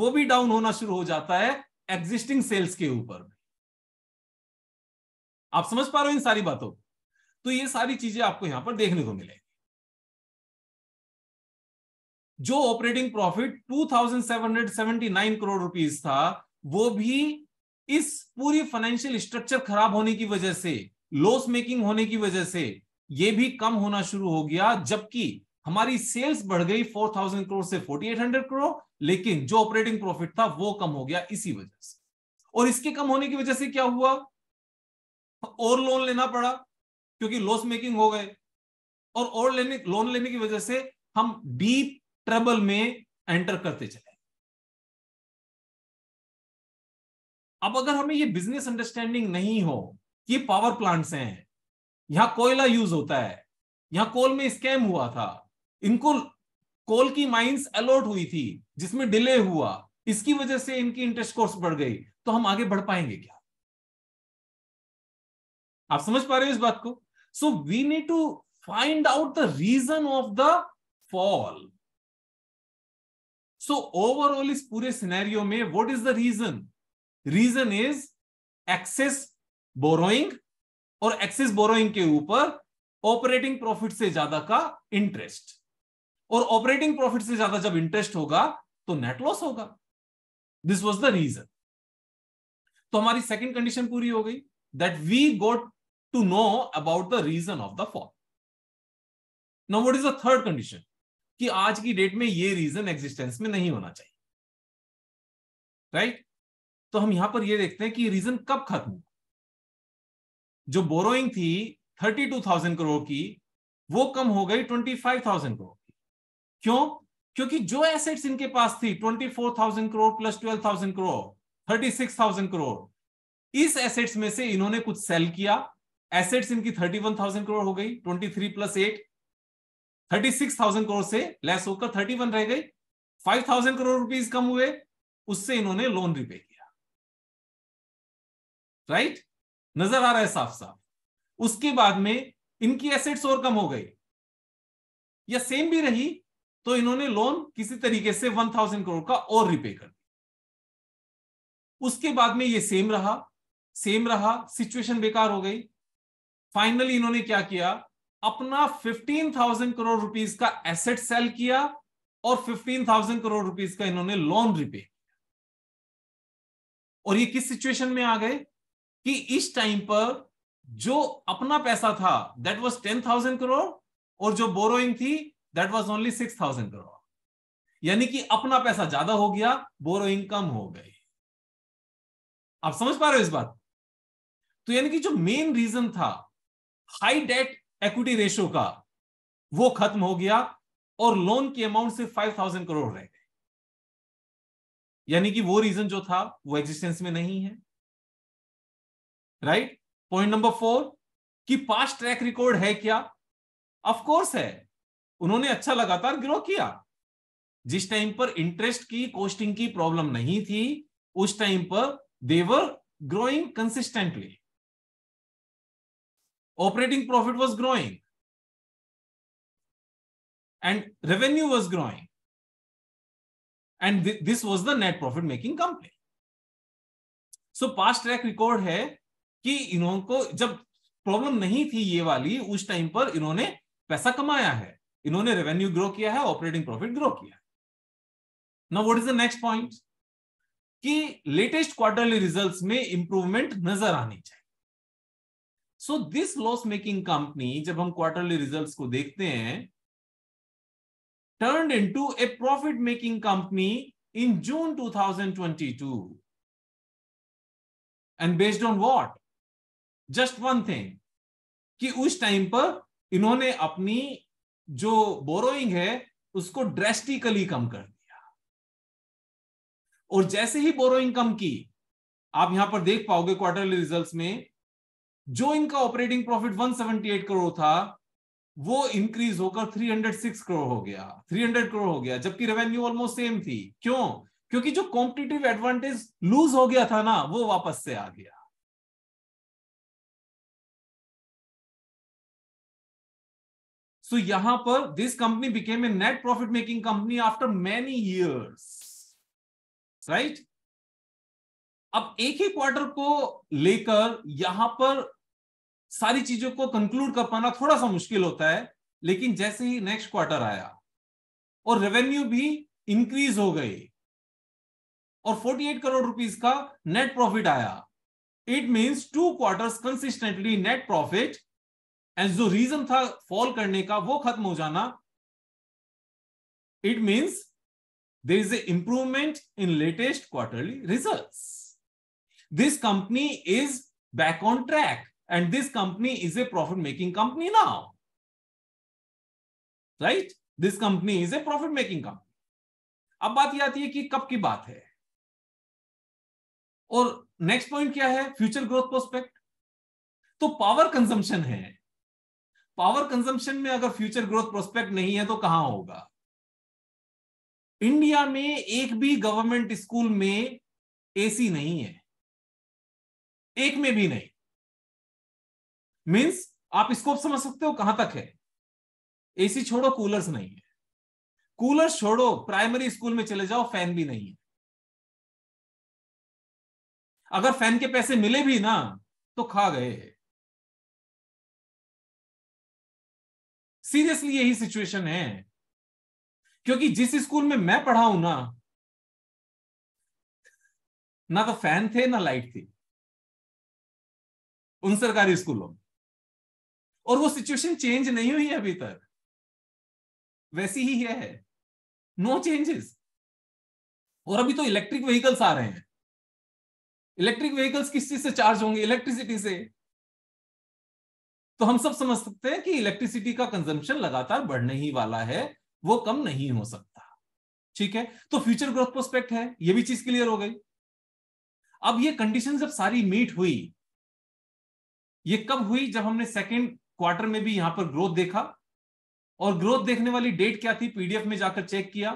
वो भी डाउन होना शुरू हो जाता है एग्जिस्टिंग सेल्स के ऊपर आप समझ पा रहे हो इन सारी बातों को तो ये सारी चीजें आपको यहां पर देखने को मिलेगी जो ऑपरेटिंग प्रॉफिट 2779 करोड़ रुपीस था वो भी इस पूरी फाइनेंशियल स्ट्रक्चर खराब होने की वजह से लॉस मेकिंग होने की वजह से ये भी कम होना शुरू हो गया जबकि हमारी सेल्स बढ़ गई 4000 करोड़ से 4800 करोड़ लेकिन जो ऑपरेटिंग प्रॉफिट था वो कम हो गया इसी वजह से और इसके कम होने की वजह से क्या हुआ और लोन लेना पड़ा क्योंकि लॉस मेकिंग हो गए और, और लेने लोन लेने की वजह से हम डीप ट्रबल में एंटर करते चले अब अगर हमें ये बिजनेस अंडरस्टैंडिंग नहीं हो कि पावर प्लांट्स हैं यहां कोयला यूज होता है यहां कोल में स्कैम हुआ था इनको कोल की माइंस अलॉट हुई थी जिसमें डिले हुआ इसकी वजह से इनकी इंटरेस्ट कोर्स बढ़ गई तो हम आगे बढ़ पाएंगे क्या आप समझ पा रहे हो इस बात को So we need to find out the reason of the fall. So overall is pure scenario में what is the reason? Reason is excess borrowing or excess borrowing ke upar operating profit se zyada ka interest और operating profit से ज्यादा जब interest होगा तो net loss होगा this was the reason तो हमारी सेकेंड कंडीशन पूरी हो गई that we got to know about the reason of the fall. Now, what is the third condition? कि आज की डेट में ये रीजन एग्जिस्टेंस में नहीं होना चाहिए राइट right? तो हम यहां पर ये देखते हैं कि रीजन कब खत्म हुआ जो बोरोइंग थी थर्टी टू थाउजेंड करोड़ की वो कम हो गई ट्वेंटी फाइव थाउजेंड करोड़ की क्यों क्योंकि जो एसेट्स इनके पास थी twenty four thousand crore plus twelve thousand crore thirty six thousand crore इस एसेट्स में से इन्होंने कुछ सेल किया एसेट्स इनकी थर्टी वन थाउजेंड करोड़ हो गई twenty three plus eight thirty six thousand crore से लेस होकर थर्टी वन रह गई फाइव थाउजेंड करोड़ रुपीज कम हुए उससे इन्होंने लोन रिपे किया राइट right? नजर आ रहा है साफ साफ उसके बाद में इनकी एसेट्स और कम हो गई या सेम भी रही तो इन्होंने लोन किसी तरीके से वन थाउजेंड करोड़ का और रिपे कर दिया उसके बाद में ये सेम रहा सेम रहा सिचुएशन बेकार हो गई फाइनली इन्होंने क्या किया अपना 15,000 करोड़ रुपीस का एसेट सेल किया और 15,000 करोड़ रुपीस का इन्होंने लोन रिपे किया और ये किस सिचुएशन में आ गए कि इस टाइम पर जो अपना पैसा था दैट वाज 10,000 करोड़ और जो बोरोइंग थी दैट वाज ओनली 6,000 करोड़ यानी कि अपना पैसा ज्यादा हो गया बोरोइंग कम हो गई आप समझ पा रहे हो इस बात तो यानी कि जो मेन रीजन था हाई डेट एक्विटी रेशो का वो खत्म हो गया और लोन की अमाउंट सिर्फ फाइव थाउजेंड करोड़ रह गए यानी कि वो रीजन जो था वो एग्जिस्टेंस में नहीं है राइट पॉइंट नंबर फोर कि पास्ट ट्रैक रिकॉर्ड है क्या ऑफ कोर्स है उन्होंने अच्छा लगातार ग्रो किया जिस टाइम पर इंटरेस्ट की कोस्टिंग की प्रॉब्लम नहीं थी उस टाइम पर they're growing consistently operating profit was growing and revenue was growing and th this was the net profit making company so past track record है कि इन्होंको जब प्रॉब्लम नहीं थी ये वाली उस टाइम पर इन्होंने पैसा कमाया है इन्होंने रेवेन्यू ग्रो किया है ऑपरेटिंग प्रॉफिट ग्रो किया है now what is the next point कि लेटेस्ट क्वार्टरली रिजल्ट्स में इंप्रूवमेंट नजर आनी चाहिए so this loss making company जब हम क्वार्टरली रिजल्ट्स को देखते हैं turn profit making company in June two thousand twenty 2022. And based on what just one thing कि उस टाइम पर इन्होंने अपनी जो बोरोइंग है उसको ड्रेस्टिकली कम कर दिया और जैसे ही बोरोइंग कम की आप यहां पर देख पाओगे क्वार्टरली रिजल्ट्स में जो इनका ऑपरेटिंग प्रॉफिट 178 करोड़ था वो इंक्रीज होकर 306 करोड़ हो गया 300 करोड़ हो गया जबकि रेवेन्यू ऑलमोस्ट सेम थी क्यों क्योंकि जो कॉम्पिटेटिव एडवांटेज लूज हो गया था ना वो वापस से आ गया सो so, यहां पर this company became a net profit making company after many years right अब एक ही क्वार्टर को लेकर यहां पर सारी चीजों को कंक्लूड कर पाना थोड़ा सा मुश्किल होता है लेकिन जैसे ही नेक्स्ट क्वार्टर आया और रेवेन्यू भी इंक्रीज हो गई और 48 करोड़ रुपीस का नेट प्रॉफिट आया it means two quarters consistently net profit and जो रीजन था फॉल करने का वो खत्म हो जाना it means there is a improvement in latest quarterly results this company is back on track and this company is a profit making company now right this company is a profit making company अब बात यह आती है कि कब की बात है और नेक्स्ट पॉइंट क्या है फ्यूचर ग्रोथ प्रोस्पेक्ट तो पावर कंजम्पशन है पावर कंजम्पशन में अगर फ्यूचर ग्रोथ प्रोस्पेक्ट नहीं है तो कहां होगा इंडिया में एक भी गवर्नमेंट स्कूल में एसी नहीं है एक में भी नहीं मीन्स आप स्कोप समझ सकते हो कहां तक है एसी छोड़ो कूलर्स नहीं है कूलर्स छोड़ो प्राइमरी स्कूल में चले जाओ फैन भी नहीं है अगर फैन के पैसे मिले भी ना तो खा गए सीरियसली यही सिचुएशन है क्योंकि जिस स्कूल में मैं पढ़ा हूं ना ना तो फैन थे ना लाइट थी उन सरकारी स्कूलों में और वो सिचुएशन चेंज नहीं हुई अभी तक वैसी ही है नो चेंजेस और अभी तो इलेक्ट्रिक व्हीकल्स आ रहे हैं इलेक्ट्रिक व्हीकल्स किस चीज से चार्ज होंगे इलेक्ट्रिसिटी से तो हम सब समझ सकते हैं कि इलेक्ट्रिसिटी का कंजम्पशन लगातार बढ़ने ही वाला है वो कम नहीं हो सकता ठीक है तो फ्यूचर ग्रोथ प्रोस्पेक्ट है ये भी चीज क्लियर हो गई अब ये कंडीशन जब सारी मीट हुई ये कब हुई जब हमने सेकेंड क्वार्टर में भी यहां पर ग्रोथ देखा और ग्रोथ देखने वाली डेट क्या थी पीडीएफ में जाकर चेक किया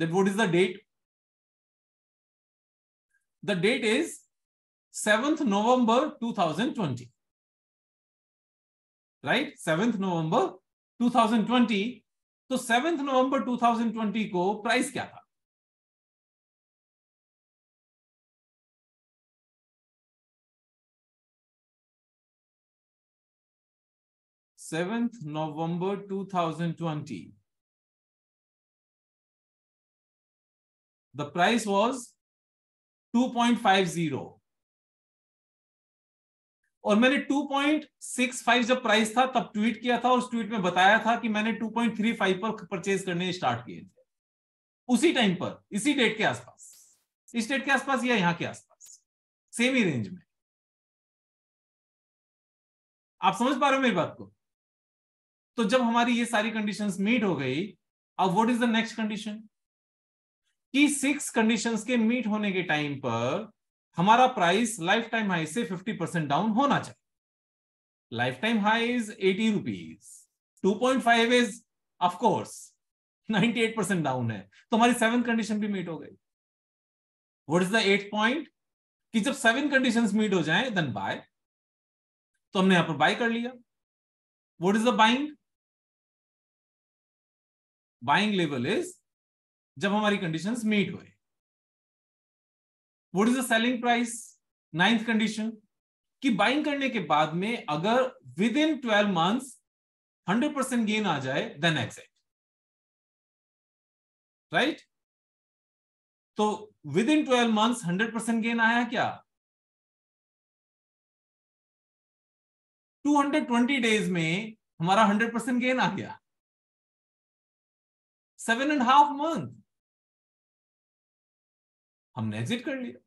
that what is the date the date is seventh November 2020 right seventh November 2020 तो सेवेंथ नवंबर 2020 को प्राइस क्या था 7th November 2020. The price was 2.50 और मैंने 2.65 जब प्राइस था तब ट्वीट किया था और उस ट्वीट में बताया था कि मैंने 2.35 पर परचेज करने स्टार्ट किए थे उसी टाइम पर इसी डेट के आसपास इस डेट के आसपास या यहाँ के आसपास सेम ही रेंज में आप समझ पा रहे हो मेरी बात को तो जब हमारी ये सारी कंडीशन मीट हो गई अब what is the next condition कि सिक्स कंडीशंस के मीट होने के टाइम पर हमारा प्राइस लाइफ टाइम हाई से 50 परसेंट डाउन होना चाहिए life time high is eighty rupees two point five is of course ninety eight percent down है तो हमारी सेवन कंडीशन भी मीट हो गई what is the eight point कि जब सेवन कंडीशन मीट हो जाए देन बाय तो हमने यहां पर बाय कर लिया what is the buying buying level is जब हमारी कंडीशंस मीट हुए what is the selling price ninth condition कि बाइंग करने के बाद में अगर within twelve months hundred percent gain आ जाए देन एक्सेप्ट राइट तो within twelve months hundred percent gain आया क्या 220 डेज में हमारा 100 परसेंट गेन आ गया सेवन एंड हाफ मंथ हमने एग्जिट कर लिया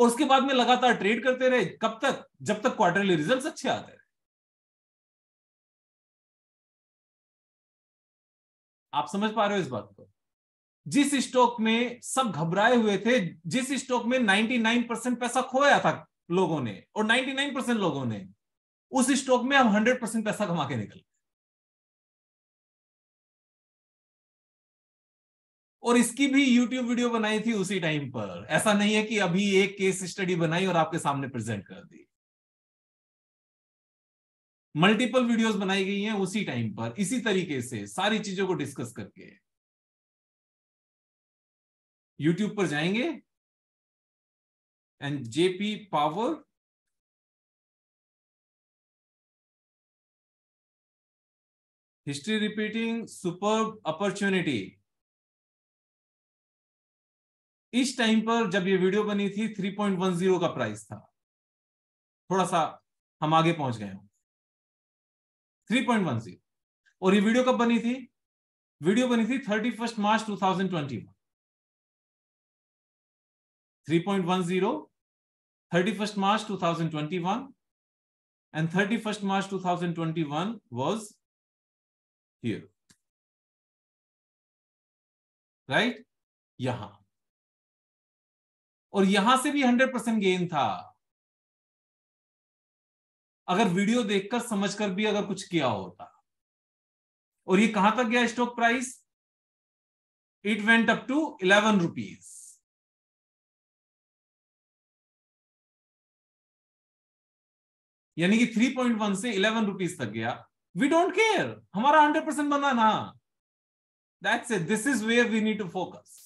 और उसके बाद में लगातार ट्रेड करते रहे कब तक जब तक क्वार्टरली रिजल्ट्स अच्छे आते रहे आप समझ पा रहे हो इस बात को जिस स्टॉक में सब घबराए हुए थे जिस स्टॉक में 99 परसेंट पैसा खोया था लोगों ने और 99 परसेंट लोगों ने उस स्टॉक में हम 100 परसेंट पैसा कमा के निकल और इसकी भी YouTube वीडियो बनाई थी उसी टाइम पर ऐसा नहीं है कि अभी एक केस स्टडी बनाई और आपके सामने प्रेजेंट कर दी मल्टीपल वीडियोस बनाई गई हैं उसी टाइम पर इसी तरीके से सारी चीजों को डिस्कस करके YouTube पर जाएंगे and JP power history repeating super opportunity इस टाइम पर जब ये वीडियो बनी थी 3.10 का प्राइस था थोड़ा सा हम आगे पहुंच गए थ्री पॉइंट वन जीरो और ये वीडियो कब बनी थी वीडियो बनी थी thirty first March two thousand twenty one three point one zero thirty first March two thousand twenty one and thirty first March two thousand twenty one was here right यहां और यहां से भी हंड्रेड परसेंट गेन था अगर video देखकर समझकर भी अगर कुछ किया होता और ये कहां तक गया stock price it went up to eleven rupees यानी कि थ्री पॉइंट वन से इलेवन रुपीज तक गया वी डोंट केयर हमारा हंड्रेड परसेंट बना ना that's it this is where we need to focus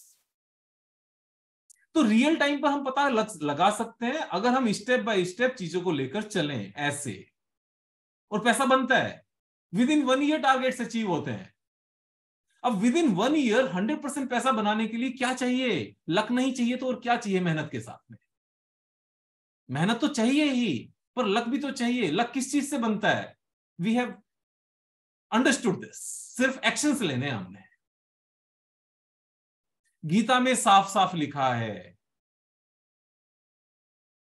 तो रियल टाइम पर हम पता लग, लगा सकते हैं अगर हम स्टेप बाय स्टेप चीजों को लेकर चले ऐसे और पैसा बनता है within one year target achieve होते हैं अब within one year hundred percent पैसा बनाने के लिए क्या चाहिए लक नहीं चाहिए तो और क्या चाहिए मेहनत के साथ में मेहनत तो चाहिए ही पर लक भी तो चाहिए लक किस चीज से बनता है वी हैव अंडरस्टूड दिस सिर्फ एक्शन लेने हमने गीता में साफ साफ लिखा है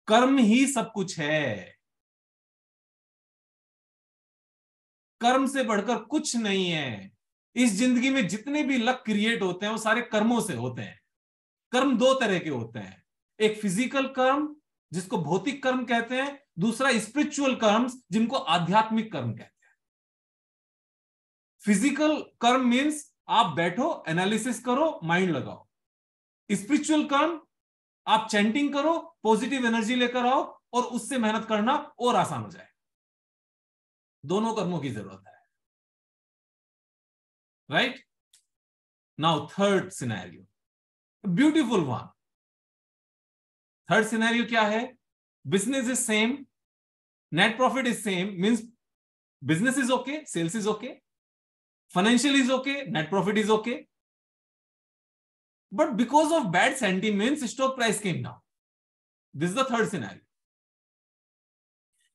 कर्म ही सब कुछ है कर्म से बढ़कर कुछ नहीं है इस जिंदगी में जितने भी लक क्रिएट होते हैं वो सारे कर्मों से होते हैं कर्म दो तरह के होते हैं एक फिजिकल कर्म जिसको भौतिक कर्म कहते हैं दूसरा स्पिरिचुअल कर्म जिनको आध्यात्मिक कर्म कहते हैं फिजिकल कर्म मीन्स आप बैठो एनालिसिस करो माइंड लगाओ स्पिरिचुअल काम आप चैंटिंग करो पॉजिटिव एनर्जी लेकर आओ और उससे मेहनत करना और आसान हो जाए दोनों कर्मों की जरूरत है right now third scenario beautiful one third scenario क्या है business is same net profit is same means business is okay sales is okay financial is okay net profit is okay but because of bad sentiments stock price came down this is the third scenario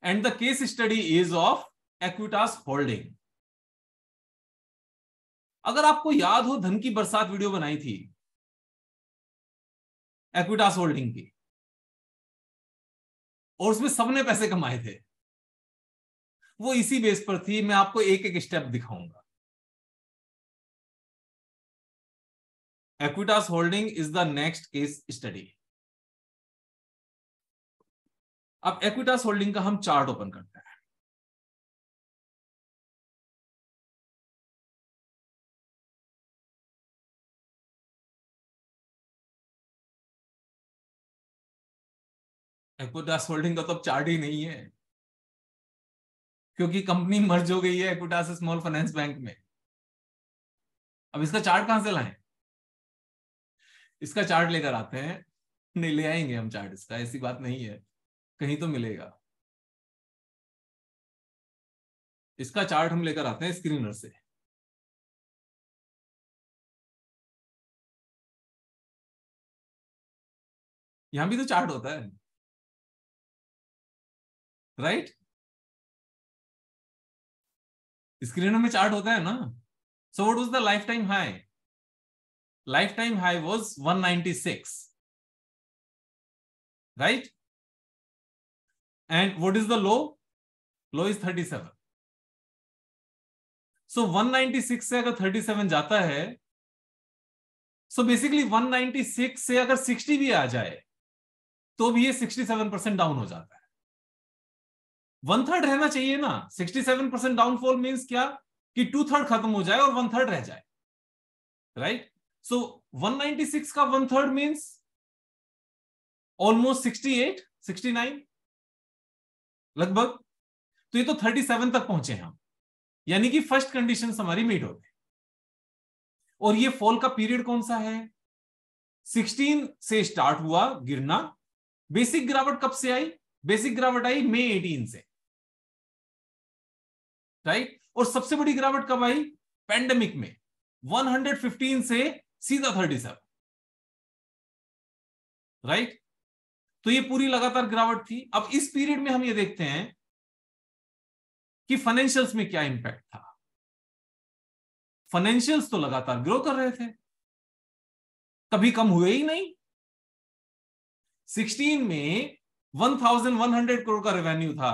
and the case study is of equitas holding अगर आपको याद हो धन की बरसात video बनाई थी Equitas holding की और उसमें सबने पैसे कमाए थे वो इसी बेस पर थी मैं आपको एक एक स्टेप दिखाऊंगा Equitas Holding is the next case study. अब Equitas Holding का हम चार्ट ओपन करते हैं एक्विटास होल्डिंग का तो अब चार्ट ही नहीं है क्योंकि कंपनी मर्ज हो गई है एक्विटास स्मॉल फाइनेंस बैंक में अब इसका चार्ट कहां से लाएं इसका चार्ट लेकर आते हैं नहीं ले आएंगे हम चार्ट इसका ऐसी बात नहीं है कहीं तो मिलेगा इसका चार्ट हम लेकर आते हैं स्क्रीनर से यहां भी तो चार्ट होता है राइट स्क्रीनर में चार्ट होता है ना so what was the life time high lifetime high was 196 right and what is the low low is 37 so 196 से अगर 37 जाता है सो so बेसिकली 196 से अगर 60 भी आ जाए तो भी ये 67 परसेंट डाउन हो जाता है वन थर्ड रहना चाहिए ना 67 परसेंट डाउनफॉल मीन्स क्या कि टू थर्ड खत्म हो जाए और वन थर्ड रह जाए right right? So ninety six का one third means almost sixty eight sixty nine लगभग तो ये तो थर्टी सेवन तक पहुंचे हम यानी कि फर्स्ट कंडीशन हमारी मीट हो गई और ये फॉल का पीरियड कौन सा है 16 से स्टार्ट हुआ गिरना बेसिक गिरावट कब से आई बेसिक गिरावट आई मई 18 से राइट और सबसे बड़ी गिरावट कब आई पेंडेमिक में 115 से सीधा थर्टी सेवन राइट तो ये पूरी लगातार गिरावट थी अब इस पीरियड में हम ये देखते हैं कि फाइनेंशियल्स में क्या इंपैक्ट था फाइनेंशियल्स तो लगातार ग्रो कर रहे थे कभी कम हुए ही नहीं 16 में 1100 करोड़ का रेवेन्यू था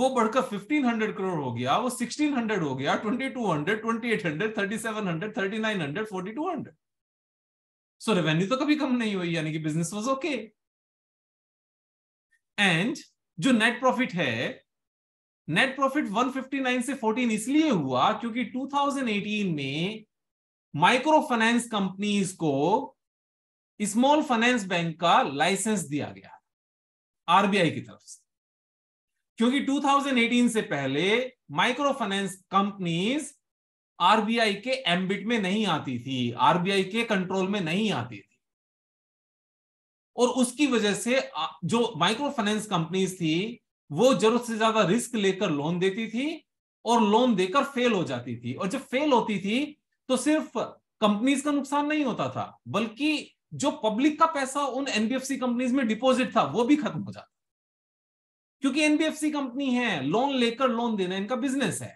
वो बढ़कर 1500 करोड़ हो गया वो 1600 हो गया 2200 2800 3700 3900 4200 सो रेवेन्यू तो कभी कम नहीं हुई यानी कि बिजनेस वॉज ओके एंड जो नेट प्रॉफिट है नेट प्रॉफिट 159 से 14 इसलिए हुआ क्योंकि 2018 में माइक्रो फाइनेंस कंपनीज को स्मॉल फाइनेंस बैंक का लाइसेंस दिया गया आरबीआई की तरफ से क्योंकि 2018 से पहले माइक्रो फाइनेंस कंपनीज आरबीआई के एम्बिट में नहीं आती थी आरबीआई के कंट्रोल में नहीं आती थी और उसकी वजह से जो माइक्रो फाइनेंस कंपनीज थी वो जरूरत से ज्यादा रिस्क लेकर लोन देती थी और लोन देकर फेल हो जाती थी और जब फेल होती थी तो सिर्फ कंपनीज का नुकसान नहीं होता था बल्कि जो पब्लिक का पैसा उन एनबीएफसी कंपनीज में डिपॉजिट था वो भी खत्म हो जाता क्योंकि एनबीएफसी कंपनी है लोन लेकर लोन देना इनका बिजनेस है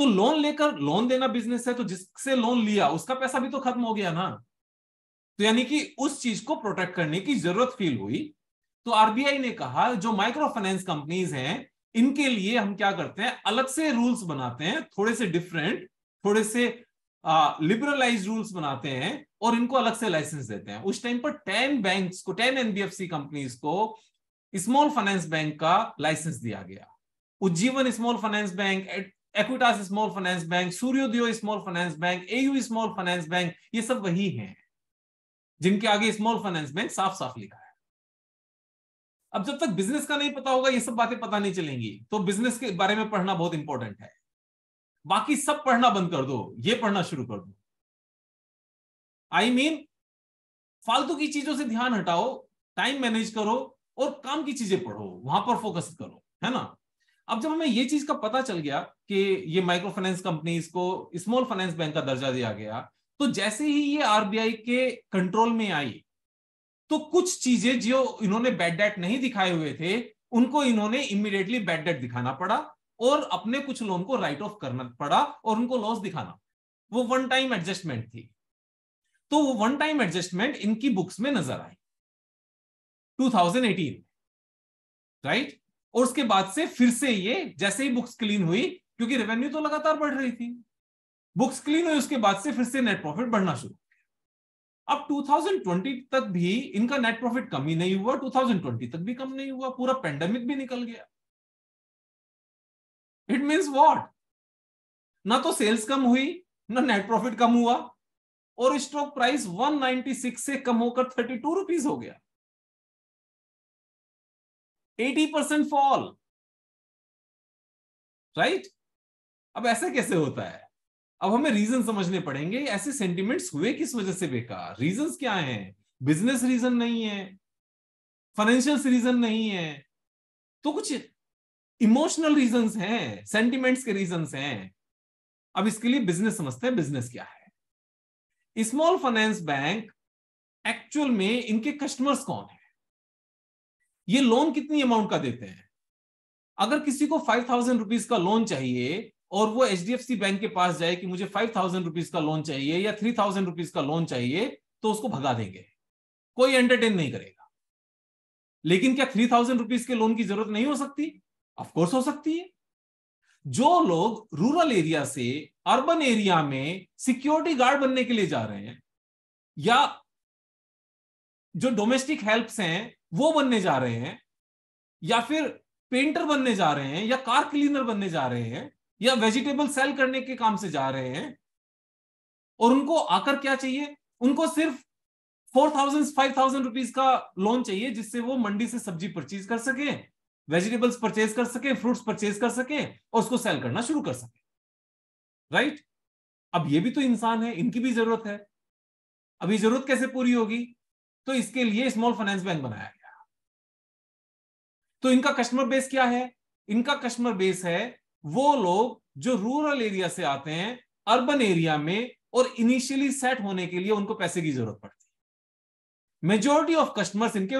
तो लोन लेकर लोन देना बिजनेस है तो जिससे लोन लिया उसका पैसा भी तो खत्म हो गया ना तो यानी कि उस चीज को प्रोटेक्ट करने की जरूरत फील हुई तो आरबीआई ने कहा जो माइक्रो फाइनेंस कंपनीज हैं इनके लिए हम क्या करते हैं अलग से रूल्स बनाते हैं थोड़े से डिफरेंट थोड़े से लिबरलाइज रूल्स बनाते हैं और इनको अलग से लाइसेंस देते हैं उस टाइम पर टेन बैंक को टेन एनबीएफसी कंपनीज को स्मॉल फाइनेंस बैंक का लाइसेंस दिया गया Ujjivan small finance bank Equitas small finance bank Suryoday small finance bank AU small finance bank ये सब वही हैं जिनके आगे स्मॉल फाइनेंस बैंक साफ साफ लिखा है अब जब तक बिजनेस का नहीं पता होगा ये सब बातें पता नहीं चलेंगी तो बिजनेस के बारे में पढ़ना बहुत इंपॉर्टेंट है बाकी सब पढ़ना बंद कर दो ये पढ़ना शुरू कर दो आई I मीन mean, फालतू की चीजों से ध्यान हटाओ टाइम मैनेज करो और काम की चीजें पढ़ो वहां पर फोकस करो है ना अब जब हमें ये चीज का पता चल गया कि ये माइक्रो फाइनेंस कंपनीज को स्मॉल फाइनेंस बैंक का दर्जा दिया गया तो जैसे ही ये आरबीआई के कंट्रोल में आई तो कुछ चीजें जो इन्होंने बैड डेट नहीं दिखाए हुए थे उनको इन्होंने इमिडिएटली बैड डेट दिखाना पड़ा और अपने कुछ लोन को राइट ऑफ करना पड़ा और उनको लॉस दिखाना वो वन टाइम एडजस्टमेंट थी तो वो वन टाइम एडजस्टमेंट इनकी बुक्स में नजर आई 2018 राइट और उसके बाद से फिर से ये जैसे ही बुक्स क्लीन हुई क्योंकि रेवेन्यू तो लगातार बढ़ रही थी बुक्स क्लीन हुई उसके बाद से फिर से नेट प्रॉफिट बढ़ना शुरू अब 2020 तक भी इनका नेट प्रॉफिट कम ही नहीं हुआ 2020 तक भी कम नहीं हुआ पूरा पेंडेमिक भी निकल गया इट मीन वॉट ना तो सेल्स कम हुई ना नेट प्रॉफिट कम हुआ और स्टॉक प्राइस 196 से कम होकर थर्टी टू रुपीज हो गया 80% फॉल राइट अब ऐसा कैसे होता है अब हमें रीजन समझने पड़ेंगे ऐसे सेंटिमेंट्स हुए किस वजह से बेकार रीजंस क्या हैं बिजनेस रीजन नहीं है फाइनेंशियल रीजन नहीं है तो कुछ इमोशनल रीजंस हैं सेंटिमेंट्स के रीजंस हैं अब इसके लिए बिजनेस समझते हैं बिजनेस क्या है स्मॉल फाइनेंस बैंक एक्चुअल में इनके कस्टमर्स कौन है ये लोन कितनी अमाउंट का देते हैं अगर किसी को फाइव थाउजेंड रुपीज का लोन चाहिए और वो H D F C bank के पास जाए कि मुझे फाइव थाउजेंड रुपीज का लोन चाहिए या थ्री थाउजेंड रुपीज का लोन चाहिए तो उसको भगा देंगे कोई एंटरटेन नहीं करेगा लेकिन क्या थ्री थाउजेंड रुपीज के लोन की जरूरत नहीं हो सकती अफकोर्स हो सकती है जो लोग रूरल एरिया से अर्बन एरिया में सिक्योरिटी गार्ड बनने के लिए जा रहे हैं या जो डोमेस्टिक हेल्प्स हैं वो बनने जा रहे हैं या फिर पेंटर बनने जा रहे हैं या कार क्लीनर बनने जा रहे हैं या वेजिटेबल सेल करने के काम से जा रहे हैं और उनको आकर क्या चाहिए उनको सिर्फ four thousand five thousand rupees का लोन चाहिए जिससे वो मंडी से सब्जी परचेज कर सके वेजिटेबल्स परचेज कर सके फ्रूट्स परचेज कर सके और उसको सेल करना शुरू कर सके राइट अब ये भी तो इंसान है इनकी भी जरूरत है अब ये जरूरत कैसे पूरी होगी तो इसके लिए स्मॉल फाइनेंस बैंक बनाया गया तो इनका कस्टमर बेस क्या है इनका कस्टमर बेस है वो लोग जो रूरल एरिया से आते हैं अर्बन एरिया में और इनिशियली सेट होने के लिए उनको पैसे की जरूरत पड़ती है मेजोरिटी ऑफ कस्टमर्स इनके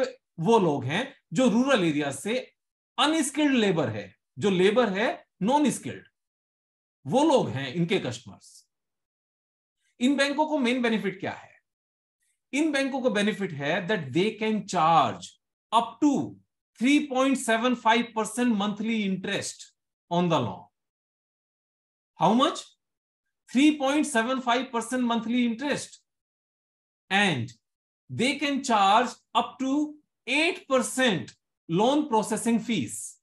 वो लोग हैं जो रूरल एरिया से अनस्किल्ड लेबर है जो लेबर है नॉन स्किल्ड वो लोग हैं इनके कस्टमर्स इन बैंकों को मेन बेनिफिट क्या है इन बैंकों को बेनिफिट है that they can charge up to 3.75% monthly interest on the loan. How much? 3.75% monthly interest. And they can charge up to 8% loan processing fees.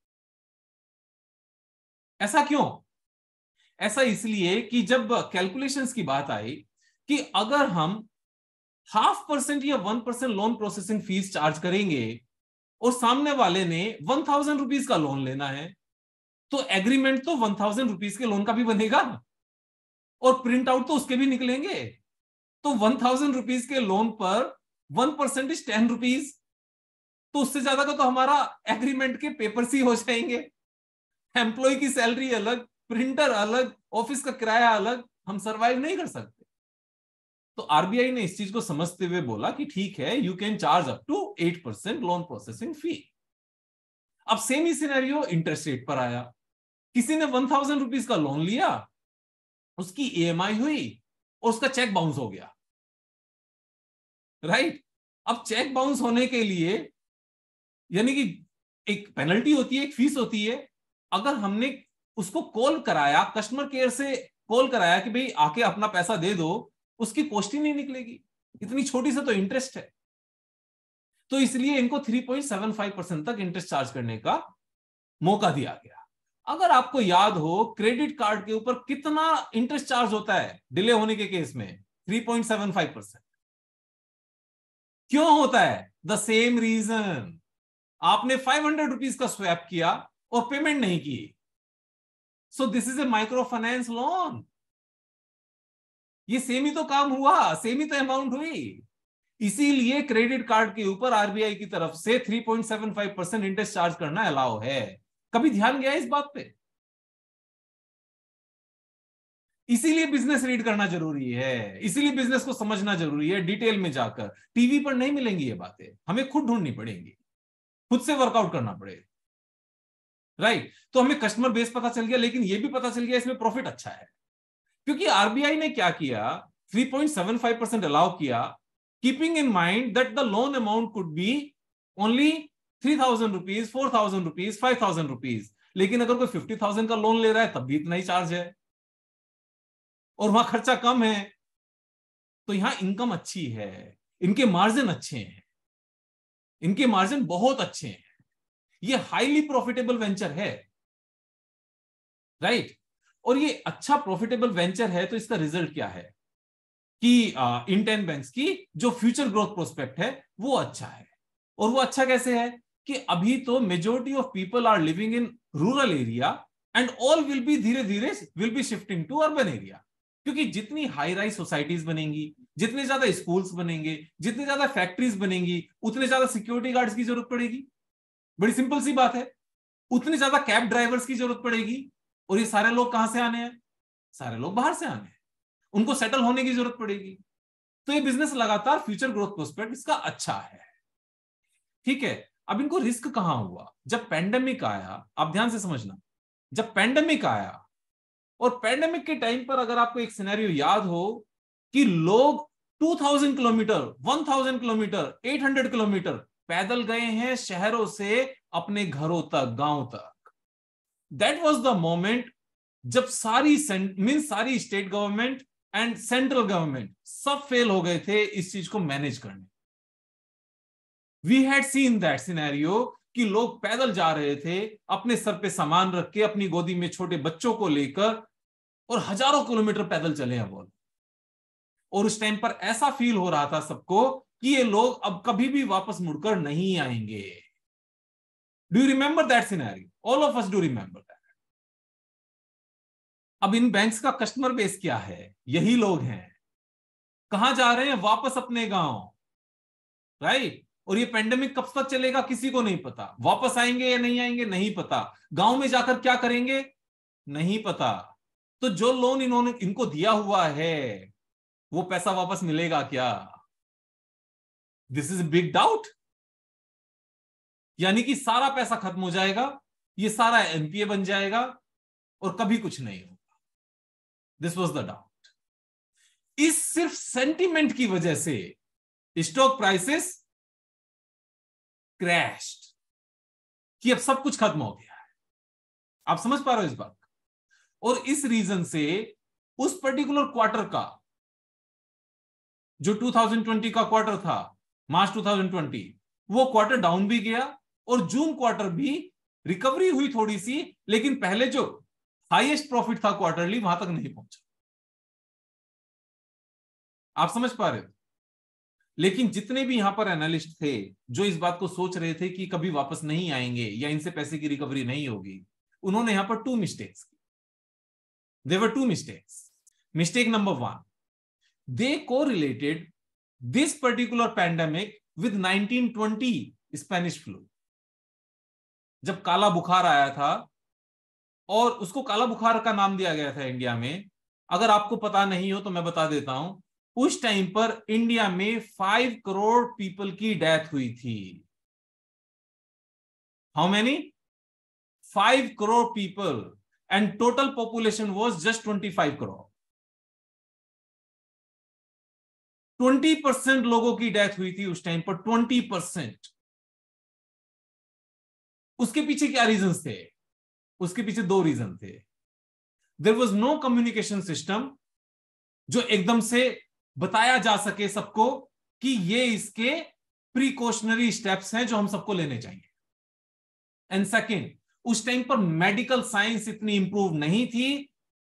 ऐसा क्यों ऐसा इसलिए कि जब कैलकुलेशंस की बात आई कि अगर हम हाफ परसेंट या one percent loan processing fees charge करेंगे और सामने वाले ने वन थाउजेंड रुपीज का लोन लेना है तो एग्रीमेंट तो वन थाउजेंड रुपीज के लोन का भी बनेगा और प्रिंट आउट तो उसके भी निकलेंगे तो वन थाउजेंड रुपीज के लोन पर one percent is ten rupees तो उससे ज्यादा का तो हमारा एग्रीमेंट के पेपर ही हो जाएंगे एम्प्लॉय की सैलरी अलग प्रिंटर अलग ऑफिस का किराया अलग हम सर्वाइव नहीं कर सकते तो आरबीआई ने इस चीज को समझते हुए बोला कि ठीक है you can charge up to eight percent loan processing fee अब सेम ही सिनेरियो इंटरेस्ट रेट पर आया किसी ने वन थाउजेंड रुपीज का लोन लिया उसकी ईएमआई e हुई और उसका चेक बाउंस हो गया राइट right? अब चेक बाउंस होने के लिए यानी कि एक पेनल्टी होती है एक फीस होती है अगर हमने उसको कॉल कराया कस्टमर केयर से कॉल कराया कि भाई आके अपना पैसा दे दो उसकी कोस्ट ही नहीं निकलेगी इतनी छोटी सी तो इंटरेस्ट है तो इसलिए इनको 3.75 परसेंट तक इंटरेस्ट चार्ज करने का मौका दिया गया अगर आपको याद हो क्रेडिट कार्ड के ऊपर कितना इंटरेस्ट चार्ज होता है डिले होने के केस में 3.75 परसेंट क्यों होता है द सेम रीजन आपने फाइव हंड्रेड रुपीज का स्वैप किया और पेमेंट नहीं की so this is a micro finance loan ये सेम ही तो काम हुआ सेम ही तो अमाउंट हुई इसीलिए क्रेडिट कार्ड के ऊपर आरबीआई की तरफ से 3.75 परसेंट इंटरेस्ट चार्ज करना अलाउ है कभी ध्यान गया इस बात पे इसीलिए बिजनेस रीड करना जरूरी है इसीलिए बिजनेस को समझना जरूरी है डिटेल में जाकर टीवी पर नहीं मिलेंगी ये बातें हमें खुद ढूंढनी पड़ेंगी खुद से वर्कआउट करना पड़ेगा राइट तो हमें कस्टमर बेस पता चल गया लेकिन ये भी पता चल गया इसमें प्रॉफिट अच्छा है क्योंकि आरबीआई ने क्या किया 3.75 परसेंट अलाउ किया keeping in mind that the loan amount could be only three thousand rupees four thousand rupees five thousand rupees लेकिन अगर कोई फिफ्टी थाउजेंड का लोन ले रहा है तब भी इतना ही चार्ज है और वहां खर्चा कम है तो यहां इनकम अच्छी है इनके मार्जिन अच्छे हैं इनके मार्जिन बहुत अच्छे हैं ये हाईली प्रॉफिटेबल वेंचर है राइट और ये अच्छा प्रॉफिटेबल वेंचर है तो इसका रिजल्ट क्या है कि इन टेन बैंक की जो फ्यूचर ग्रोथ प्रोस्पेक्ट है वो अच्छा है और वो अच्छा कैसे है कि अभी तो majority of people are living in rural area and all will be धीरे धीरे will be shifting to urban area क्योंकि जितनी हाई राइज सोसाइटीज बनेंगी जितने ज्यादा स्कूल्स बनेंगे जितने ज्यादा फैक्ट्रीज बनेंगी उतने ज्यादा सिक्योरिटी गार्ड्स की जरूरत पड़ेगी बड़ी सिंपल सी बात है उतने ज्यादा कैब ड्राइवर्स की जरूरत पड़ेगी और ये सारे लोग कहां से आने हैं सारे लोग बाहर से आने हैं उनको सेटल होने की जरूरत पड़ेगी तो ये बिजनेस लगातार फ्यूचर ग्रोथ प्रोस्पेक्ट इसका अच्छा है ठीक है अब इनको रिस्क कहां हुआ जब पैंडेमिक आया आप ध्यान से समझना जब पैंडेमिक आया और पैंडेमिक के टाइम पर अगर आपको एक सिनेरियो याद हो कि लोग 2000 किलोमीटर 1000 किलोमीटर 800 किलोमीटर पैदल गए हैं शहरों से अपने घरों तक गांव तक दैट वॉज द मोमेंट जब सारी मीन सारी state government and central government सब फेल हो गए थे इस चीज को मैनेज करने we had seen that scenario कि लोग पैदल जा रहे थे अपने सर पे सामान रख के अपनी गोदी में छोटे बच्चों को लेकर और हजारों किलोमीटर पैदल चले हैं बोल और उस टाइम पर ऐसा फील हो रहा था सबको कि ये लोग अब कभी भी वापस मुड़कर नहीं आएंगे do you remember that scenario all of us do remember that अब इन बैंक्स का कस्टमर बेस क्या है यही लोग हैं कहा जा रहे हैं वापस अपने गांव राइट और ये पेंडेमिक कब तक चलेगा किसी को नहीं पता वापस आएंगे या नहीं आएंगे नहीं पता गांव में जाकर क्या करेंगे नहीं पता तो जो लोन इन्होंने इनको दिया हुआ है वो पैसा वापस मिलेगा क्या दिस इज बिग डाउट यानी कि सारा पैसा खत्म हो जाएगा ये सारा एमपीए बन जाएगा और कभी कुछ नहीं होगा दिस वॉज द डाउट इस सिर्फ सेंटीमेंट की वजह से स्टॉक प्राइसेस क्रैश कि अब सब कुछ खत्म हो गया है आप समझ पा रहे हो इस बात और इस रीजन से उस पर्टिकुलर क्वार्टर का जो 2020 का क्वार्टर था मार्च 2020 वो क्वार्टर डाउन भी गया और जून क्वार्टर भी रिकवरी हुई थोड़ी सी लेकिन पहले जो हाईएस्ट प्रॉफिट था क्वार्टरली वहां तक नहीं पहुंचा आप समझ पा रहे हो लेकिन जितने भी यहां पर एनालिस्ट थे जो इस बात को सोच रहे थे कि कभी वापस नहीं आएंगे या इनसे पैसे की रिकवरी नहीं होगी उन्होंने यहां पर टू मिस्टेक्स की there were two mistakes mistake number one they को related this particular pandemic with 1920 Spanish flu जब काला बुखार आया था और उसको काला बुखार का नाम दिया गया था इंडिया में अगर आपको पता नहीं हो तो मैं बता देता हूं उस टाइम पर इंडिया में फाइव करोड़ पीपल की डेथ हुई थी how many five crore people and total population was just twenty five crore twenty percent लोगों की डेथ हुई थी उस टाइम पर ट्वेंटी परसेंट उसके पीछे क्या रीजन थे उसके पीछे दो रीजन थे there was no communication system जो एकदम से बताया जा सके सबको कि ये इसके प्रीकॉशनरी स्टेप्स हैं जो हम सबको लेने चाहिए एंड सेकेंड उस टाइम पर मेडिकल साइंस इतनी इंप्रूव नहीं थी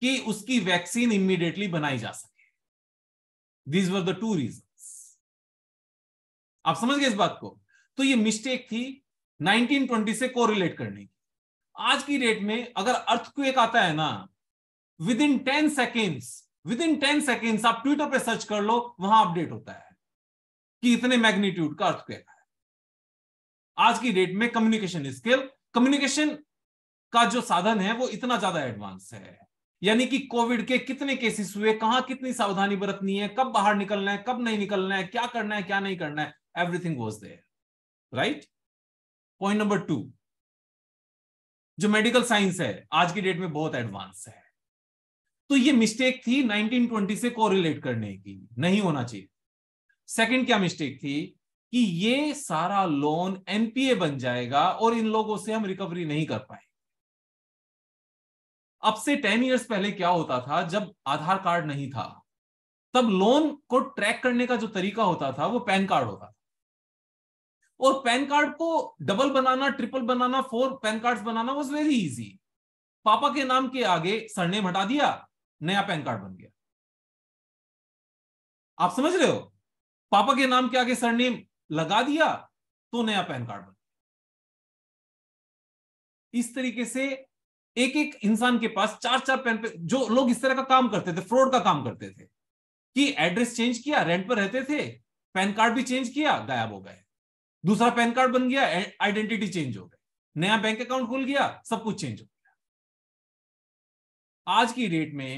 कि उसकी वैक्सीन इमीडिएटली बनाई जा सके these were the two reason आप समझ गए इस बात को तो ये मिस्टेक थी 1920 से कोरिलेट करने की आज की डेट में अगर अर्थक्वेक आता है ना within ten seconds within ten seconds आप ट्विटर पे सर्च कर लो वहां अपडेट होता है कि इतने मैग्नीट्यूड का अर्थक्वेक है आज की डेट में कम्युनिकेशन स्किल कम्युनिकेशन का जो साधन है वो इतना ज्यादा एडवांस है यानी कि कोविड के कितने केसेस हुए कहां कितनी सावधानी बरतनी है कब बाहर निकलना है कब नहीं निकलना है क्या करना है क्या नहीं करना है everything was there right point number two जो मेडिकल साइंस है आज की डेट में बहुत एडवांस है तो ये मिस्टेक थी 1920 से कोरिलेट करने की नहीं होना चाहिए सेकंड क्या मिस्टेक थी कि ये सारा लोन एनपीए बन जाएगा और इन लोगों से हम रिकवरी नहीं कर पाए अब से टेन इयर्स पहले क्या होता था जब आधार कार्ड नहीं था तब लोन को ट्रैक करने का जो तरीका होता था वो पैन कार्ड होता था और पैन कार्ड को डबल बनाना ट्रिपल बनाना फोर पैन कार्ड बनाना वॉज वेरी इजी पापा के नाम के आगे सरनेम हटा दिया नया पैन कार्ड बन गया आप समझ रहे हो पापा के नाम के आगे सरनेम लगा दिया तो नया पैन कार्ड बन गया इस तरीके से एक एक इंसान के पास चार चार पैन पे जो लोग इस तरह का काम करते थे फ्रॉड का काम करते थे कि एड्रेस चेंज किया रेंट पर रहते थे पैन कार्ड भी चेंज किया गायब हो गए दूसरा पैन कार्ड बन गया आइडेंटिटी चेंज हो गई नया बैंक अकाउंट खुल गया सब कुछ चेंज हो गया आज की डेट में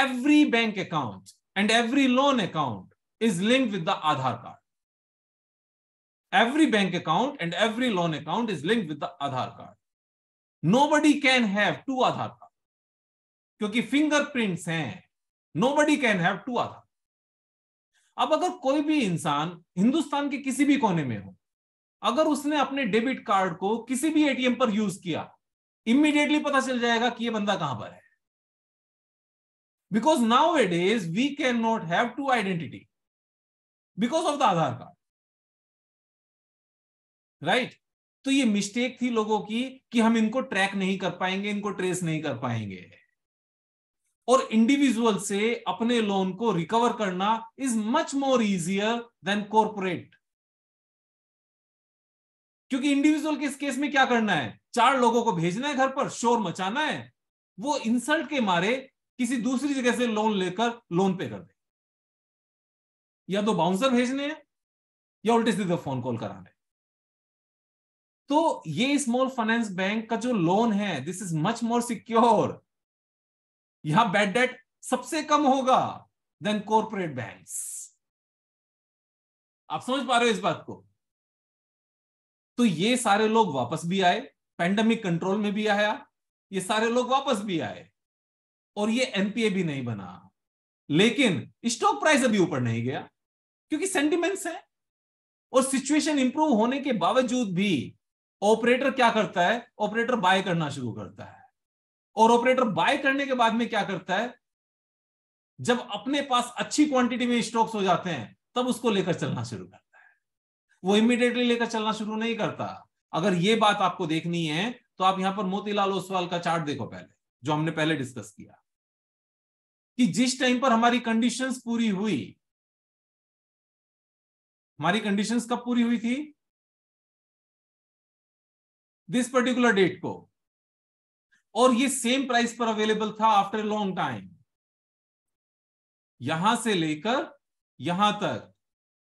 every bank account and every loan account is link with the Aadhaar card every bank account and every loan account is link with the Aadhaar card nobody can have two Aadhaar card क्योंकि fingerprints हैं nobody can have two Aadhaar अब अगर कोई भी इंसान हिंदुस्तान के किसी भी कोने में हो अगर उसने अपने डेबिट कार्ड को किसी भी एटीएम पर यूज किया इमीडिएटली पता चल जाएगा कि ये बंदा कहां पर है because now it is we can not have two identity because of the Aadhaar card right तो ये मिस्टेक थी लोगों की कि हम इनको ट्रैक नहीं कर पाएंगे इनको ट्रेस नहीं कर पाएंगे और इंडिविजुअल से अपने लोन को रिकवर करना is much more easier than corporate क्योंकि इंडिविजुअल के इस केस में क्या करना है चार लोगों को भेजना है घर पर शोर मचाना है वो इंसल्ट के मारे किसी दूसरी जगह से लोन लेकर लोन पे कर दे या तो बाउंसर भेजने हैं या उल्टे सीधे फोन कॉल कराने तो ये स्मॉल फाइनेंस बैंक का जो लोन है this is much more secure यहां बैड डेट सबसे कम होगा देन कॉरपोरेट बैंक्स आप समझ पा रहे हो इस बात को तो ये सारे लोग वापस भी आए पैंडमिक कंट्रोल में भी आया ये सारे लोग वापस भी आए और ये एनपीए भी नहीं बना लेकिन स्टॉक प्राइस अभी ऊपर नहीं गया क्योंकि सेंटिमेंट्स है और सिचुएशन इंप्रूव होने के बावजूद भी ऑपरेटर क्या करता है ऑपरेटर बाय करना शुरू करता है और ऑपरेटर बाय करने के बाद में क्या करता है जब अपने पास अच्छी क्वांटिटी में स्टॉक्स हो जाते हैं तब उसको लेकर चलना शुरू करता है वो इमिडिएटली लेकर चलना शुरू नहीं करता अगर ये बात आपको देखनी है तो आप यहां पर मोतीलाल ओसवाल का चार्ट देखो पहले जो हमने पहले डिस्कस किया कि जिस टाइम पर हमारी कंडीशंस पूरी हुई हमारी कंडीशंस कब पूरी हुई थी दिस पर्टिकुलर डेट को और ये सेम प्राइस पर अवेलेबल था आफ्टर लॉन्ग टाइम यहां से लेकर यहां तक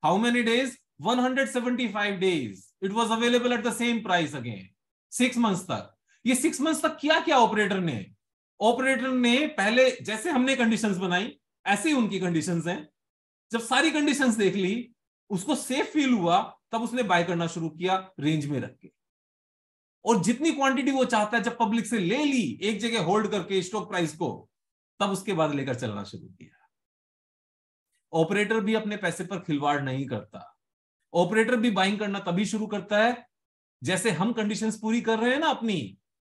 how many days 175 days it was available at the same price again six months तक ये सिक्स मंथ्स तक क्या क्या ऑपरेटर ने ऑपरेटर ने पहले जैसे हमने कंडीशंस बनाई ऐसे ही उनकी कंडीशंस हैं जब सारी कंडीशंस देख ली उसको सेफ फील हुआ तब उसने बाय करना शुरू किया रेंज में रख के और जितनी क्वांटिटी वो चाहता है जब पब्लिक से ले ली एक जगह होल्ड करके स्टॉक प्राइस को तब उसके बाद लेकर चलना शुरू किया ऑपरेटर भी अपने पैसे पर खिलवाड़ नहीं करता ऑपरेटर भी बाइंग करना तभी शुरू करता है जैसे हम कंडीशंस पूरी कर रहे हैं ना अपनी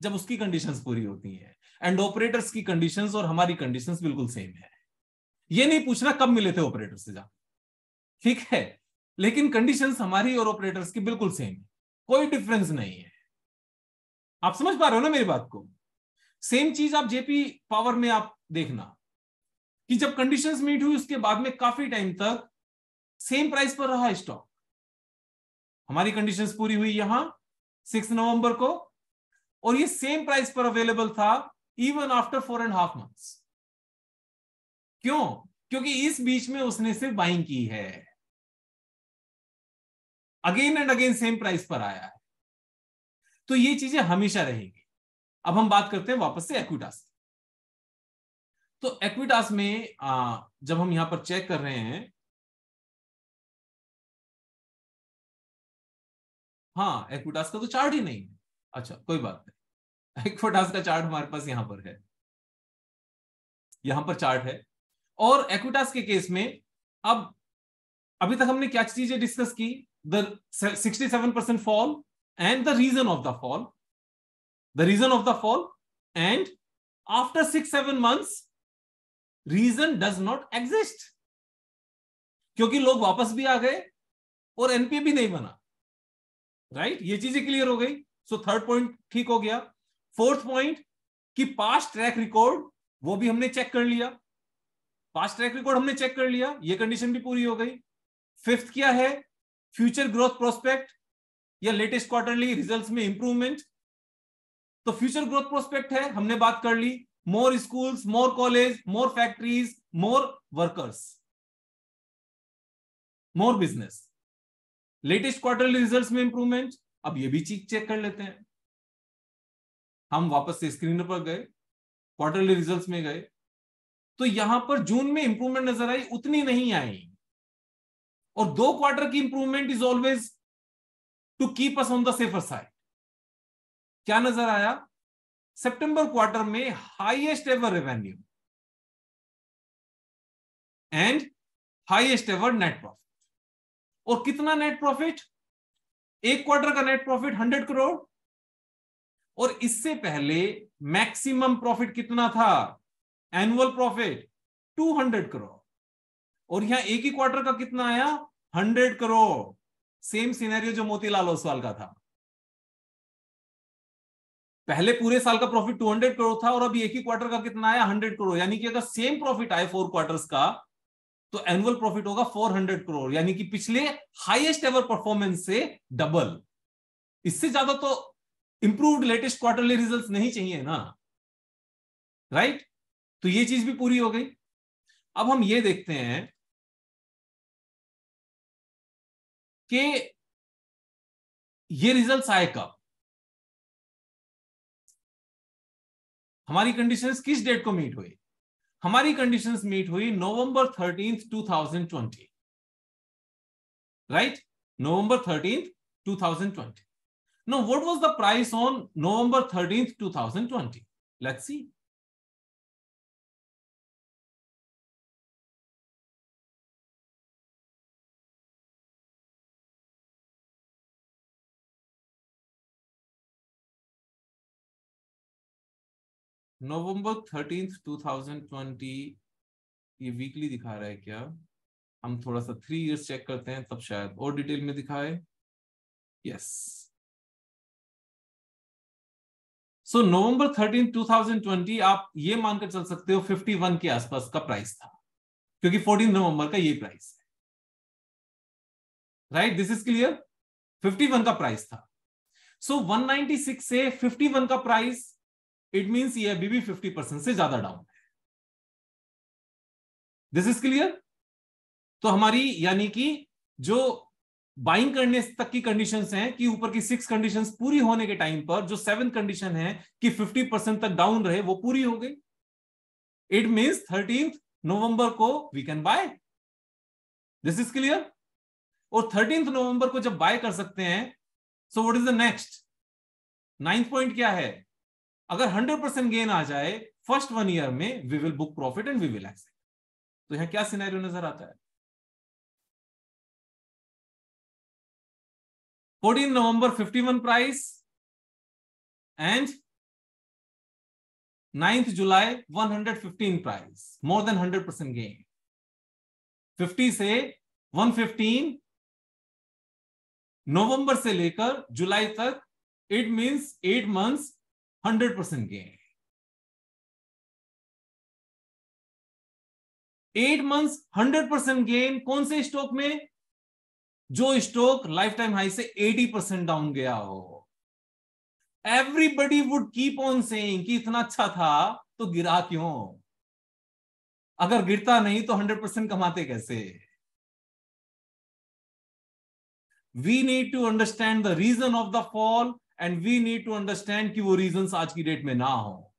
जब उसकी कंडीशंस पूरी होती है एंड ऑपरेटर्स की कंडीशंस और हमारी कंडीशंस बिल्कुल सेम है ये नहीं पूछना कब मिले थे ऑपरेटर से जा ठीक है लेकिन कंडीशंस हमारी और ऑपरेटर्स की बिल्कुल सेम है कोई डिफरेंस नहीं है आप समझ पा रहे हो ना मेरी बात को सेम चीज आप जेपी पावर में आप देखना कि जब कंडीशंस मीट हुई उसके बाद में काफी टाइम तक सेम प्राइस पर रहा स्टॉक हमारी कंडीशंस पूरी हुई यहां सिक्स नवंबर को और ये सेम प्राइस पर अवेलेबल था even after four and half months क्यों क्योंकि इस बीच में उसने सिर्फ बाइंग की है again and again same price पर आया है तो ये चीजें हमेशा रहेंगी अब हम बात करते हैं वापस से एक्विटास तो एक्विटास में आ, जब हम यहां पर चेक कर रहे हैं हाँ एक्विटास का तो चार्ट ही नहीं है अच्छा कोई बात नहीं एक्विटास का चार्ट हमारे पास यहां पर है यहां पर चार्ट है और एक्विटास के केस में अब अभी तक हमने क्या चीजें डिस्कस की the seven percent fall and the reason of the fall, the reason of the fall, and after six, seven months, reason does not exist. क्योंकि लोग वापस भी आ गए और एनपीए भी नहीं बना राइट right? ये चीजें क्लियर हो गई सो थर्ड पॉइंट ठीक हो गया फोर्थ पॉइंट कि पास्ट ट्रैक रिकॉर्ड वो भी हमने चेक कर लिया पास्ट ट्रैक रिकॉर्ड हमने चेक कर लिया ये कंडीशन भी पूरी हो गई फिफ्थ क्या है फ्यूचर ग्रोथ प्रोस्पेक्ट या लेटेस्ट क्वार्टरली रिजल्ट्स में इंप्रूवमेंट तो फ्यूचर ग्रोथ प्रोस्पेक्ट है हमने बात कर ली more schools more college more factories more workers more business latest quarterly results में इंप्रूवमेंट अब ये भी चीज चेक कर लेते हैं हम वापस से स्क्रीन पर गए क्वार्टरली रिजल्ट्स में गए तो यहां पर जून में इंप्रूवमेंट नजर आई उतनी नहीं आई और दो क्वार्टर की improvement is always to keep us on the safer side क्या नजर आया सितंबर क्वार्टर में highest ever revenue and highest ever net profit और कितना नेट प्रॉफिट एक क्वार्टर का नेट प्रॉफिट हंड्रेड करोड़ और इससे पहले मैक्सिमम प्रॉफिट कितना था एनुअल प्रॉफिट 200 करोड़ और यहां एक ही क्वार्टर का कितना आया 100 करोड़ सेम सिनेरियो जो मोतीलाल ओसवाल का था पहले पूरे साल का प्रॉफिट 200 करोड़ था और अभी एक ही क्वार्टर का कितना आया 100 करोड़ यानी कि अगर सेम प्रॉफिट आए फोर क्वार्टर्स का तो एनुअल प्रॉफिट होगा 400 करोड़ यानी कि पिछले हाईएस्ट एवर परफॉर्मेंस से डबल इससे ज्यादा तो इंप्रूव्ड लेटेस्ट क्वार्टरली रिजल्ट नहीं चाहिए ना राइट right? तो ये चीज भी पूरी हो गई अब हम ये देखते हैं कि ये रिजल्ट्स आए कब हमारी कंडीशंस किस डेट को मीट हुई हमारी कंडीशंस मीट हुई November thirteenth 2020 right November thirteenth 2020 no what was the price on November thirteenth 2020 let's see November thousand twenty ये वीकली दिखा रहा है क्या हम थोड़ा सा थ्री इयर्स चेक करते हैं तब शायद और डिटेल में दिखाए yes so November thirteen twenty आप ये मानकर चल सकते हो फिफ्टी वन के आसपास का प्राइस था क्योंकि फोर्टीन नवंबर का ये प्राइस है right this is clear fifty one का प्राइस था सो वन नाइनटी सिक्स से फिफ्टी वन का प्राइस इट मीन्स ये अभी भी फिफ्टी परसेंट से ज्यादा डाउन है दिस इज क्लियर तो हमारी यानी कि जो बाइंग करने तक की कंडीशंस हैं कि ऊपर की सिक्स कंडीशंस पूरी होने के टाइम पर जो सेवन कंडीशन है कि 50 परसेंट तक डाउन रहे वो पूरी हो गई इट मीन्स थर्टीन नवंबर को we can buy this is clear और थर्टीन नवंबर को जब बाय कर सकते हैं so what is the next ninth point क्या है अगर हंड्रेड परसेंट गेन आ जाए फर्स्ट वन ईयर में we will book profit and we will accept तो यहां क्या सिनेरियो नजर आता है 14 नवंबर 51 प्राइस एंड 9th जुलाई 115 price more than 100 percent gain 50 से 115 नवंबर से लेकर जुलाई तक it means eight months hundred percent gain eight months hundred percent gain कौन से स्टॉक में जो स्टॉक लाइफ टाइम हाई से एटी परसेंट डाउन गया हो everybody would keep on saying कि इतना अच्छा था तो गिरा क्यों अगर गिरता नहीं तो हंड्रेड परसेंट कमाते कैसे we need to understand the reason of the fall and we need to understand कि वो रीजन आज की डेट में ना हो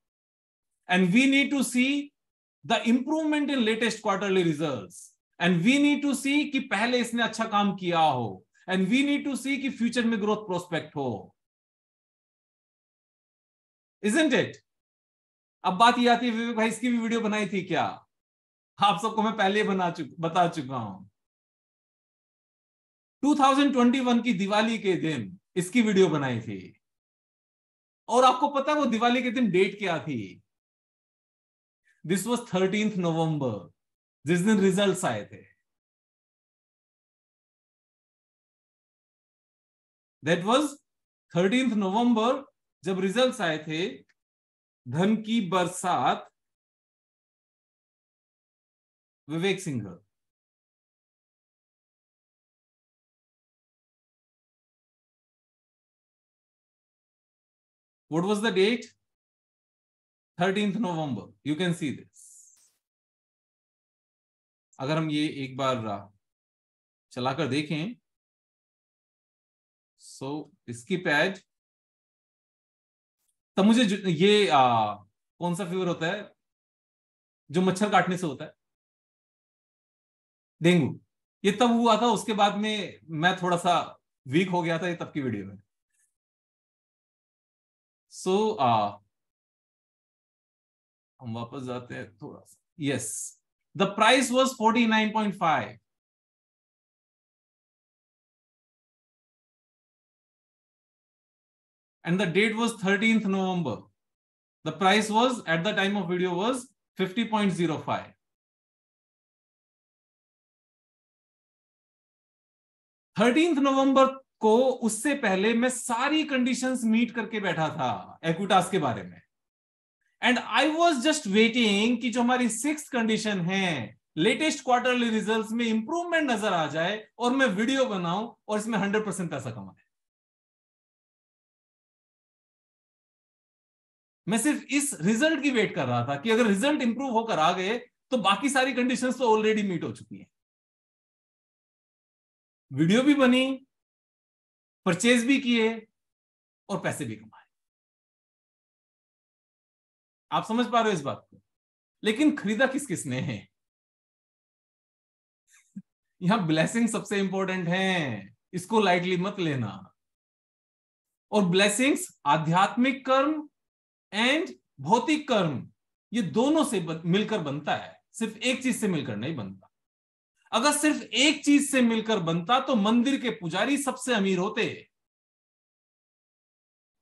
and we need to see the improvement in latest quarterly result and we need to see कि पहले इसने अच्छा काम किया हो and we need to see कि फ्यूचर में ग्रोथ प्रोस्पेक्ट हो इजेंट इट अब बात ये आती है विवेक भाई इसकी भी वीडियो बनाई थी क्या आप सबको मैं पहले बना चुक बता चुका हूं 2021 की दिवाली के दिन इसकी वीडियो बनाई थी और आपको पता है वो दिवाली के दिन डेट क्या थी दिस वॉज थर्टीन नवंबर जिस दिन रिजल्ट आए थे दैट वॉज थर्टीन नवंबर जब रिजल्ट आए थे धन की बरसात विवेक Singh What was the date? 13th November. You can see this. अगर हम ये एक बार चलाकर देखें सो so, इसकी पैड तब मुझे ये आ, कौन सा फीवर होता है जो मच्छर काटने से होता है डेंगू ये तब हुआ था उसके बाद में मैं थोड़ा सा वीक हो गया था ये तब की वीडियो में सो uh, हम वापस जाते हैं थोड़ा सा yes the price was forty nine point five and the date was 13th November. The price was at the time of video was 50.05. Thirteenth November को उससे पहले मैं सारी कंडीशंस मीट करके बैठा था एक्विटास के बारे में and I was just waiting कि जो हमारी सिक्स कंडीशन है लेटेस्ट क्वार्टरली रिजल्ट्स में इंप्रूवमेंट नजर आ जाए और मैं वीडियो बनाऊं और इसमें हंड्रेड परसेंट पैसा कमाए मैं सिर्फ इस रिजल्ट की वेट कर रहा था कि अगर रिजल्ट इंप्रूव होकर आ गए तो बाकी सारी कंडीशंस तो ऑलरेडी मीट हो चुकी हैं वीडियो भी बनी परचेज भी किए और पैसे भी कमाए आप समझ पा रहे हो इस बात को लेकिन खरीदा किस किसने है यहां ब्लेसिंग सबसे इंपॉर्टेंट है इसको लाइटली मत लेना और ब्लेसिंग्स आध्यात्मिक कर्म एंड भौतिक कर्म ये दोनों से मिलकर बनता है सिर्फ एक चीज से मिलकर नहीं बनता अगर सिर्फ एक चीज से मिलकर बनता तो मंदिर के पुजारी सबसे अमीर होते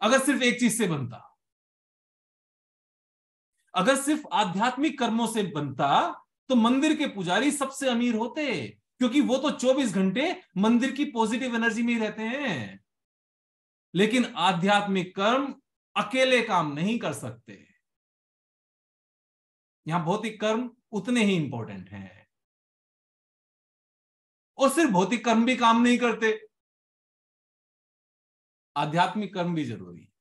अगर सिर्फ एक चीज से बनता अगर सिर्फ आध्यात्मिक कर्मों से बनता तो मंदिर के पुजारी सबसे अमीर होते क्योंकि वो तो 24 घंटे मंदिर की पॉजिटिव एनर्जी में ही रहते हैं लेकिन आध्यात्मिक कर्म अकेले काम नहीं कर सकते यहां भौतिक कर्म उतने ही इंपॉर्टेंट हैं और सिर्फ भौतिक कर्म भी काम नहीं करते आध्यात्मिक कर्म भी जरूरी है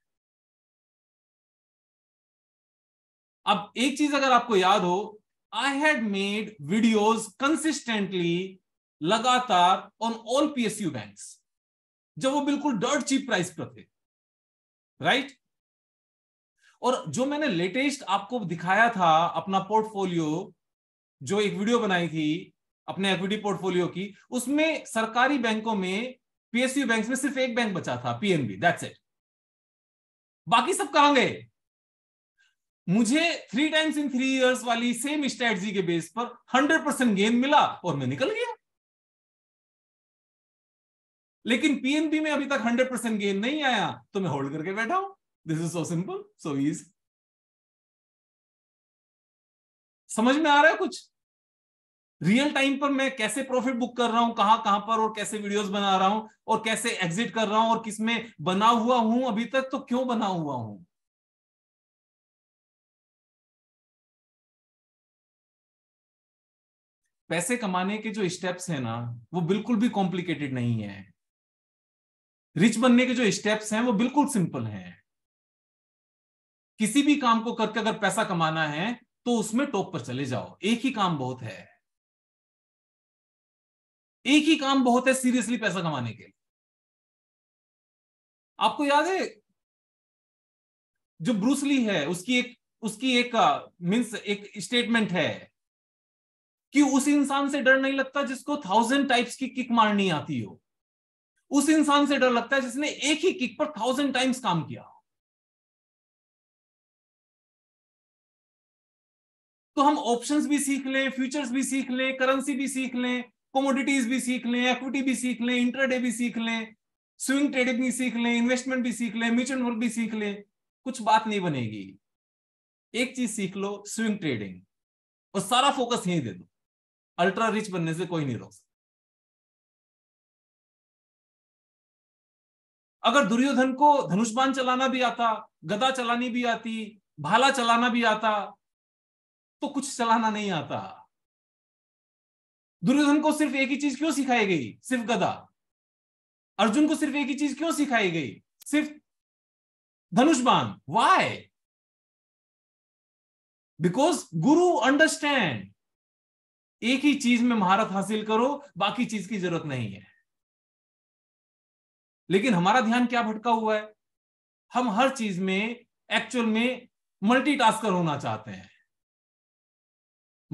अब एक चीज अगर आपको याद हो I had made videos consistently लगातार ऑन ऑल पीएसयू बैंक जब वो बिल्कुल डर्ट चीप प्राइस पर थे राइट right? और जो मैंने लेटेस्ट आपको दिखाया था अपना पोर्टफोलियो जो एक वीडियो बनाई थी अपने एक्विटी पोर्टफोलियो की उसमें सरकारी बैंकों में पीएसयू बैंक में सिर्फ एक बैंक बचा था पीएनबी दैट्स इट बाकी सब कहां गए मुझे three times in three years वाली सेम स्ट्रेटजी के बेस पर हंड्रेड परसेंट गेन मिला और मैं निकल गया लेकिन पीएनबी में अभी तक हंड्रेड परसेंट गेन नहीं आया तो मैं होल्ड करके बैठा हूं this is so simple so is समझ में आ रहा है कुछ रियल टाइम पर मैं कैसे प्रॉफिट बुक कर रहा हूं कहां कहां पर और कैसे वीडियोस बना रहा हूं और कैसे एग्जिट कर रहा हूं और किसमें बना हुआ हूं अभी तक तो क्यों बना हुआ हूं पैसे कमाने के जो स्टेप्स हैं ना वो बिल्कुल भी कॉम्प्लिकेटेड नहीं है रिच बनने के जो स्टेप्स हैं वो बिल्कुल सिंपल हैं किसी भी काम को करके अगर पैसा कमाना है तो उसमें टॉप पर चले जाओ एक ही काम बहुत है एक ही काम बहुत है सीरियसली पैसा कमाने के लिए आपको याद है जो ब्रूसली है उसकी एक उसकी एक मीन्स एक स्टेटमेंट है कि उस इंसान से डर नहीं लगता जिसको थाउजेंड टाइप्स की किक मारनी आती हो उस इंसान से डर लगता है जिसने एक ही किक पर थाउजेंड टाइम्स काम किया तो हम ऑप्शंस भी सीख लें फ्यूचर्स भी सीख लें करेंसी भी सीख लें कॉमोडिटीज भी सीख लें एक्विटी भी सीख लें इंटरडे भी सीख लें स्विंग ट्रेडिंग भी सीख लें इन्वेस्टमेंट भी सीख लें म्यूचुअल वर्क भी सीख लें कुछ बात नहीं बनेगी एक चीज सीख लो स्विंग ट्रेडिंग और सारा फोकस यहीं दे दो अल्ट्रा रिच बनने से कोई नहीं रोक सकता अगर दुर्योधन को धनुष्बान चलाना भी आता गदा चलानी भी आती भाला चलाना भी आता तो कुछ चलाना नहीं आता दुर्योधन को सिर्फ एक ही चीज क्यों सिखाई गई सिर्फ गदा अर्जुन को सिर्फ एक ही चीज क्यों सिखाई गई सिर्फ धनुष वाय बिकॉज गुरु अंडरस्टैंड एक ही चीज में महारत हासिल करो बाकी चीज की जरूरत नहीं है लेकिन हमारा ध्यान क्या भटका हुआ है हम हर चीज में एक्चुअल में मल्टीटास्कर होना चाहते हैं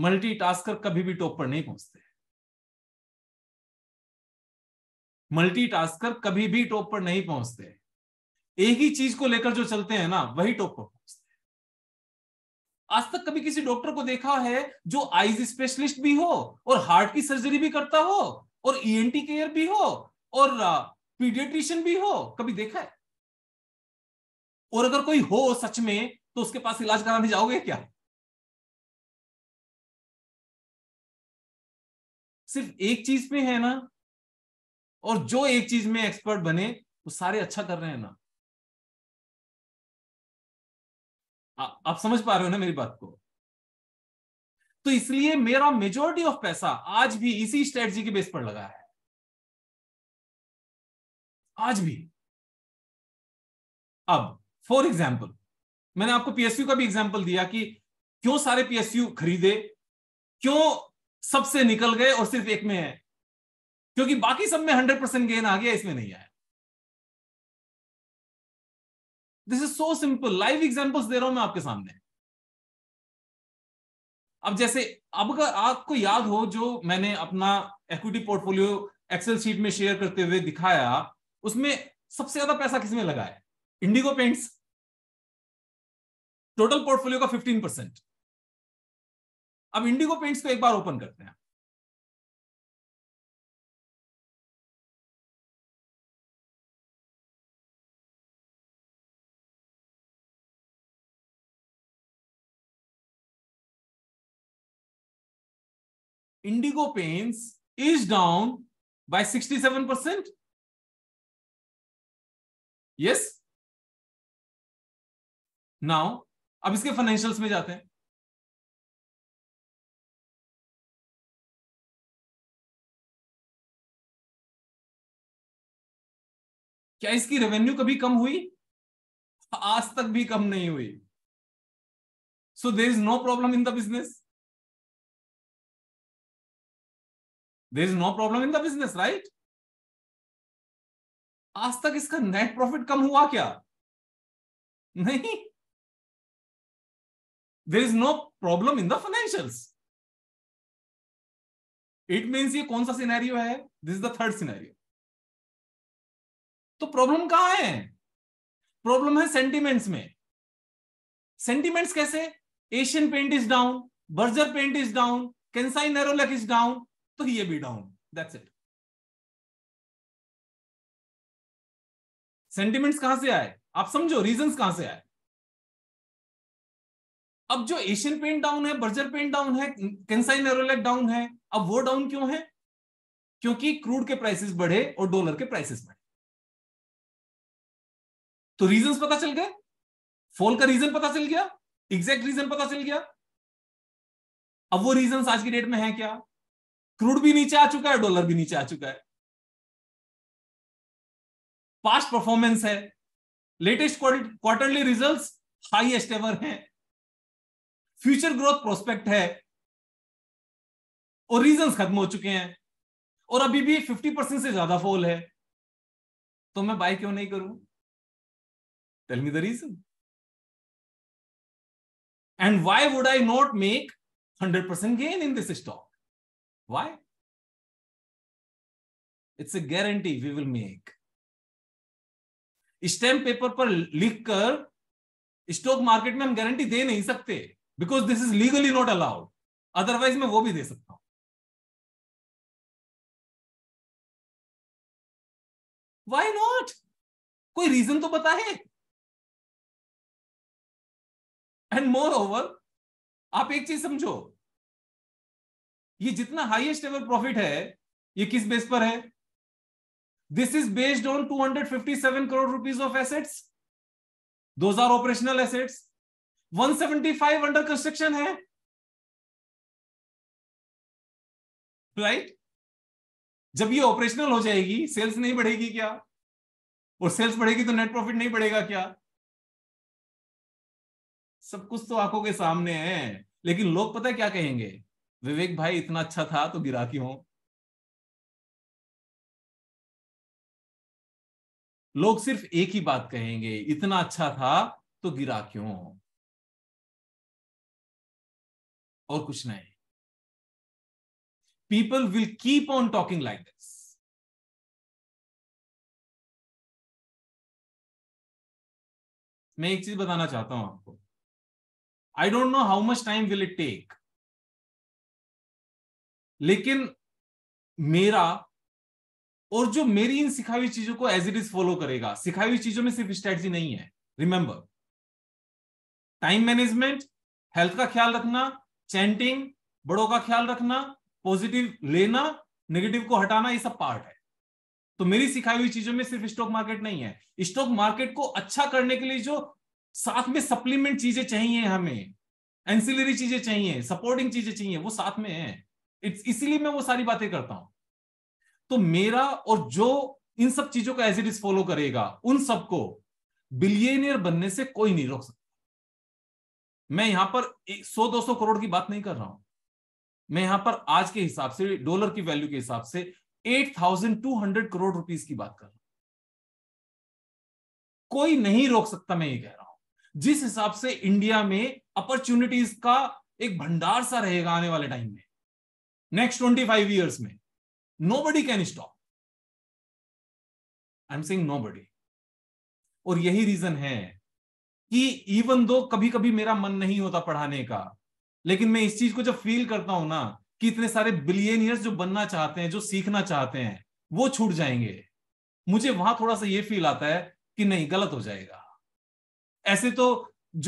मल्टीटास्कर कभी भी टॉप पर नहीं पहुंचते मल्टीटास्कर कभी भी टॉप पर नहीं पहुंचते एक ही चीज को लेकर जो चलते हैं ना वही टॉप पर पहुंचते आज तक कभी किसी डॉक्टर को देखा है जो आईज स्पेशलिस्ट भी हो और हार्ट की सर्जरी भी करता हो और ईएनटी e केयर भी हो और पीडियट्रिशियन भी हो कभी देखा है और अगर कोई हो सच में तो उसके पास इलाज कराने जाओगे क्या सिर्फ एक चीज पे है ना और जो एक चीज में एक्सपर्ट बने वो सारे अच्छा कर रहे हैं ना आ, आप समझ पा रहे हो ना मेरी बात को तो इसलिए मेरा मेजोरिटी ऑफ पैसा आज भी इसी स्ट्रेटजी के बेस पर लगा है आज भी अब फॉर एग्जाम्पल मैंने आपको पीएसयू का भी एग्जाम्पल दिया कि क्यों सारे पीएसयू खरीदे क्यों सबसे निकल गए और सिर्फ एक में है क्योंकि बाकी सब में हंड्रेड परसेंट गेन आ गया इसमें नहीं आया this is so simple live examples दे रहा हूं मैं आपके सामने अब जैसे अब आपको याद हो जो मैंने अपना एक्विटी पोर्टफोलियो एक्सेल शीट में शेयर करते हुए दिखाया उसमें सबसे ज्यादा पैसा किसमें लगा है इंडिगो पेंट्स टोटल पोर्टफोलियो का फिफ्टीन परसेंट अब इंडिगो पेंट्स को एक बार ओपन करते हैं indigo paints is down by 67%. Yes? Now, अब इसके फाइनेंशियल्स में जाते हैं क्या इसकी रेवेन्यू कभी कम हुई आज तक भी कम नहीं हुई so there is no problem in the business there is no problem in the business right आज तक इसका नेट प्रॉफिट कम हुआ क्या नहीं there is no problem in the financials it means ये कौन सा सिनेरियो है this is the third scenario तो प्रॉब्लम कहां है प्रॉब्लम है सेंटिमेंट्स में सेंटिमेंट्स कैसे Asian Paint is down Berger Paint is down Kansai Nerolac is down तो ये भी डाउन दैट्स इट सेंटिमेंट्स कहां से आए आप समझो रीजंस कहां से आए अब जो एशियन पेंट डाउन है बर्जर पेंट डाउन है कैंसाइन एरोलेट डाउन है अब वो डाउन क्यों है क्योंकि क्रूड के प्राइसेस बढ़े और डॉलर के प्राइसेस बढ़े तो रीजंस पता चल गए फॉल का रीजन पता चल गया एग्जैक्ट रीजन पता चल गया अब वो रीजन आज की डेट में है क्या क्रूड भी नीचे आ चुका है डॉलर भी नीचे आ चुका है पास्ट परफॉर्मेंस है latest quarterly results highest ever है फ्यूचर ग्रोथ प्रोस्पेक्ट है और रीजंस खत्म हो चुके हैं और अभी भी 50 परसेंट से ज्यादा फॉल है तो मैं बाय क्यों नहीं करूं tell me the reason and why would I not make 100% gain in this stock Why? It's a guarantee we will make. Stamp paper पर लिखकर स्टॉक मार्केट में हम गारंटी दे नहीं सकते because this is legally not allowed otherwise मैं वो भी दे सकता हूं वाई नॉट कोई रीजन तो बताए है एंड मोर ओवर आप एक चीज समझो ये जितना हाईएस्ट एवर प्रॉफिट है ये किस बेस पर है this is based on 257 crore rupees of assets दो हजार ऑपरेशनल एसेट्स 175 अंडर कंस्ट्रक्शन है राइट right? जब ये ऑपरेशनल हो जाएगी सेल्स नहीं बढ़ेगी क्या और सेल्स बढ़ेगी तो नेट प्रॉफिट नहीं बढ़ेगा क्या सब कुछ तो आंखों के सामने है लेकिन लोग पता है क्या कहेंगे विवेक भाई इतना अच्छा था तो गिरा क्यों लोग सिर्फ एक ही बात कहेंगे इतना अच्छा था तो गिरा क्यों और कुछ नहीं people will keep on talking like this मैं एक चीज बताना चाहता हूं आपको I don't know how much time will it take लेकिन मेरा और जो मेरी इन सिखाई हुई चीजों को एज इट इज फॉलो करेगा सिखाई हुई चीजों में सिर्फ स्ट्रेटजी नहीं है रिमेंबर टाइम मैनेजमेंट हेल्थ का ख्याल रखना चैंटिंग बड़ों का ख्याल रखना पॉजिटिव लेना नेगेटिव को हटाना ये सब पार्ट है तो मेरी सिखाई हुई चीजों में सिर्फ स्टॉक मार्केट नहीं है स्टॉक मार्केट को अच्छा करने के लिए जो साथ में सप्लीमेंट चीजें चाहिए हमें एंसिलरी चीजें चाहिए सपोर्टिंग चीजें चाहिए वो साथ में है इट्स इसीलिए मैं वो सारी बातें करता हूं तो मेरा और जो इन सब चीजों को एज इट इज फॉलो करेगा उन सबको बिलियनियर बनने से कोई नहीं रोक सकता मैं यहां पर सौ दो सौ करोड़ की बात नहीं कर रहा हूं मैं यहां पर आज के हिसाब से डॉलर की वैल्यू के हिसाब से 8,200 करोड़ रुपीस की बात कर रहा हूं कोई नहीं रोक सकता मैं ये कह रहा हूं जिस हिसाब से इंडिया में अपॉर्चुनिटीज का एक भंडार सा रहेगा आने वाले टाइम में नेक्स्ट ट्वेंटी फाइव ईयर्स में nobody can stop I am saying nobody और यही रीजन है कि इवन दो कभी कभी मेरा मन नहीं होता पढ़ाने का लेकिन मैं इस चीज को जब फील करता हूं ना कि इतने सारे बिलियनियर्स जो बनना चाहते हैं जो सीखना चाहते हैं वो छूट जाएंगे मुझे वहां थोड़ा सा ये फील आता है कि नहीं गलत हो जाएगा ऐसे तो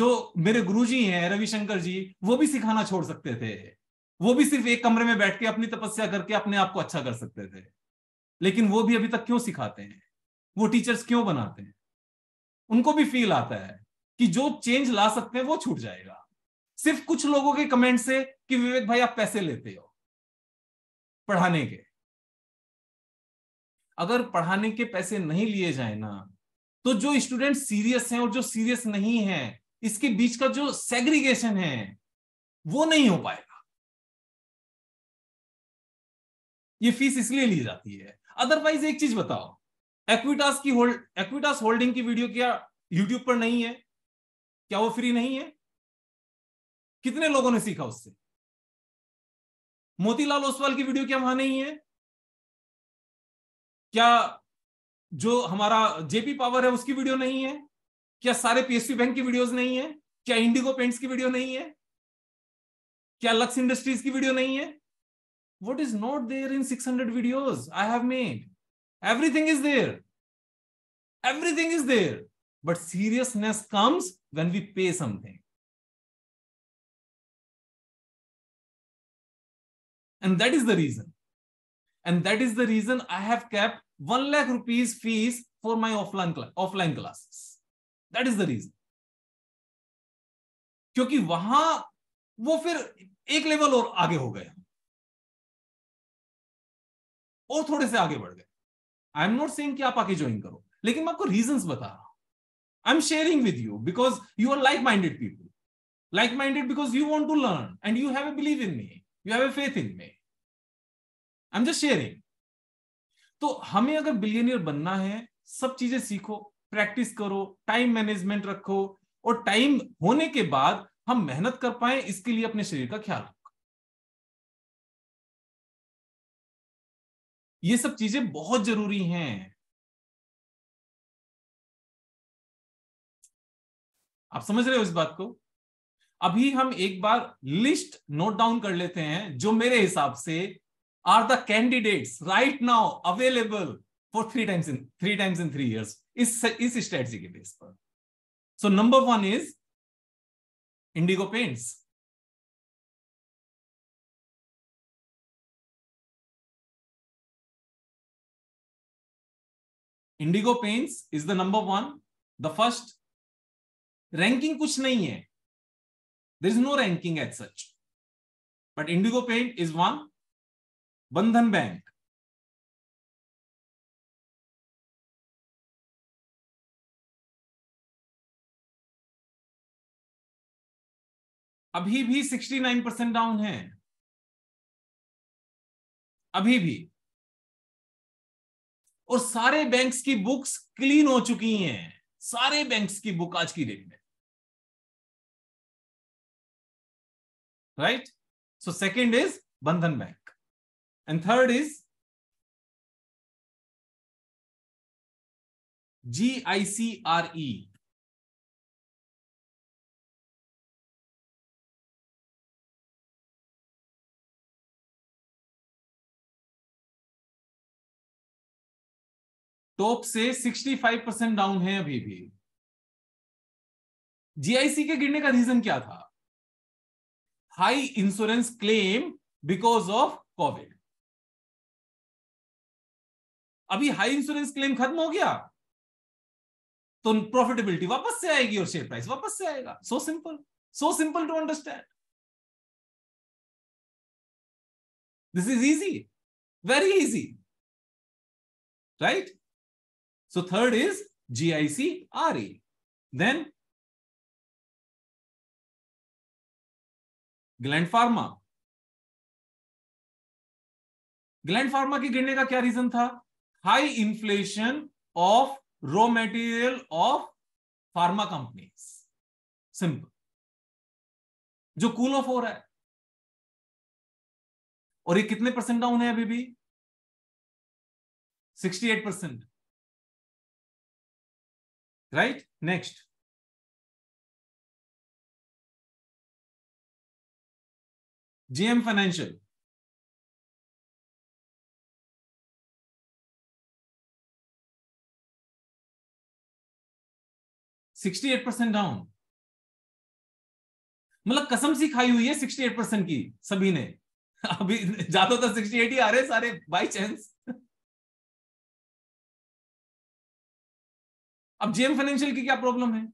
जो मेरे गुरुजी हैं रविशंकर जी वो भी सिखाना छोड़ सकते थे वो भी सिर्फ एक कमरे में बैठ के अपनी तपस्या करके अपने आप को अच्छा कर सकते थे लेकिन वो भी अभी तक क्यों सिखाते हैं वो टीचर्स क्यों बनाते हैं उनको भी फील आता है कि जो चेंज ला सकते हैं वो छूट जाएगा सिर्फ कुछ लोगों के कमेंट से कि विवेक भाई आप पैसे लेते हो पढ़ाने के अगर पढ़ाने के पैसे नहीं लिए जाए ना तो जो स्टूडेंट सीरियस हैं और जो सीरियस नहीं है इसके बीच का जो सेग्रीगेशन है वो नहीं हो पाएगा ये फीस इसलिए ली जाती है अदरवाइज एक चीज बताओ एक्विटास की होल्ड एक्विटास होल्डिंग की वीडियो क्या यूट्यूब पर नहीं है क्या वो फ्री नहीं है कितने लोगों ने सीखा उससे मोतीलाल ओसवाल की वीडियो क्या वहां नहीं है क्या जो हमारा जेपी पावर है उसकी वीडियो नहीं है क्या सारे पीएसपी बैंक की वीडियोस नहीं है क्या इंडिगो पेंट्स की वीडियो नहीं है क्या लक्स इंडस्ट्रीज की वीडियो नहीं है what is not there in 600 videos I have made? Everything is there. Everything is there. But seriousness comes when we pay something. And that is the reason. And that is the reason I have kept 1 lakh rupees fees for my offline, offline classes. That is the reason. क्योंकि वहां वो फिर एक level और आगे हो और थोड़े से आगे बढ़ गए आई एम नॉट सेइंग कि आप आगे ज्वाइन करो लेकिन मैं आपको रीजंस बता रहा हूं I am sharing with you because you are like minded people like minded because you want to learn and you have a believe in me you have a faith in me I am just sharing तो हमें अगर billionaire बनना है सब चीजें सीखो practice करो time management रखो और टाइम होने के बाद हम मेहनत कर पाए इसके लिए अपने शरीर का ख्याल रखो ये सब चीजें बहुत जरूरी हैं आप समझ रहे हो इस बात को अभी हम एक बार लिस्ट नोट डाउन कर लेते हैं जो मेरे हिसाब से are the candidates right now available for three times in three times in three years इस इस स्ट्रेटजी के बेस पर so number one is Indigo Paints Indigo Paints is the number one the first ranking कुछ नहीं है there is no ranking at such but Indigo Paint is one Bandhan Bank अभी भी sixty nine percent down है अभी भी और सारे बैंक्स की बुक्स क्लीन हो चुकी हैं सारे बैंक्स की बुक आज की डेट में right so second is Bandhan Bank and third is G I C R E top से 65 परसेंट डाउन है अभी भी जीआईसी के गिरने का रीजन क्या था high insurance claim because of COVID अभी हाई इंश्योरेंस क्लेम खत्म हो गया तो प्रॉफिटेबिलिटी वापस से आएगी और शेयर प्राइस वापस से आएगा so simple so simple to understand this is easy very easy right So third is GICRE. Then Gland Pharma Gland Pharma की गिरने का क्या रीजन था high inflation of raw material of pharma company simple जो cool off हो रहा है और ये कितने परसेंट डाउन है अभी भी 68 percent right? Next. GM Financial. Sixty eight percent down मतलब कसम सी खाई हुई है सिक्सटी एट परसेंट की सभी ने अभी ज्यादातर सिक्सटी एट ही आ रहे सारे बाई चांस अब जेएम फाइनेंशियल की क्या प्रॉब्लम है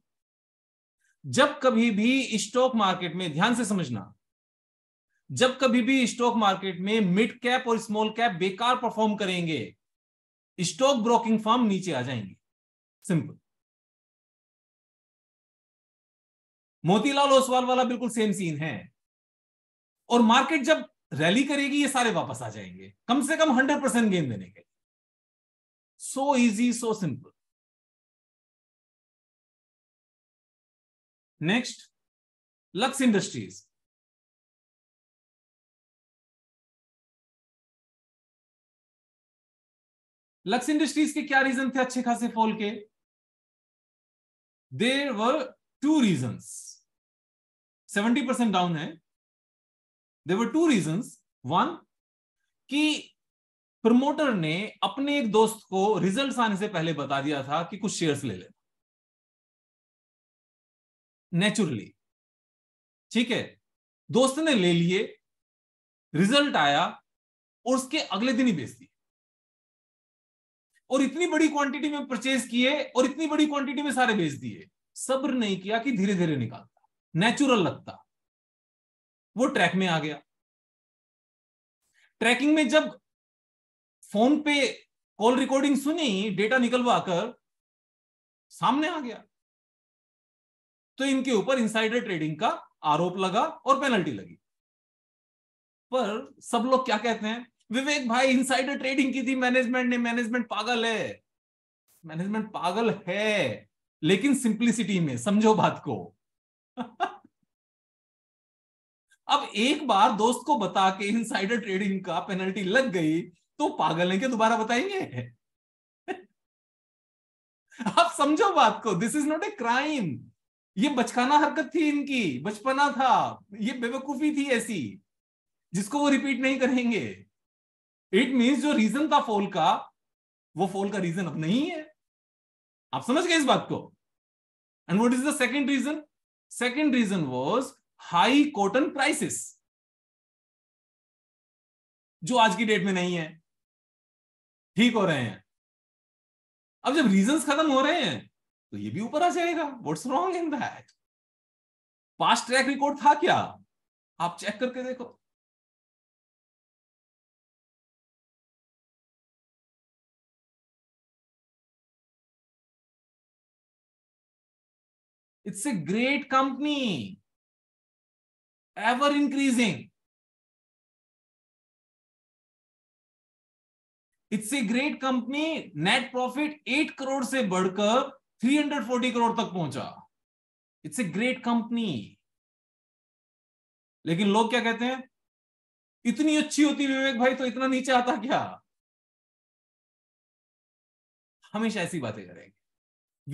जब कभी भी स्टॉक मार्केट में ध्यान से समझना जब कभी भी स्टॉक मार्केट में मिड कैप और स्मॉल कैप बेकार परफॉर्म करेंगे स्टॉक ब्रोकिंग फॉर्म नीचे आ जाएंगे सिंपल मोतीलाल ओसवाल वाला बिल्कुल सेम सीन है और मार्केट जब रैली करेगी ये सारे वापस आ जाएंगे कम से कम हंड्रेड परसेंट गेन देने के so easy so simple next Lux Industries Lux Industries के क्या रीजन थे अच्छे खासे फॉल के there were two reason seventy percent down है there were two reason one कि प्रमोटर ने अपने एक दोस्त को रिजल्ट्स आने से पहले बता दिया था कि कुछ शेयर्स ले ले नेचुरली ठीक है दोस्त ने ले लिए रिजल्ट आया और उसके अगले दिन ही बेच दिए और इतनी बड़ी क्वांटिटी में परचेज किए और इतनी बड़ी क्वांटिटी में सारे बेच दिए सब्र नहीं किया कि धीरे धीरे निकालता नेचुरल लगता वो ट्रैक में आ गया ट्रैकिंग में जब फोन पे कॉल रिकॉर्डिंग सुनी डेटा निकलवा कर सामने आ गया तो इनके ऊपर इंसाइडर ट्रेडिंग का आरोप लगा और पेनल्टी लगी पर सब लोग क्या कहते हैं विवेक भाई इंसाइडर ट्रेडिंग की थी मैनेजमेंट ने मैनेजमेंट पागल है मैनेजमेंट पागल है लेकिन सिंप्लिसिटी में समझो बात को अब एक बार दोस्त को बता के इनसाइडर ट्रेडिंग का पेनल्टी लग गई तो पागल है क्या दोबारा बताएंगे आप समझो बात को this is not a crime ये बचकाना हरकत थी इनकी बचपना था ये बेवकूफी थी ऐसी जिसको वो रिपीट नहीं करेंगे इट मीन्स जो रीजन था फोल का वो फोल का रीजन अब नहीं है आप समझ गए इस बात को and what is the second reason second reason was high cotton prices जो आज की डेट में नहीं है ठीक हो रहे हैं अब जब रीजंस खत्म हो रहे हैं तो ये भी ऊपर आ जाएगा what's wrong in that past track record था क्या आप चेक करके देखो it's a great company ever increasing it's a great company net profit eight crore से बढ़कर 340 करोड़ तक पहुंचा इट्स ए ग्रेट कंपनी लेकिन लोग क्या कहते हैं इतनी अच्छी होती विवेक भाई तो इतना नीचे आता क्या हमेशा ऐसी बातें करेंगे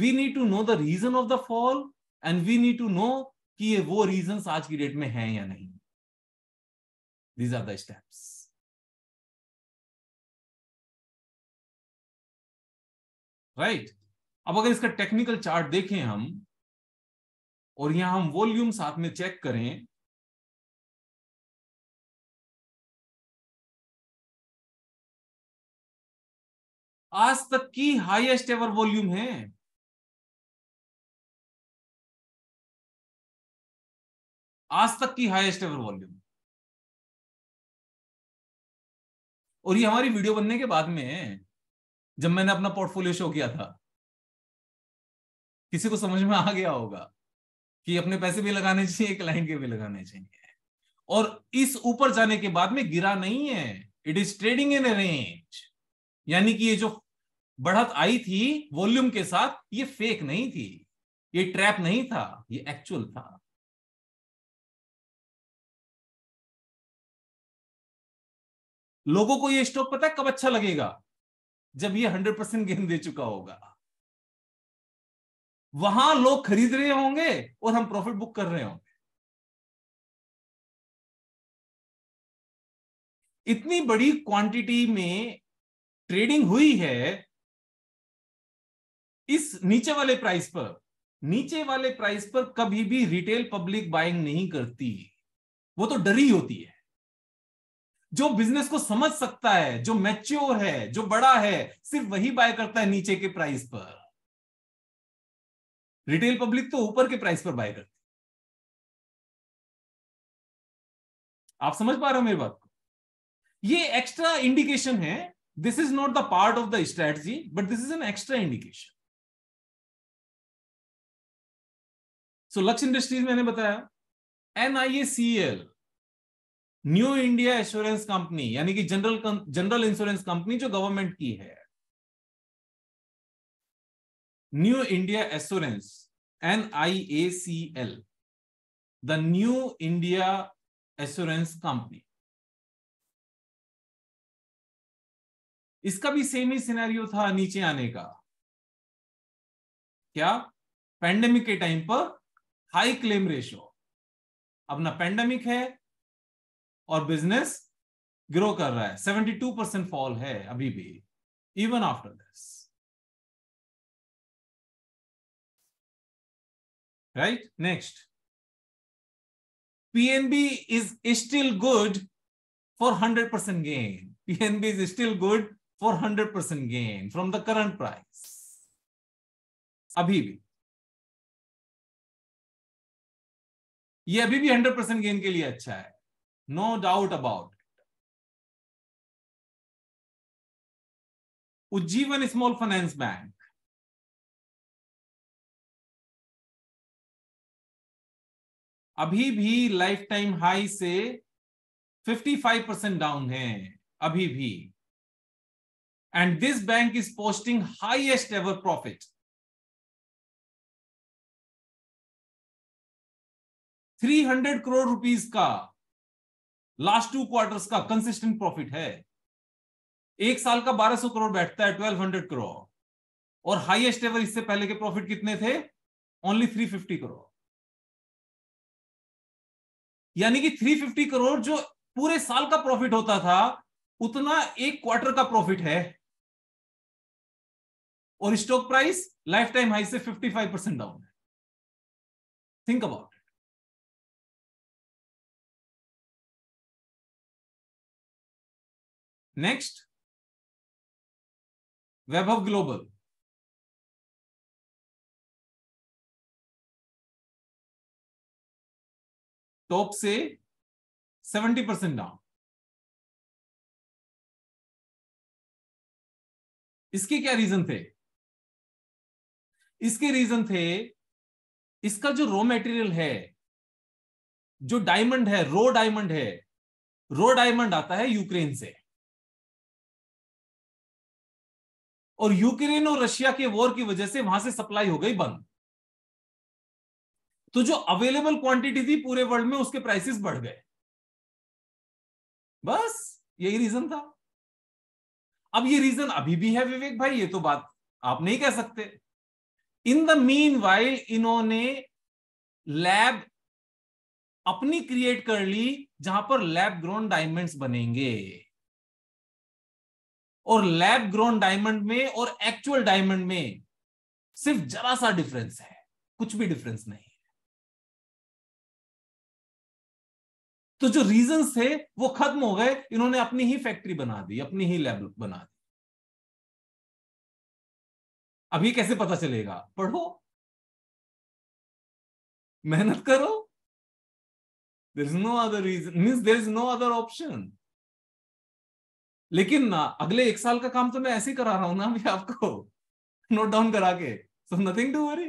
we need to know the reason of the fall and we need to know कि ये वो रीजन आज की डेट में है या नहीं these are the steps right अब अगर इसका टेक्निकल चार्ट देखें हम और यहां हम वॉल्यूम साथ में चेक करें आज तक की हाईएस्ट एवर वॉल्यूम है आज तक की हाईएस्ट एवर वॉल्यूम और ये हमारी वीडियो बनने के बाद में जब मैंने अपना पोर्टफोलियो शो किया था किसी को समझ में आ गया होगा कि अपने पैसे भी लगाने चाहिए क्लाइंट के भी लगाने चाहिए और इस ऊपर जाने के बाद में गिरा नहीं है it is trading in range यानी कि ये जो बढ़त आई थी वॉल्यूम के साथ ये फेक नहीं थी ये ट्रैप नहीं था ये एक्चुअल था लोगों को ये स्टॉक पता है कब अच्छा लगेगा जब ये हंड्रेड परसेंट गेन दे चुका होगा वहां लोग खरीद रहे होंगे और हम प्रॉफिट बुक कर रहे होंगे इतनी बड़ी क्वांटिटी में ट्रेडिंग हुई है इस नीचे वाले प्राइस पर नीचे वाले प्राइस पर कभी भी रिटेल पब्लिक बाइंग नहीं करती वो तो डरी होती है जो बिजनेस को समझ सकता है जो मैच्योर है जो बड़ा है सिर्फ वही बाय करता है नीचे के प्राइस पर रिटेल पब्लिक तो ऊपर के प्राइस पर बाय करती आप समझ पा रहे हो मेरी बात को ये एक्स्ट्रा इंडिकेशन है this is not the part of the strategy but this is an extra indication so Lux Industries मैंने बताया NIACL New India Insurance Company यानी कि जनरल जनरल इंश्योरेंस कंपनी जो गवर्नमेंट की है New India Assurance, L the New India Assurance Company. इसका भी same ही सिनेरियो था नीचे आने का क्या पैंडेमिक के टाइम पर हाई क्लेम रेशियो अब ना पैंडेमिक है और बिजनेस ग्रो कर रहा है सेवेंटी टू परसेंट फॉल है अभी भी even after this right? Next. PNB is still good for 100% gain. PNB is still good for 100% gain from the current price. अभी भी ये अभी भी 100% गेन के लिए अच्छा है no doubt about Ujjivan small finance Bank अभी भी लाइफ टाइम हाई से 55 परसेंट डाउन है अभी भी and this bank is posting highest ever profit three hundred crore rupees का लास्ट टू क्वार्टर्स का कंसिस्टेंट प्रॉफिट है एक साल का 1200 करोड़ बैठता है 1200 करोड़ और हाईएस्ट एवर इससे पहले के प्रॉफिट कितने थे ओनली 350 करोड़ यानी कि 350 करोड़ जो पूरे साल का प्रॉफिट होता था उतना एक क्वार्टर का प्रॉफिट है और stock price life time high से 55 परसेंट डाउन है think about next Vaibhav Global top से सेवेंटी परसेंट डाउन इसके क्या रीजन थे इसके रीजन थे इसका जो रॉ मटेरियल है जो डायमंड है रो डायमंड है रो डायमंड आता है यूक्रेन से और यूक्रेन और रशिया के वॉर की वजह से वहां से सप्लाई हो गई बंद तो जो अवेलेबल क्वांटिटी थी पूरे वर्ल्ड में उसके प्राइसेस बढ़ गए बस यही रीजन था अब ये रीजन अभी भी है विवेक भाई ये तो बात आप नहीं कह सकते इन द मीन वाइल इन्होंने लैब अपनी क्रिएट कर ली जहां पर लैब ग्रोन डायमंड्स बनेंगे और लैब ग्रोन डायमंड में और एक्चुअल डायमंड में सिर्फ जरा सा डिफरेंस है कुछ भी डिफरेंस नहीं तो जो रीजन थे वो खत्म हो गए इन्होंने अपनी ही फैक्ट्री बना दी अपनी ही लैब बना दी अभी कैसे पता चलेगा पढ़ो मेहनत करो there is no other reason means there is no other option लेकिन ना अगले एक साल का काम तो मैं ऐसे ही करा रहा हूं ना अभी आपको नोट डाउन करा के so nothing to worry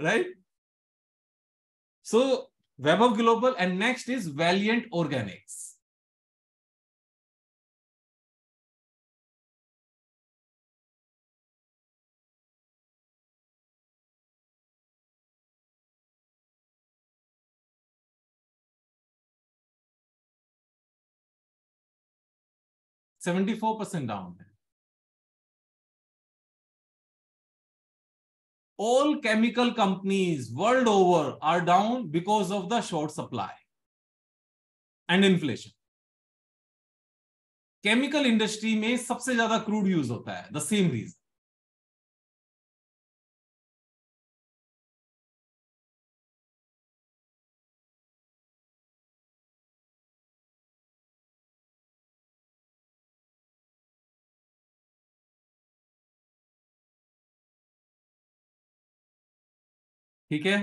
right so of Global, and next is Valiant Organics. Seventy-four percent down. all chemical companies world over are down because of the short supply and inflation chemical industry में सबसे ज्यादा crude use होता है the same reason ठीक है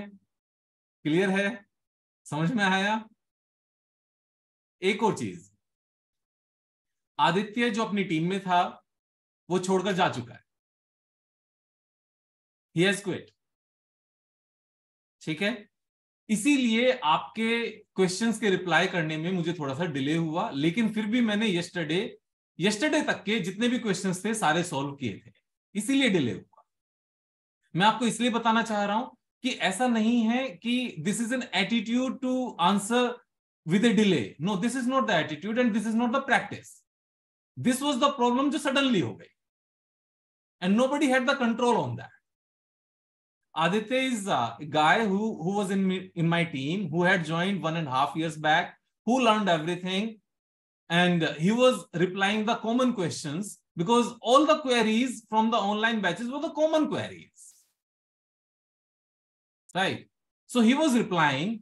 clear है समझ में आया एक और चीज आदित्य जो अपनी टीम में था वो छोड़कर जा चुका है ही हैज क्विट ठीक है इसीलिए आपके क्वेश्चंस के रिप्लाई करने में मुझे थोड़ा सा डिले हुआ लेकिन फिर भी मैंने यस्टरडे यस्टरडे तक के जितने भी क्वेश्चंस थे सारे सॉल्व किए थे इसीलिए डिले हुआ मैं आपको इसलिए बताना चाह रहा हूं कि ऐसा नहीं है कि this is an attitude to answer with a delay no this is not the attitude and this is not the practice this was the problem जो सडनली हो गई and nobody had the control on that Aditya is a guy who who was in me, in my team who had joined one and a half years back, who learned everything, and he was replying the common questions because all the queries from the online batches were the common queries. Right so he was replying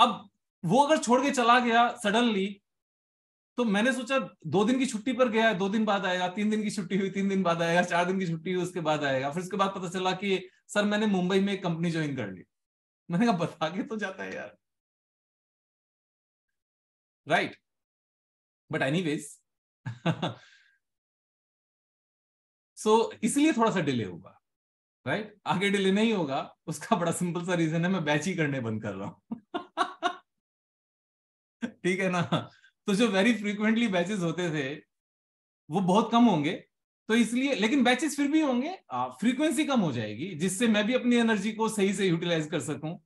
अब वो अगर छोड़ के चला गया suddenly तो मैंने सोचा दो दिन की छुट्टी पर गया है दो दिन बाद आएगा तीन दिन की छुट्टी हुई तीन दिन बाद आएगा चार दिन की छुट्टी हुई उसके बाद आएगा फिर उसके बाद पता चला कि सर मैंने मुंबई में कंपनी ज्वाइन कर ली मैंने कहा बता के तो जाता है यार राइट बट एनी सो इसलिए थोड़ा सा डिले होगा राइट right? आगे डिले नहीं होगा उसका बड़ा सिंपल सा रीजन है मैं बैच ही करने बंद कर रहा हूं ठीक है ना तो जो वेरी फ्रीक्वेंटली बैचेस होते थे वो बहुत कम होंगे तो इसलिए लेकिन बैचेस फिर भी होंगे फ्रीक्वेंसी कम हो जाएगी जिससे मैं भी अपनी एनर्जी को सही से यूटिलाइज कर सकूं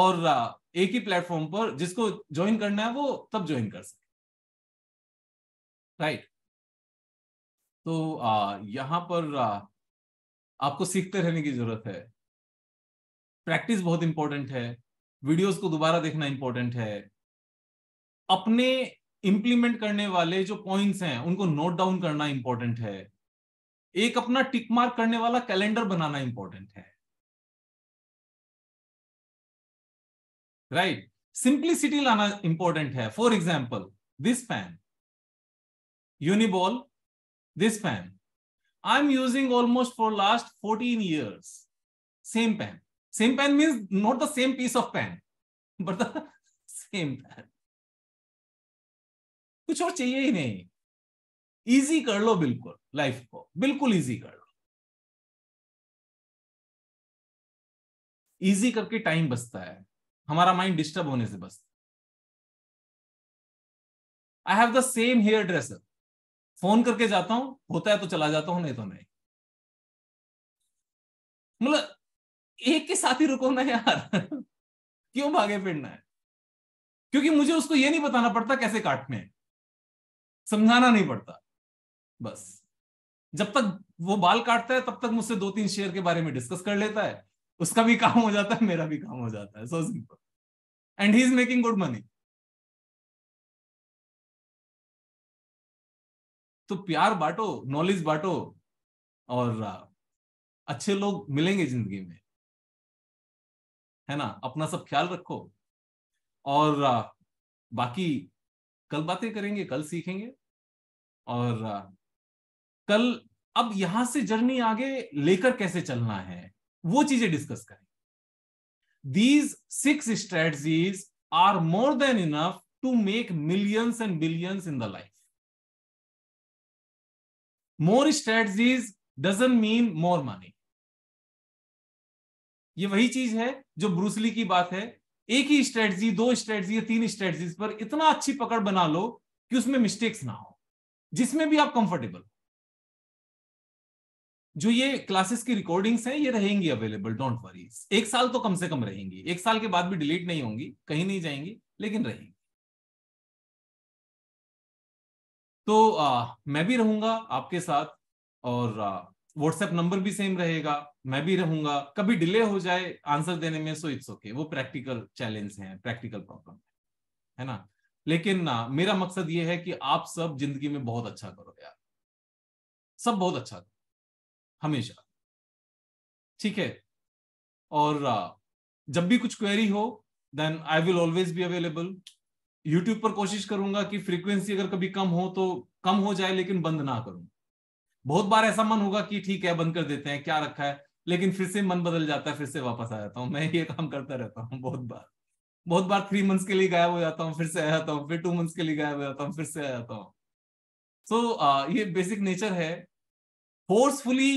और आ, एक ही प्लेटफॉर्म पर जिसको ज्वाइन करना है वो तब ज्वाइन कर सके राइट right. तो आ, यहां पर आ, आपको सीखते रहने की जरूरत है प्रैक्टिस बहुत इंपॉर्टेंट है वीडियोस को दोबारा देखना इंपॉर्टेंट है अपने इंप्लीमेंट करने वाले जो पॉइंट्स हैं उनको नोट डाउन करना इंपॉर्टेंट है एक अपना टिक मार्क करने वाला कैलेंडर बनाना इंपॉर्टेंट है राइट सिंप्लिसिटी लाना इंपॉर्टेंट है for example this pen Uniball this pen I'm using almost for last 14 years. Same pen. Same pen means not the same piece of pen, but the same pen. कुछ और चाहिए ही नहीं easy कर लो बिल्कुल life को बिल्कुल easy कर लो easy करके टाइम बचता है हमारा माइंड डिस्टर्ब होने से बचता है I have the same hair dresser phone करके जाता हूं होता है तो चला जाता हूं नहीं तो नहीं मतलब एक के साथ ही रुको ना यार क्यों भागे फिरना है क्योंकि मुझे उसको यह नहीं बताना पड़ता कैसे काटने हैं समझाना नहीं पड़ता बस जब तक वो बाल काटता है तब तक मुझसे दो तीन शेयर के बारे में डिस्कस कर लेता है उसका भी काम हो जाता है मेरा भी काम हो जाता है so simple and he is making good money तो प्यार बांटो नॉलेज बांटो और अच्छे लोग मिलेंगे जिंदगी में है ना अपना सब ख्याल रखो और बाकी कल बातें करेंगे कल सीखेंगे और कल अब यहां से जर्नी आगे लेकर कैसे चलना है वो चीजें डिस्कस करें these six strategies are more than enough to make millions and billions in the life more strategies doesn't mean more money ये वही चीज है जो ब्रूसली की बात है एक ही स्ट्रेटजी दो स्ट्रेटजी या तीन स्ट्रेटजीज पर इतना अच्छी पकड़ बना लो कि उसमें मिस्टेक्स ना हो जिसमें भी आप कंफर्टेबल जो ये क्लासेस की रिकॉर्डिंग्स हैं ये रहेंगी अवेलेबल डोंट वरी एक साल तो कम से कम रहेंगी एक साल के बाद भी डिलीट नहीं होंगी कहीं नहीं जाएंगी लेकिन रहेंगी तो आ, मैं भी रहूंगा आपके साथ और व्हाट्सएप नंबर भी सेम रहेगा मैं भी रहूंगा कभी डिले हो जाए आंसर देने में सो इट्स ओके वो प्रैक्टिकल चैलेंज है प्रैक्टिकल प्रॉब्लम है ना लेकिन आ, मेरा मकसद ये है कि आप सब जिंदगी में बहुत अच्छा करो यार सब बहुत अच्छा करो हमेशा ठीक है और आ, जब भी कुछ क्वेरी हो then I will always be available YouTube पर कोशिश करूंगा कि फ्रीक्वेंसी अगर कभी कम हो तो कम हो जाए लेकिन बंद ना करूं बहुत बार ऐसा मन होगा कि ठीक है बंद कर देते हैं क्या रखा है लेकिन फिर से मन बदल जाता है फिर से वापस आ जाता हूँ मैं ये काम करता रहता हूँ बहुत बार बहुत बार थ्री मंथ्स के लिए गायब हो जाता हूँ फिर से आ जाता हूँ फिर टू मंथ्स के लिए गायब हो जाता हूँ फिर से आ जाता हूँ सो so, ये बेसिक नेचर है फोर्सफुली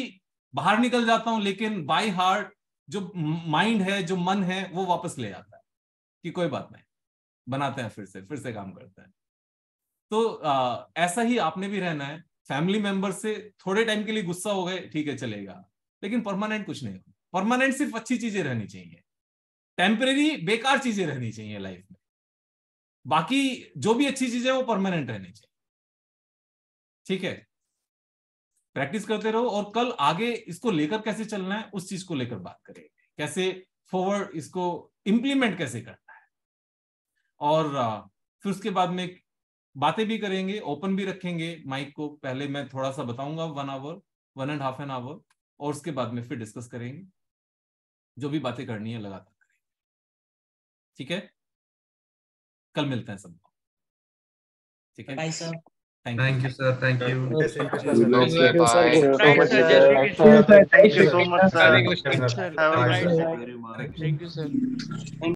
बाहर निकल जाता हूँ लेकिन बाई हार्ट जो माइंड है जो मन है वो वापस ले जाता है कि कोई बात नहीं बनाते हैं फिर से फिर से काम करते हैं तो आ, ऐसा ही आपने भी रहना है फैमिली मेंबर से थोड़े टाइम के लिए गुस्सा हो गए ठीक है चलेगा लेकिन परमानेंट कुछ नहीं परमानेंट सिर्फ अच्छी चीजें रहनी चाहिए टेम्परेरी बेकार चीजें रहनी चाहिए लाइफ में बाकी जो भी अच्छी चीजें वो परमानेंट रहनी चाहिए ठीक है प्रैक्टिस करते रहो और कल आगे इसको लेकर कैसे चलना है उस चीज को लेकर बात करेंगे कैसे फॉरवर्ड इसको इंप्लीमेंट कैसे करना और फिर उसके बाद में बातें भी करेंगे ओपन भी रखेंगे माइक को पहले मैं थोड़ा सा बताऊंगा one hour one and half an hour और उसके बाद में फिर डिस्कस करेंगे जो भी बातें करनी है लगातार करेंगे ठीक है कल मिलते हैं सबको ठीक है thank you sir thank you thank you so much sir thank you sir